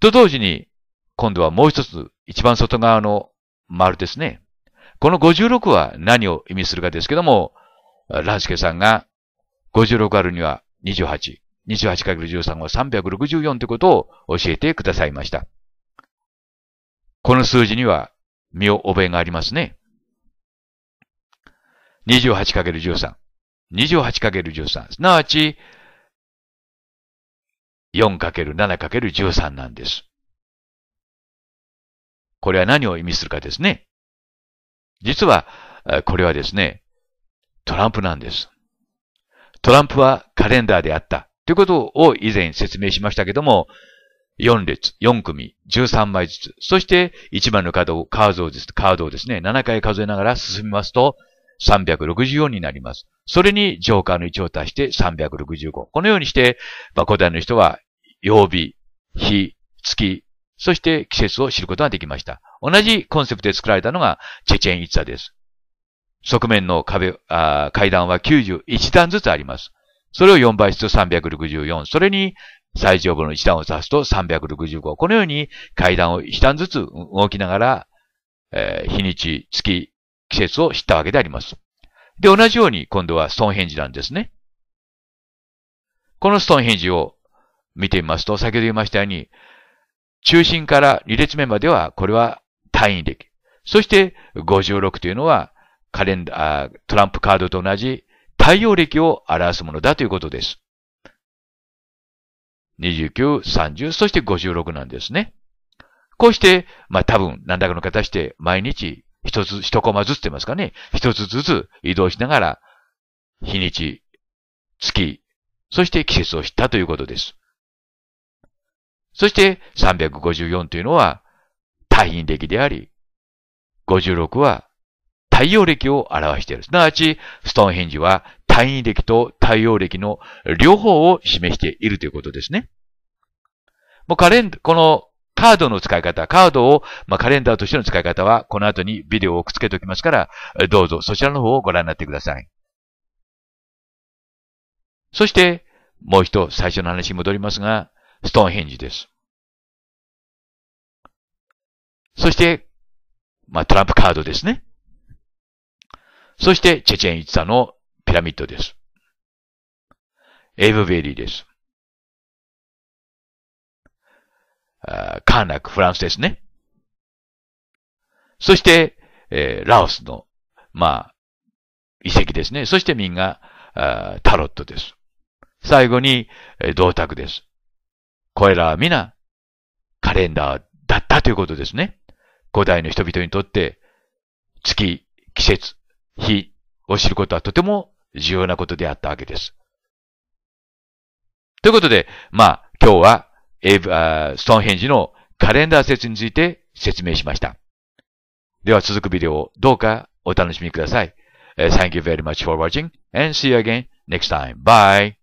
A: と同時に、今度はもう一つ、一番外側の丸ですね。この56は何を意味するかですけども、ランスケさんが56あるには28、28×13 は364ということを教えてくださいました。この数字には身を覚えがありますね。28×13。28×13。すなわち、
B: 4×7×13 なんです。
A: これは何を意味するかですね。実は、これはですね、トランプなんです。トランプはカレンダーであった。ということを以前説明しましたけども、4列、4組、13枚ずつ。そして、1番のカードを、カードをですカードをですね、7回数えながら進みますと、364になります。それにジョーカーの位置を足して365。このようにして、まあ、古代の人は、曜日、日、月、そして季節を知ることができました。同じコンセプトで作られたのが、チェチェン・イッツァです。側面の壁、階段は91段ずつあります。それを4倍質364。それに最上部の一段を指すと365。このように階段を一段ずつ動きながら、えー、日にち、月、季節を知ったわけであります。で、同じように今度はストーンヘンジなんですね。このストーンヘンジを見てみますと、先ほど言いましたように、中心から2列目までは、これは単位歴。そして、56というのは、カレンダー、トランプカードと同じ太陽歴を表すものだということです。29、30、そして56なんですね。こうして、まあ多分、何らかの形で毎日一つ、一コマずつって言いますかね。一つずつ移動しながら、日にち、月、そして季節を知ったということです。そして354というのは、太陰暦であり、56は太陽暦を表している。すなわち、ストーンヘンジは単位歴と対応歴の両方を示しているということですね。もうカレン、このカードの使い方、カードを、まあ、カレンダーとしての使い方は、この後にビデオをくっつけておきますから、どうぞそちらの方をご覧になってください。そして、もう一度最初の話に
B: 戻りますが、ストーンヘンジです。
A: そして、まあ、トランプカードですね。そして、チェチェン一茶のピラミッドです。エイブベリーです。
B: あカーナック、フランスですね。
A: そして、えー、ラオスの、まあ、遺跡ですね。そしてみんな、タロットです。最後に、えー、銅鐸です。これらは皆、カレンダーだったということですね。古代の人々にとって、月、季節、日を知ることはとても重要なことであったわけです。ということで、まあ、今日は、エブストーンヘンジのカレンダー説について説明しました。では続くビデオをどうかお楽しみください。Thank you very much for watching and see you again next time. Bye!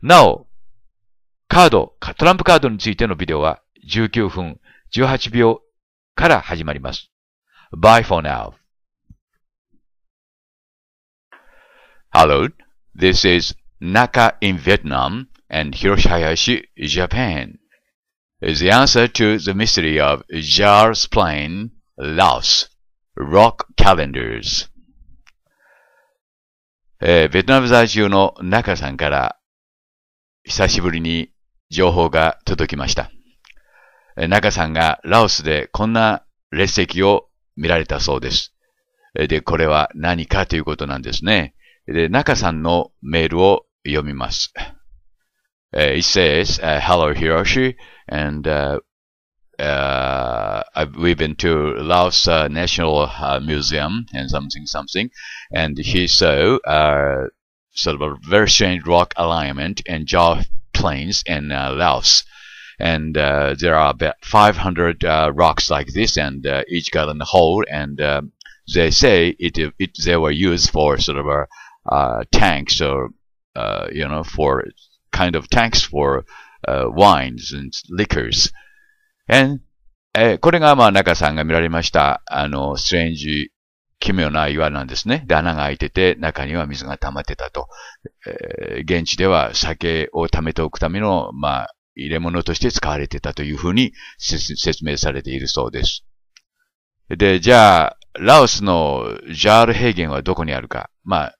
A: なお、カード、トランプカードについてのビデオは19分18秒から始まります。Bye for now. Hello, this is Naka in Vietnam and Hiroshayashi, Japan. The answer to the mystery of Jar's Plain, Laos, Rock Calendars. えー、ベトナム在住の中さんから久しぶりに情報が届きました。えー、中さんがラオスでこんな列席を見られたそうです。で、これは何かということなんですね。で、中さんのメールを読みます。Uh, it says, uh, hello Hiroshi, and uh, uh, I've, we've been to Laos uh, National uh, Museum and something something, and he saw uh, sort of a very strange rock alignment and jaw planes in uh, Laos. And uh, there are about 500 rocks like this, and each got a hole. And um, they say it, it they were used for sort of a uh, tanks or uh, you know for kind of tanks for uh, wines and liquors and えー、これが、まあ、中さんが見られました、あの、ストレンジ、奇妙な岩なんですね。で、穴が開いてて、中には水が溜まってたと。えー、現地では酒を溜めておくための、まあ、入れ物として使われてたというふうに説明されているそうです。で、じゃあ、ラオスのジャール平原はどこにあるか。まあ、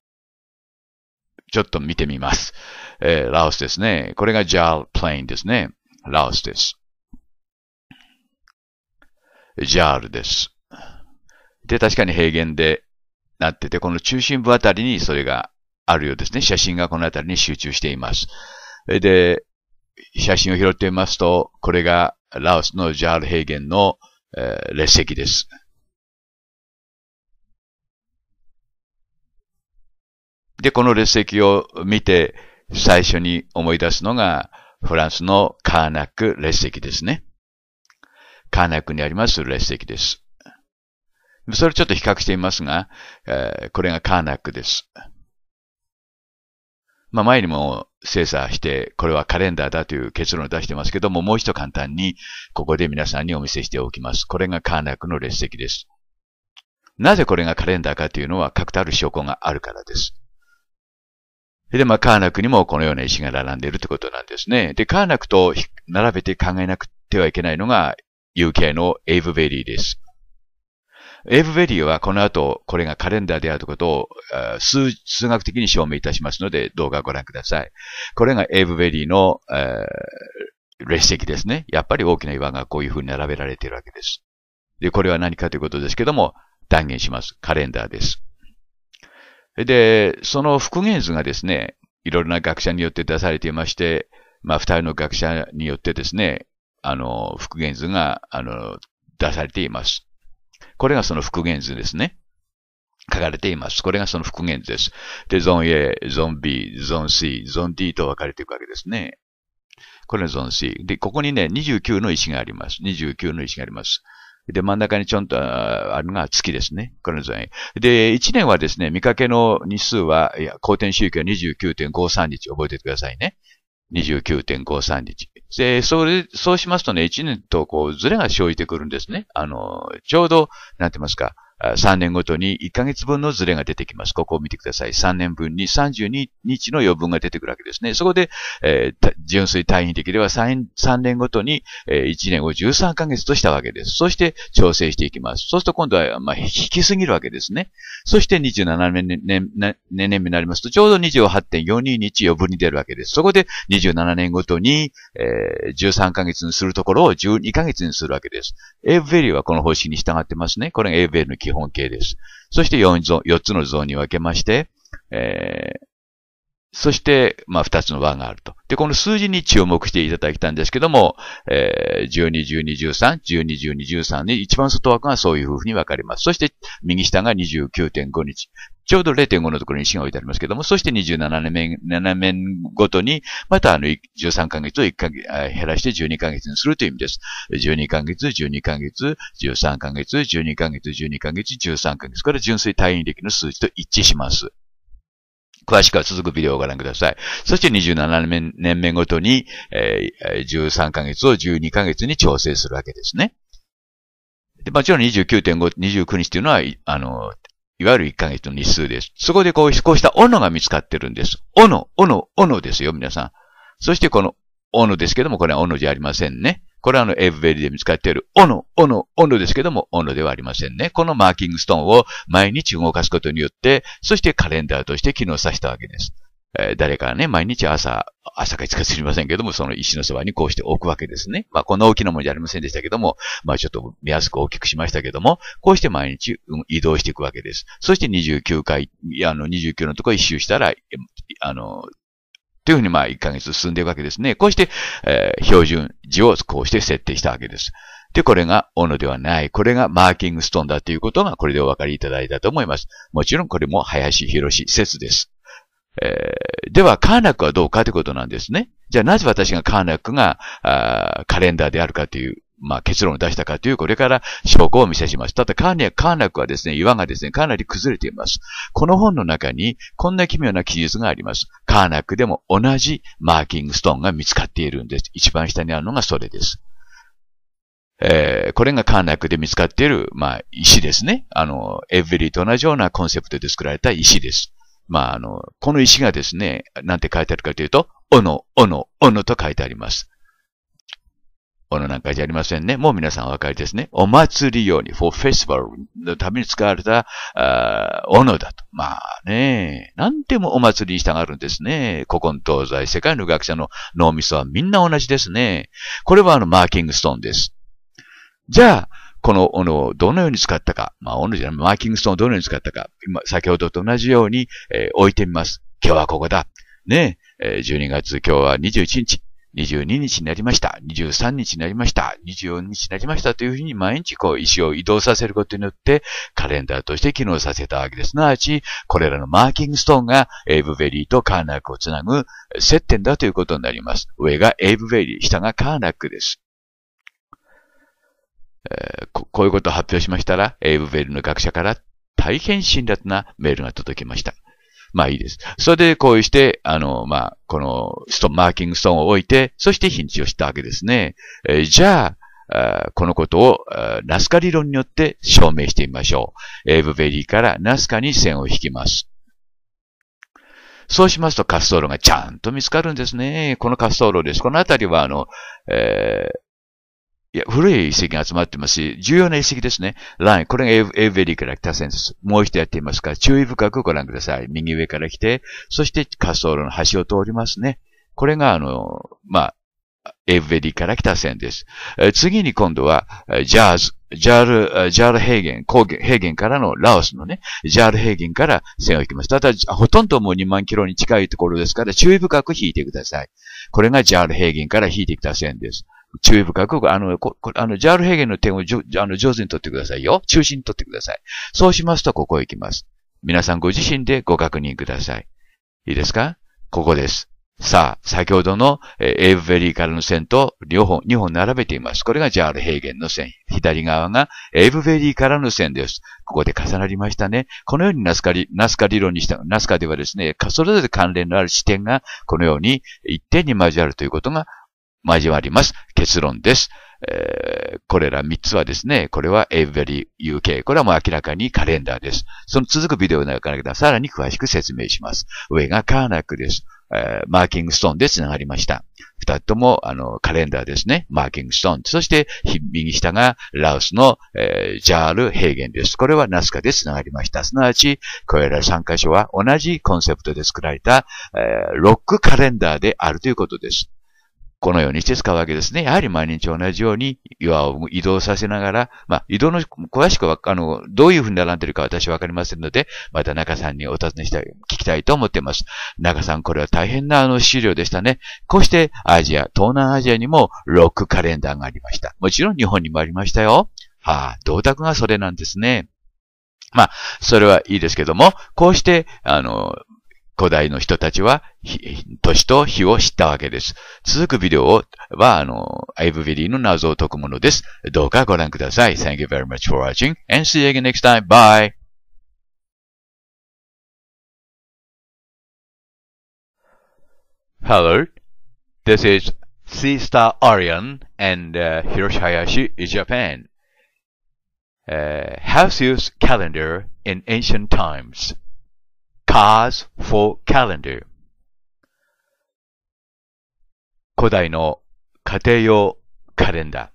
A: ちょっと見てみます。えー、ラオスですね。これがジャールプレインですね。ラオスです。ジャールです。で、確かに平原でなってて、この中心部あたりにそれがあるようですね。写真がこのあたりに集中しています。で、写真を拾ってみますと、これがラオスのジャール平原の、えー、列席です。で、この列席を見て、最初に思い出すのが、フランスのカーナック列席ですね。カーナックにあります列席です。それちょっと比較してみますが、えー、これがカーナックです。まあ、前にも精査して、これはカレンダーだという結論を出してますけども、もう一度簡単に、ここで皆さんにお見せしておきます。これがカーナックの列席です。なぜこれがカレンダーかというのは確たる証拠があるからです。で、まあ、カーナクにもこのような石が並んでいるということなんですね。で、カーナクと並べて考えなくてはいけないのが UK のエイブベリーです。エイブベリーはこの後、これがカレンダーであることを数数学的に証明いたしますので、動画をご覧ください。これがエイブベリーの、え列石ですね。やっぱり大きな岩がこういうふうに並べられているわけです。で、これは何かということですけども、断言します。カレンダーです。で、その復元図がですね、いろいろな学者によって出されていまして、まあ、二人の学者によってですね、あの、復元図が、あの、出されています。これがその復元図ですね。書かれています。これがその復元図です。で、ゾン A、ゾン B、ゾン C、ゾン D と分かれていくわけですね。これがゾン C。で、ここにね、29の石があります。29の石があります。で、真ん中にちょんとあるのが月ですね。この図案。で、1年はですね、見かけの日数は、いや、公転周期は29.53日。覚えててくださいね。29.53日。で、それ、そうしますとね、1年とこう、ずれが生じてくるんですね。あの、ちょうど、なんて言いますか、3年ごとに1ヶ月分のズレが出てきます。ここを見てください。3年分に32日の余分が出てくるわけですね。そこで、えー、純粋単位的では 3, 3年ごとに、えー、1年を13ヶ月としたわけです。そして調整していきます。そうすると今度は、まあ、引きすぎるわけですね。そして27年年年年目になりますと、ちょうど28.42日余分に出るわけです。そこで27年ごとに、えー、13ヶ月にするところを12ヶ月にするわけです。エーブベリーはこの方式に従ってますね。これがエーブベリーの基本形です。そして4ゾ4つのゾーンに分けまして、えー、そして、まあ、2つの和があると。で、この数字に注目していただきたんですけども、えー、12、12、13、12、12、13に一番外枠がそういううに分かります。そして、右下が29.5日、ちょうど0.5のところに1が置いてありますけども、そして27面、7面ごとに、またあの、13ヶ月を1ヶ月、減らして12ヶ月にするという意味です。12ヶ月、12ヶ月、13ヶ月、12ヶ月、12ヶ月、13ヶ月。これ純粋退院歴の数字と一致します。詳しくは続くビデオをご覧ください。そして27年年目ごとに、えー、13ヶ月を12ヶ月に調整するわけですね。で、もちろん29.5、29日というのは、あの、いわゆる1ヶ月の日数です。そこでこう、こうした斧が見つかってるんです。斧、斧、斧ですよ、皆さん。そしてこの斧ですけども、これは斧じゃありませんね。これはあの、エブベリで見つかっている斧、斧、斧ですけども、斧ではありませんね。このマーキングストーンを毎日動かすことによって、そしてカレンダーとして機能させたわけです。え誰かね、毎日朝、朝かいつか知りませんけども、その石のそばにこうして置くわけですね。まあ、こんな大きなものじゃありませんでしたけども、まあ、ちょっと見やすく大きくしましたけども、こうして毎日移動していくわけです。そして29回、あの、29のところ一周したら、あの、というふうにまあ1ヶ月進んでいくわけですね。こうして、えー、標準時をこうして設定したわけです。で、これが斧ではない。これがマーキングストーンだということがこれでお分かりいただいたと思います。もちろんこれも林博説です。えー、では、カーナックはどうかということなんですね。じゃあ、なぜ私がカーナックが、カレンダーであるかというまあ、結論を出したかという、これから証拠をお見せします。ただ、カーナックはですね、岩がですね、かなり崩れています。この本の中に、こんな奇妙な記述があります。カーナックでも同じマーキングストーンが見つかっているんです。一番下にあるのがそれです。えー、これがカーナックで見つかっている、まあ、石ですね。あの、エブリーと同じようなコンセプトで作られた石です。まあ、あの、この石がですね、なんて書いてあるかというと、斧、斧、斧と書いてあります。斧なんかじゃありませんね。もう皆さんお分かりですね。お祭り用に、for festival のために使われた、あおだと。まあね、なんでもお祭りに従うんですね。古今東西、世界の学者の脳みそはみんな同じですね。これはあの、マーキングストーンです。じゃあ、この斧をどのように使ったか、まあ、斧じゃない、マーキングストーンをどのように使ったか、今、先ほどと同じように、えー、置いてみます。今日はここだ。ねえ、12月、今日は21日、22日になりました、23日になりました、24日になりましたというふうに毎日こう石を移動させることによってカレンダーとして機能させたわけです。すなわち、これらのマーキングストーンがエイブベリーとカーナックをつなぐ接点だということになります。上がエイブベリー、下がカーナックです。えー、ここういうことを発表しましたら、エイブ・ベルの学者から大変辛辣なメールが届きました。まあいいです。それでこうして、あの、まあ、このストマーキングストーンを置いて、そしてヒンチをしたわけですね。えー、じゃあ、このことをナスカ理論によって証明してみましょう。エイブベリーからナスカに線を引きます。そうしますと滑走路がちゃんと見つかるんですね。この滑走路です。この辺りはあの、えー、いや、古い遺跡が集まってますし、重要な遺跡ですね。ライン。これがエヴェリーからた線です。もう一度やってみますか注意深くご覧ください。右上から来て、そして滑走路の端を通りますね。これが、あの、まあ、エヴェリーから来た線です。え次に今度は、ジャーズ、ジャール、ジャール平原、高原、平原からのラオスのね、ジャール平原から線を引きます。ただ、ほとんどもう2万キロに近いところですから、注意深く引いてください。これがジャール平原から引いてきた線です。注意深く、あの、こあのジャール平原の点をじょあの上手に取ってくださいよ。中心に取ってください。そうしますと、ここへ行きます。皆さんご自身でご確認ください。いいですかここです。さあ、先ほどの、えエーブベリーからの線と両方、2本並べています。これがジャール平原の線。左側がエーブベリーからの線です。ここで重なりましたね。このようにナスカリ、ナスカ理論にした、ナスカではですね、それぞれ関連のある視点がこのように一点に交わるということが交わります。結論です。えー、これら3つはですね、これは Every UK。これはもう明らかにカレンダーです。その続くビデオの中らさらに詳しく説明します。上がカーナックです。えー、マーキングストーンで繋がりました。二つとも、あの、カレンダーですね。マーキングストーン。そして、右下がラオスの、えー、ジャール平原です。これはナスカで繋がりました。すなわち、これら3箇所は同じコンセプトで作られた、えー、ロックカレンダーであるということです。このようにして使うわけですね。やはり毎日同じように岩を移動させながら、まあ、移動の詳しくは、あの、どういうふうに並んでるか私はわかりませんので、また中さんにお尋ねしたい、聞きたいと思っています。中さん、これは大変なあの資料でしたね。こうしてアジア、東南アジアにもロックカレンダーがありました。もちろん日本にもありましたよ。はあ、銅鐸がそれなんですね。まあ、それはいいですけども、こうして、あの、古代の人たちは、年と日を知ったわけです。続くビデオは、あの、アイブビリーの謎を解くものです。どうかご覧ください。Thank you very much for
B: watching and see you again next time. Bye! h e l l o This is
A: s a s t a r Orion and、uh, Hiroshi Hayashi, Japan.、Uh, Houseuse calendar in ancient times. cars for calendar 古代の家庭用カレンダー。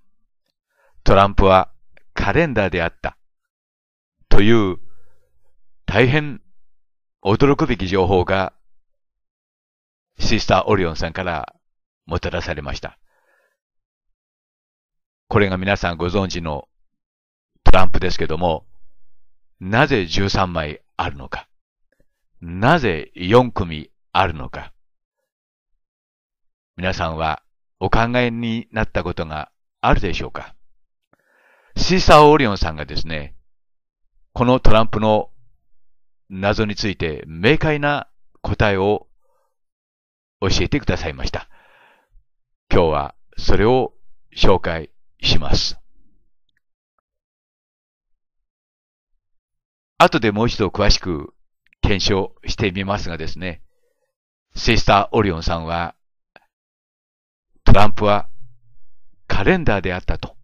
A: トランプはカレンダーであった。という大変驚く
B: べき情報がシスターオリオンさんからもたらされま
A: した。これが皆さんご存知のトランプですけども、なぜ13枚あるのか。なぜ4組あるのか。皆さんはお考えになったことがあるでしょうかシーサー・オーリオンさんがですね、このトランプの謎について明快な答えを教えてくださいました。
B: 今日はそれを紹介します。後でもう一度詳しく検証してみますがですね、シスター・オリオンさんは、ト
A: ランプはカレンダーであったと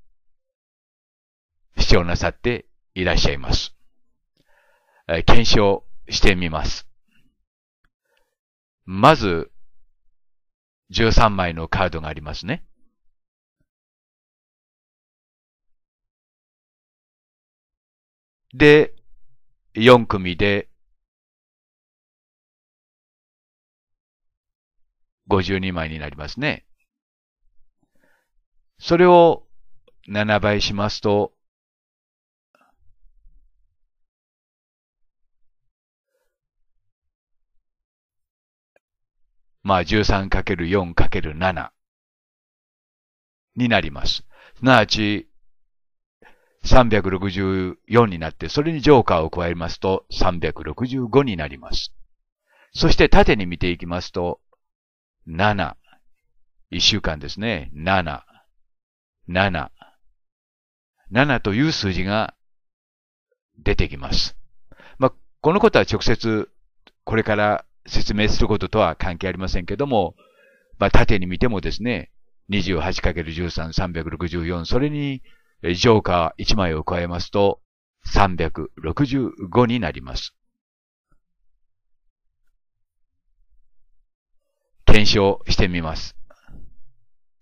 A: 主張なさっていらっしゃいます。検証してみます。まず、13枚のカードがあり
B: ますね。で、4組で52枚になりますね。それを7倍しますと、まあ 13×4×7
A: になります。すなわち364になって、それにジョーカーを加えますと365になります。そして縦に見ていきますと、7、一週間ですね。7、7、7という数字が出てきます。まあ、このことは直接これから説明することとは関係ありませんけども、まあ、縦に見てもですね、28×13、364、それにジョーカー1枚を加えますと、365になります。検証してみます。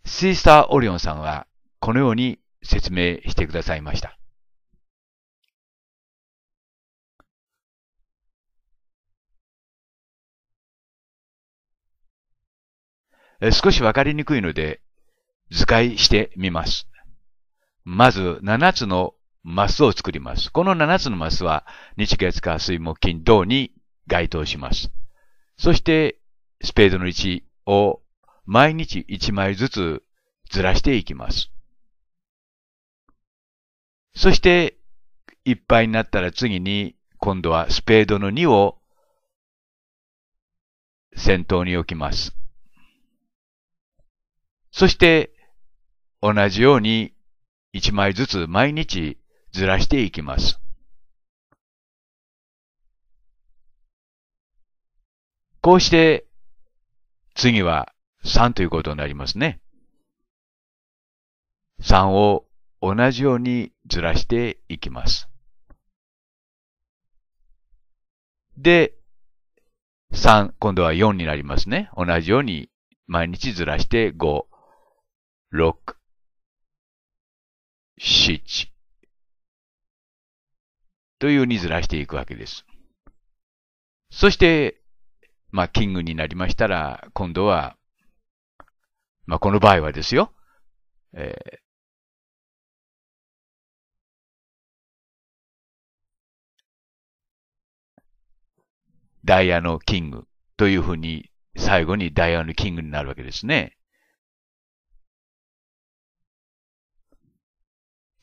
A: シースターオリオンさんはこのように説明してくださいました。
B: 少しわかりにくいので
A: 図解してみます。まず7つのマスを作ります。この7つのマスは日月火水木金土に該当します。そしてスペードの1を毎日1枚ずつずらしていきます。
B: そして、いっぱいになったら次に、今度はスペードの2を先頭に置きます。そして、同じように1枚ずつ毎日ずらしていきます。
A: こうして次は3ということになりますね。3を同じようにずらしていきます。で、3、今度は4になりますね。同じように毎日ずらして5、
B: 6、7
A: というにずらしていくわけです。そしてまあ、キングになりましたら、今度は、まあ、この場
B: 合はですよ、えー、ダイヤのキングというふうに、最後にダイヤのキングになるわけですね。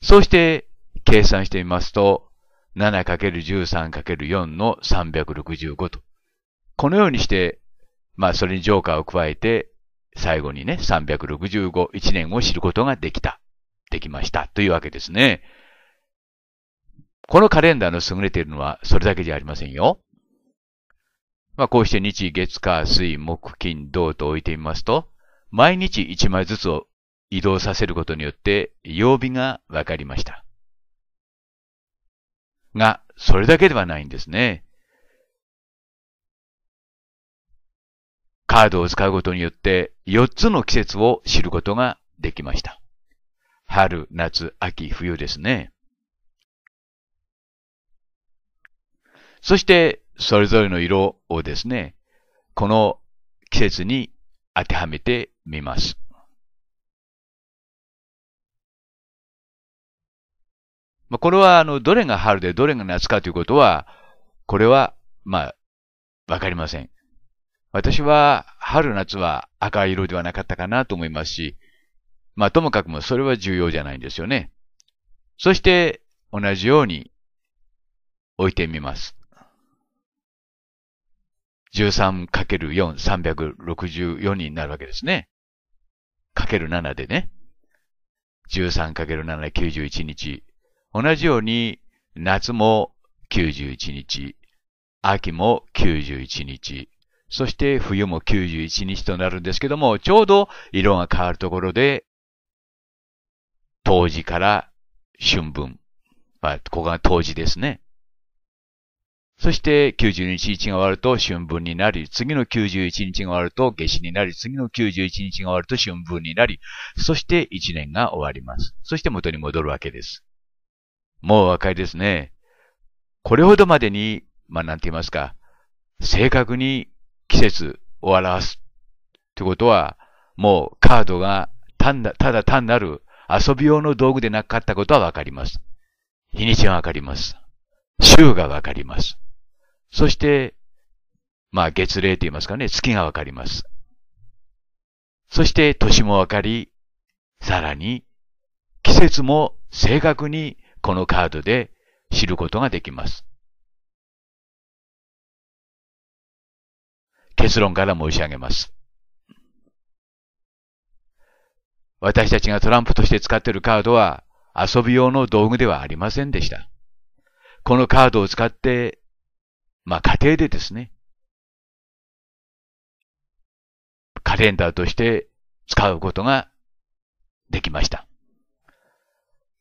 A: そうして計算してみますと、7×13×4 の365とこのようにして、まあそれにジョーカーを加えて、最後にね、365、1年を知ることができた、できましたというわけですね。このカレンダーの優れているのはそれだけじゃありませんよ。まあこうして日、月、火、水、木、金、銅と置いてみますと、毎日1枚ずつを移動させることによって曜日がわかりました。
B: が、それだけではないんですね。
A: カードを使うことによって4つの季節を知ることができました。春、夏、秋、冬ですね。そして、それぞれの色をですね、この季節に当てはめてみます。まこれは、あの、どれが春でどれが夏かということは、これは、まあ、わかりません。私は春夏は赤色ではなかったかなと思いますし、まあともかくもそれは重要じゃないんですよね。そして同じように置いてみます。13×4、364になるわけですね。かける7でね。13×7、91日。同じように、夏も91日、秋も91日、そして冬も91日となるんですけども、ちょうど色が変わるところで、冬至から春分。まあ、ここが冬至ですね。そして91日が終わると春分になり、次の91日が終わると夏至になり、次の91日が終わると春分になり、そして1年が終わります。そして元に戻るわけです。もうお分かりですね。これほどまでに、まあ、なんて言いますか、正確に季節を表す。ってことは、もうカードが単だただ単なる遊び用の道具でなかったことはわかります。日にちがわかります。週がわかります。そして、まあ月齢と言いますかね、月がわかります。そして年もわかり、さらに季節も正確にこのカード
B: で知ることができます。
A: 結論から申し上げます。私たちがトランプとして使っているカードは遊び用の道具ではありませんでした。このカードを使って、まあ家庭でですね、
B: カレンダーとして使うことが
A: できました。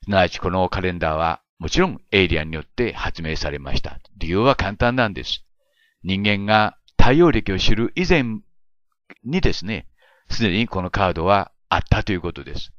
A: すなわちこのカレンダーはもちろんエイリアンによって発明されました。理由は簡単なんです。人間が対応歴を知る以前にですね、すでにこのカードはあっ
B: たということです。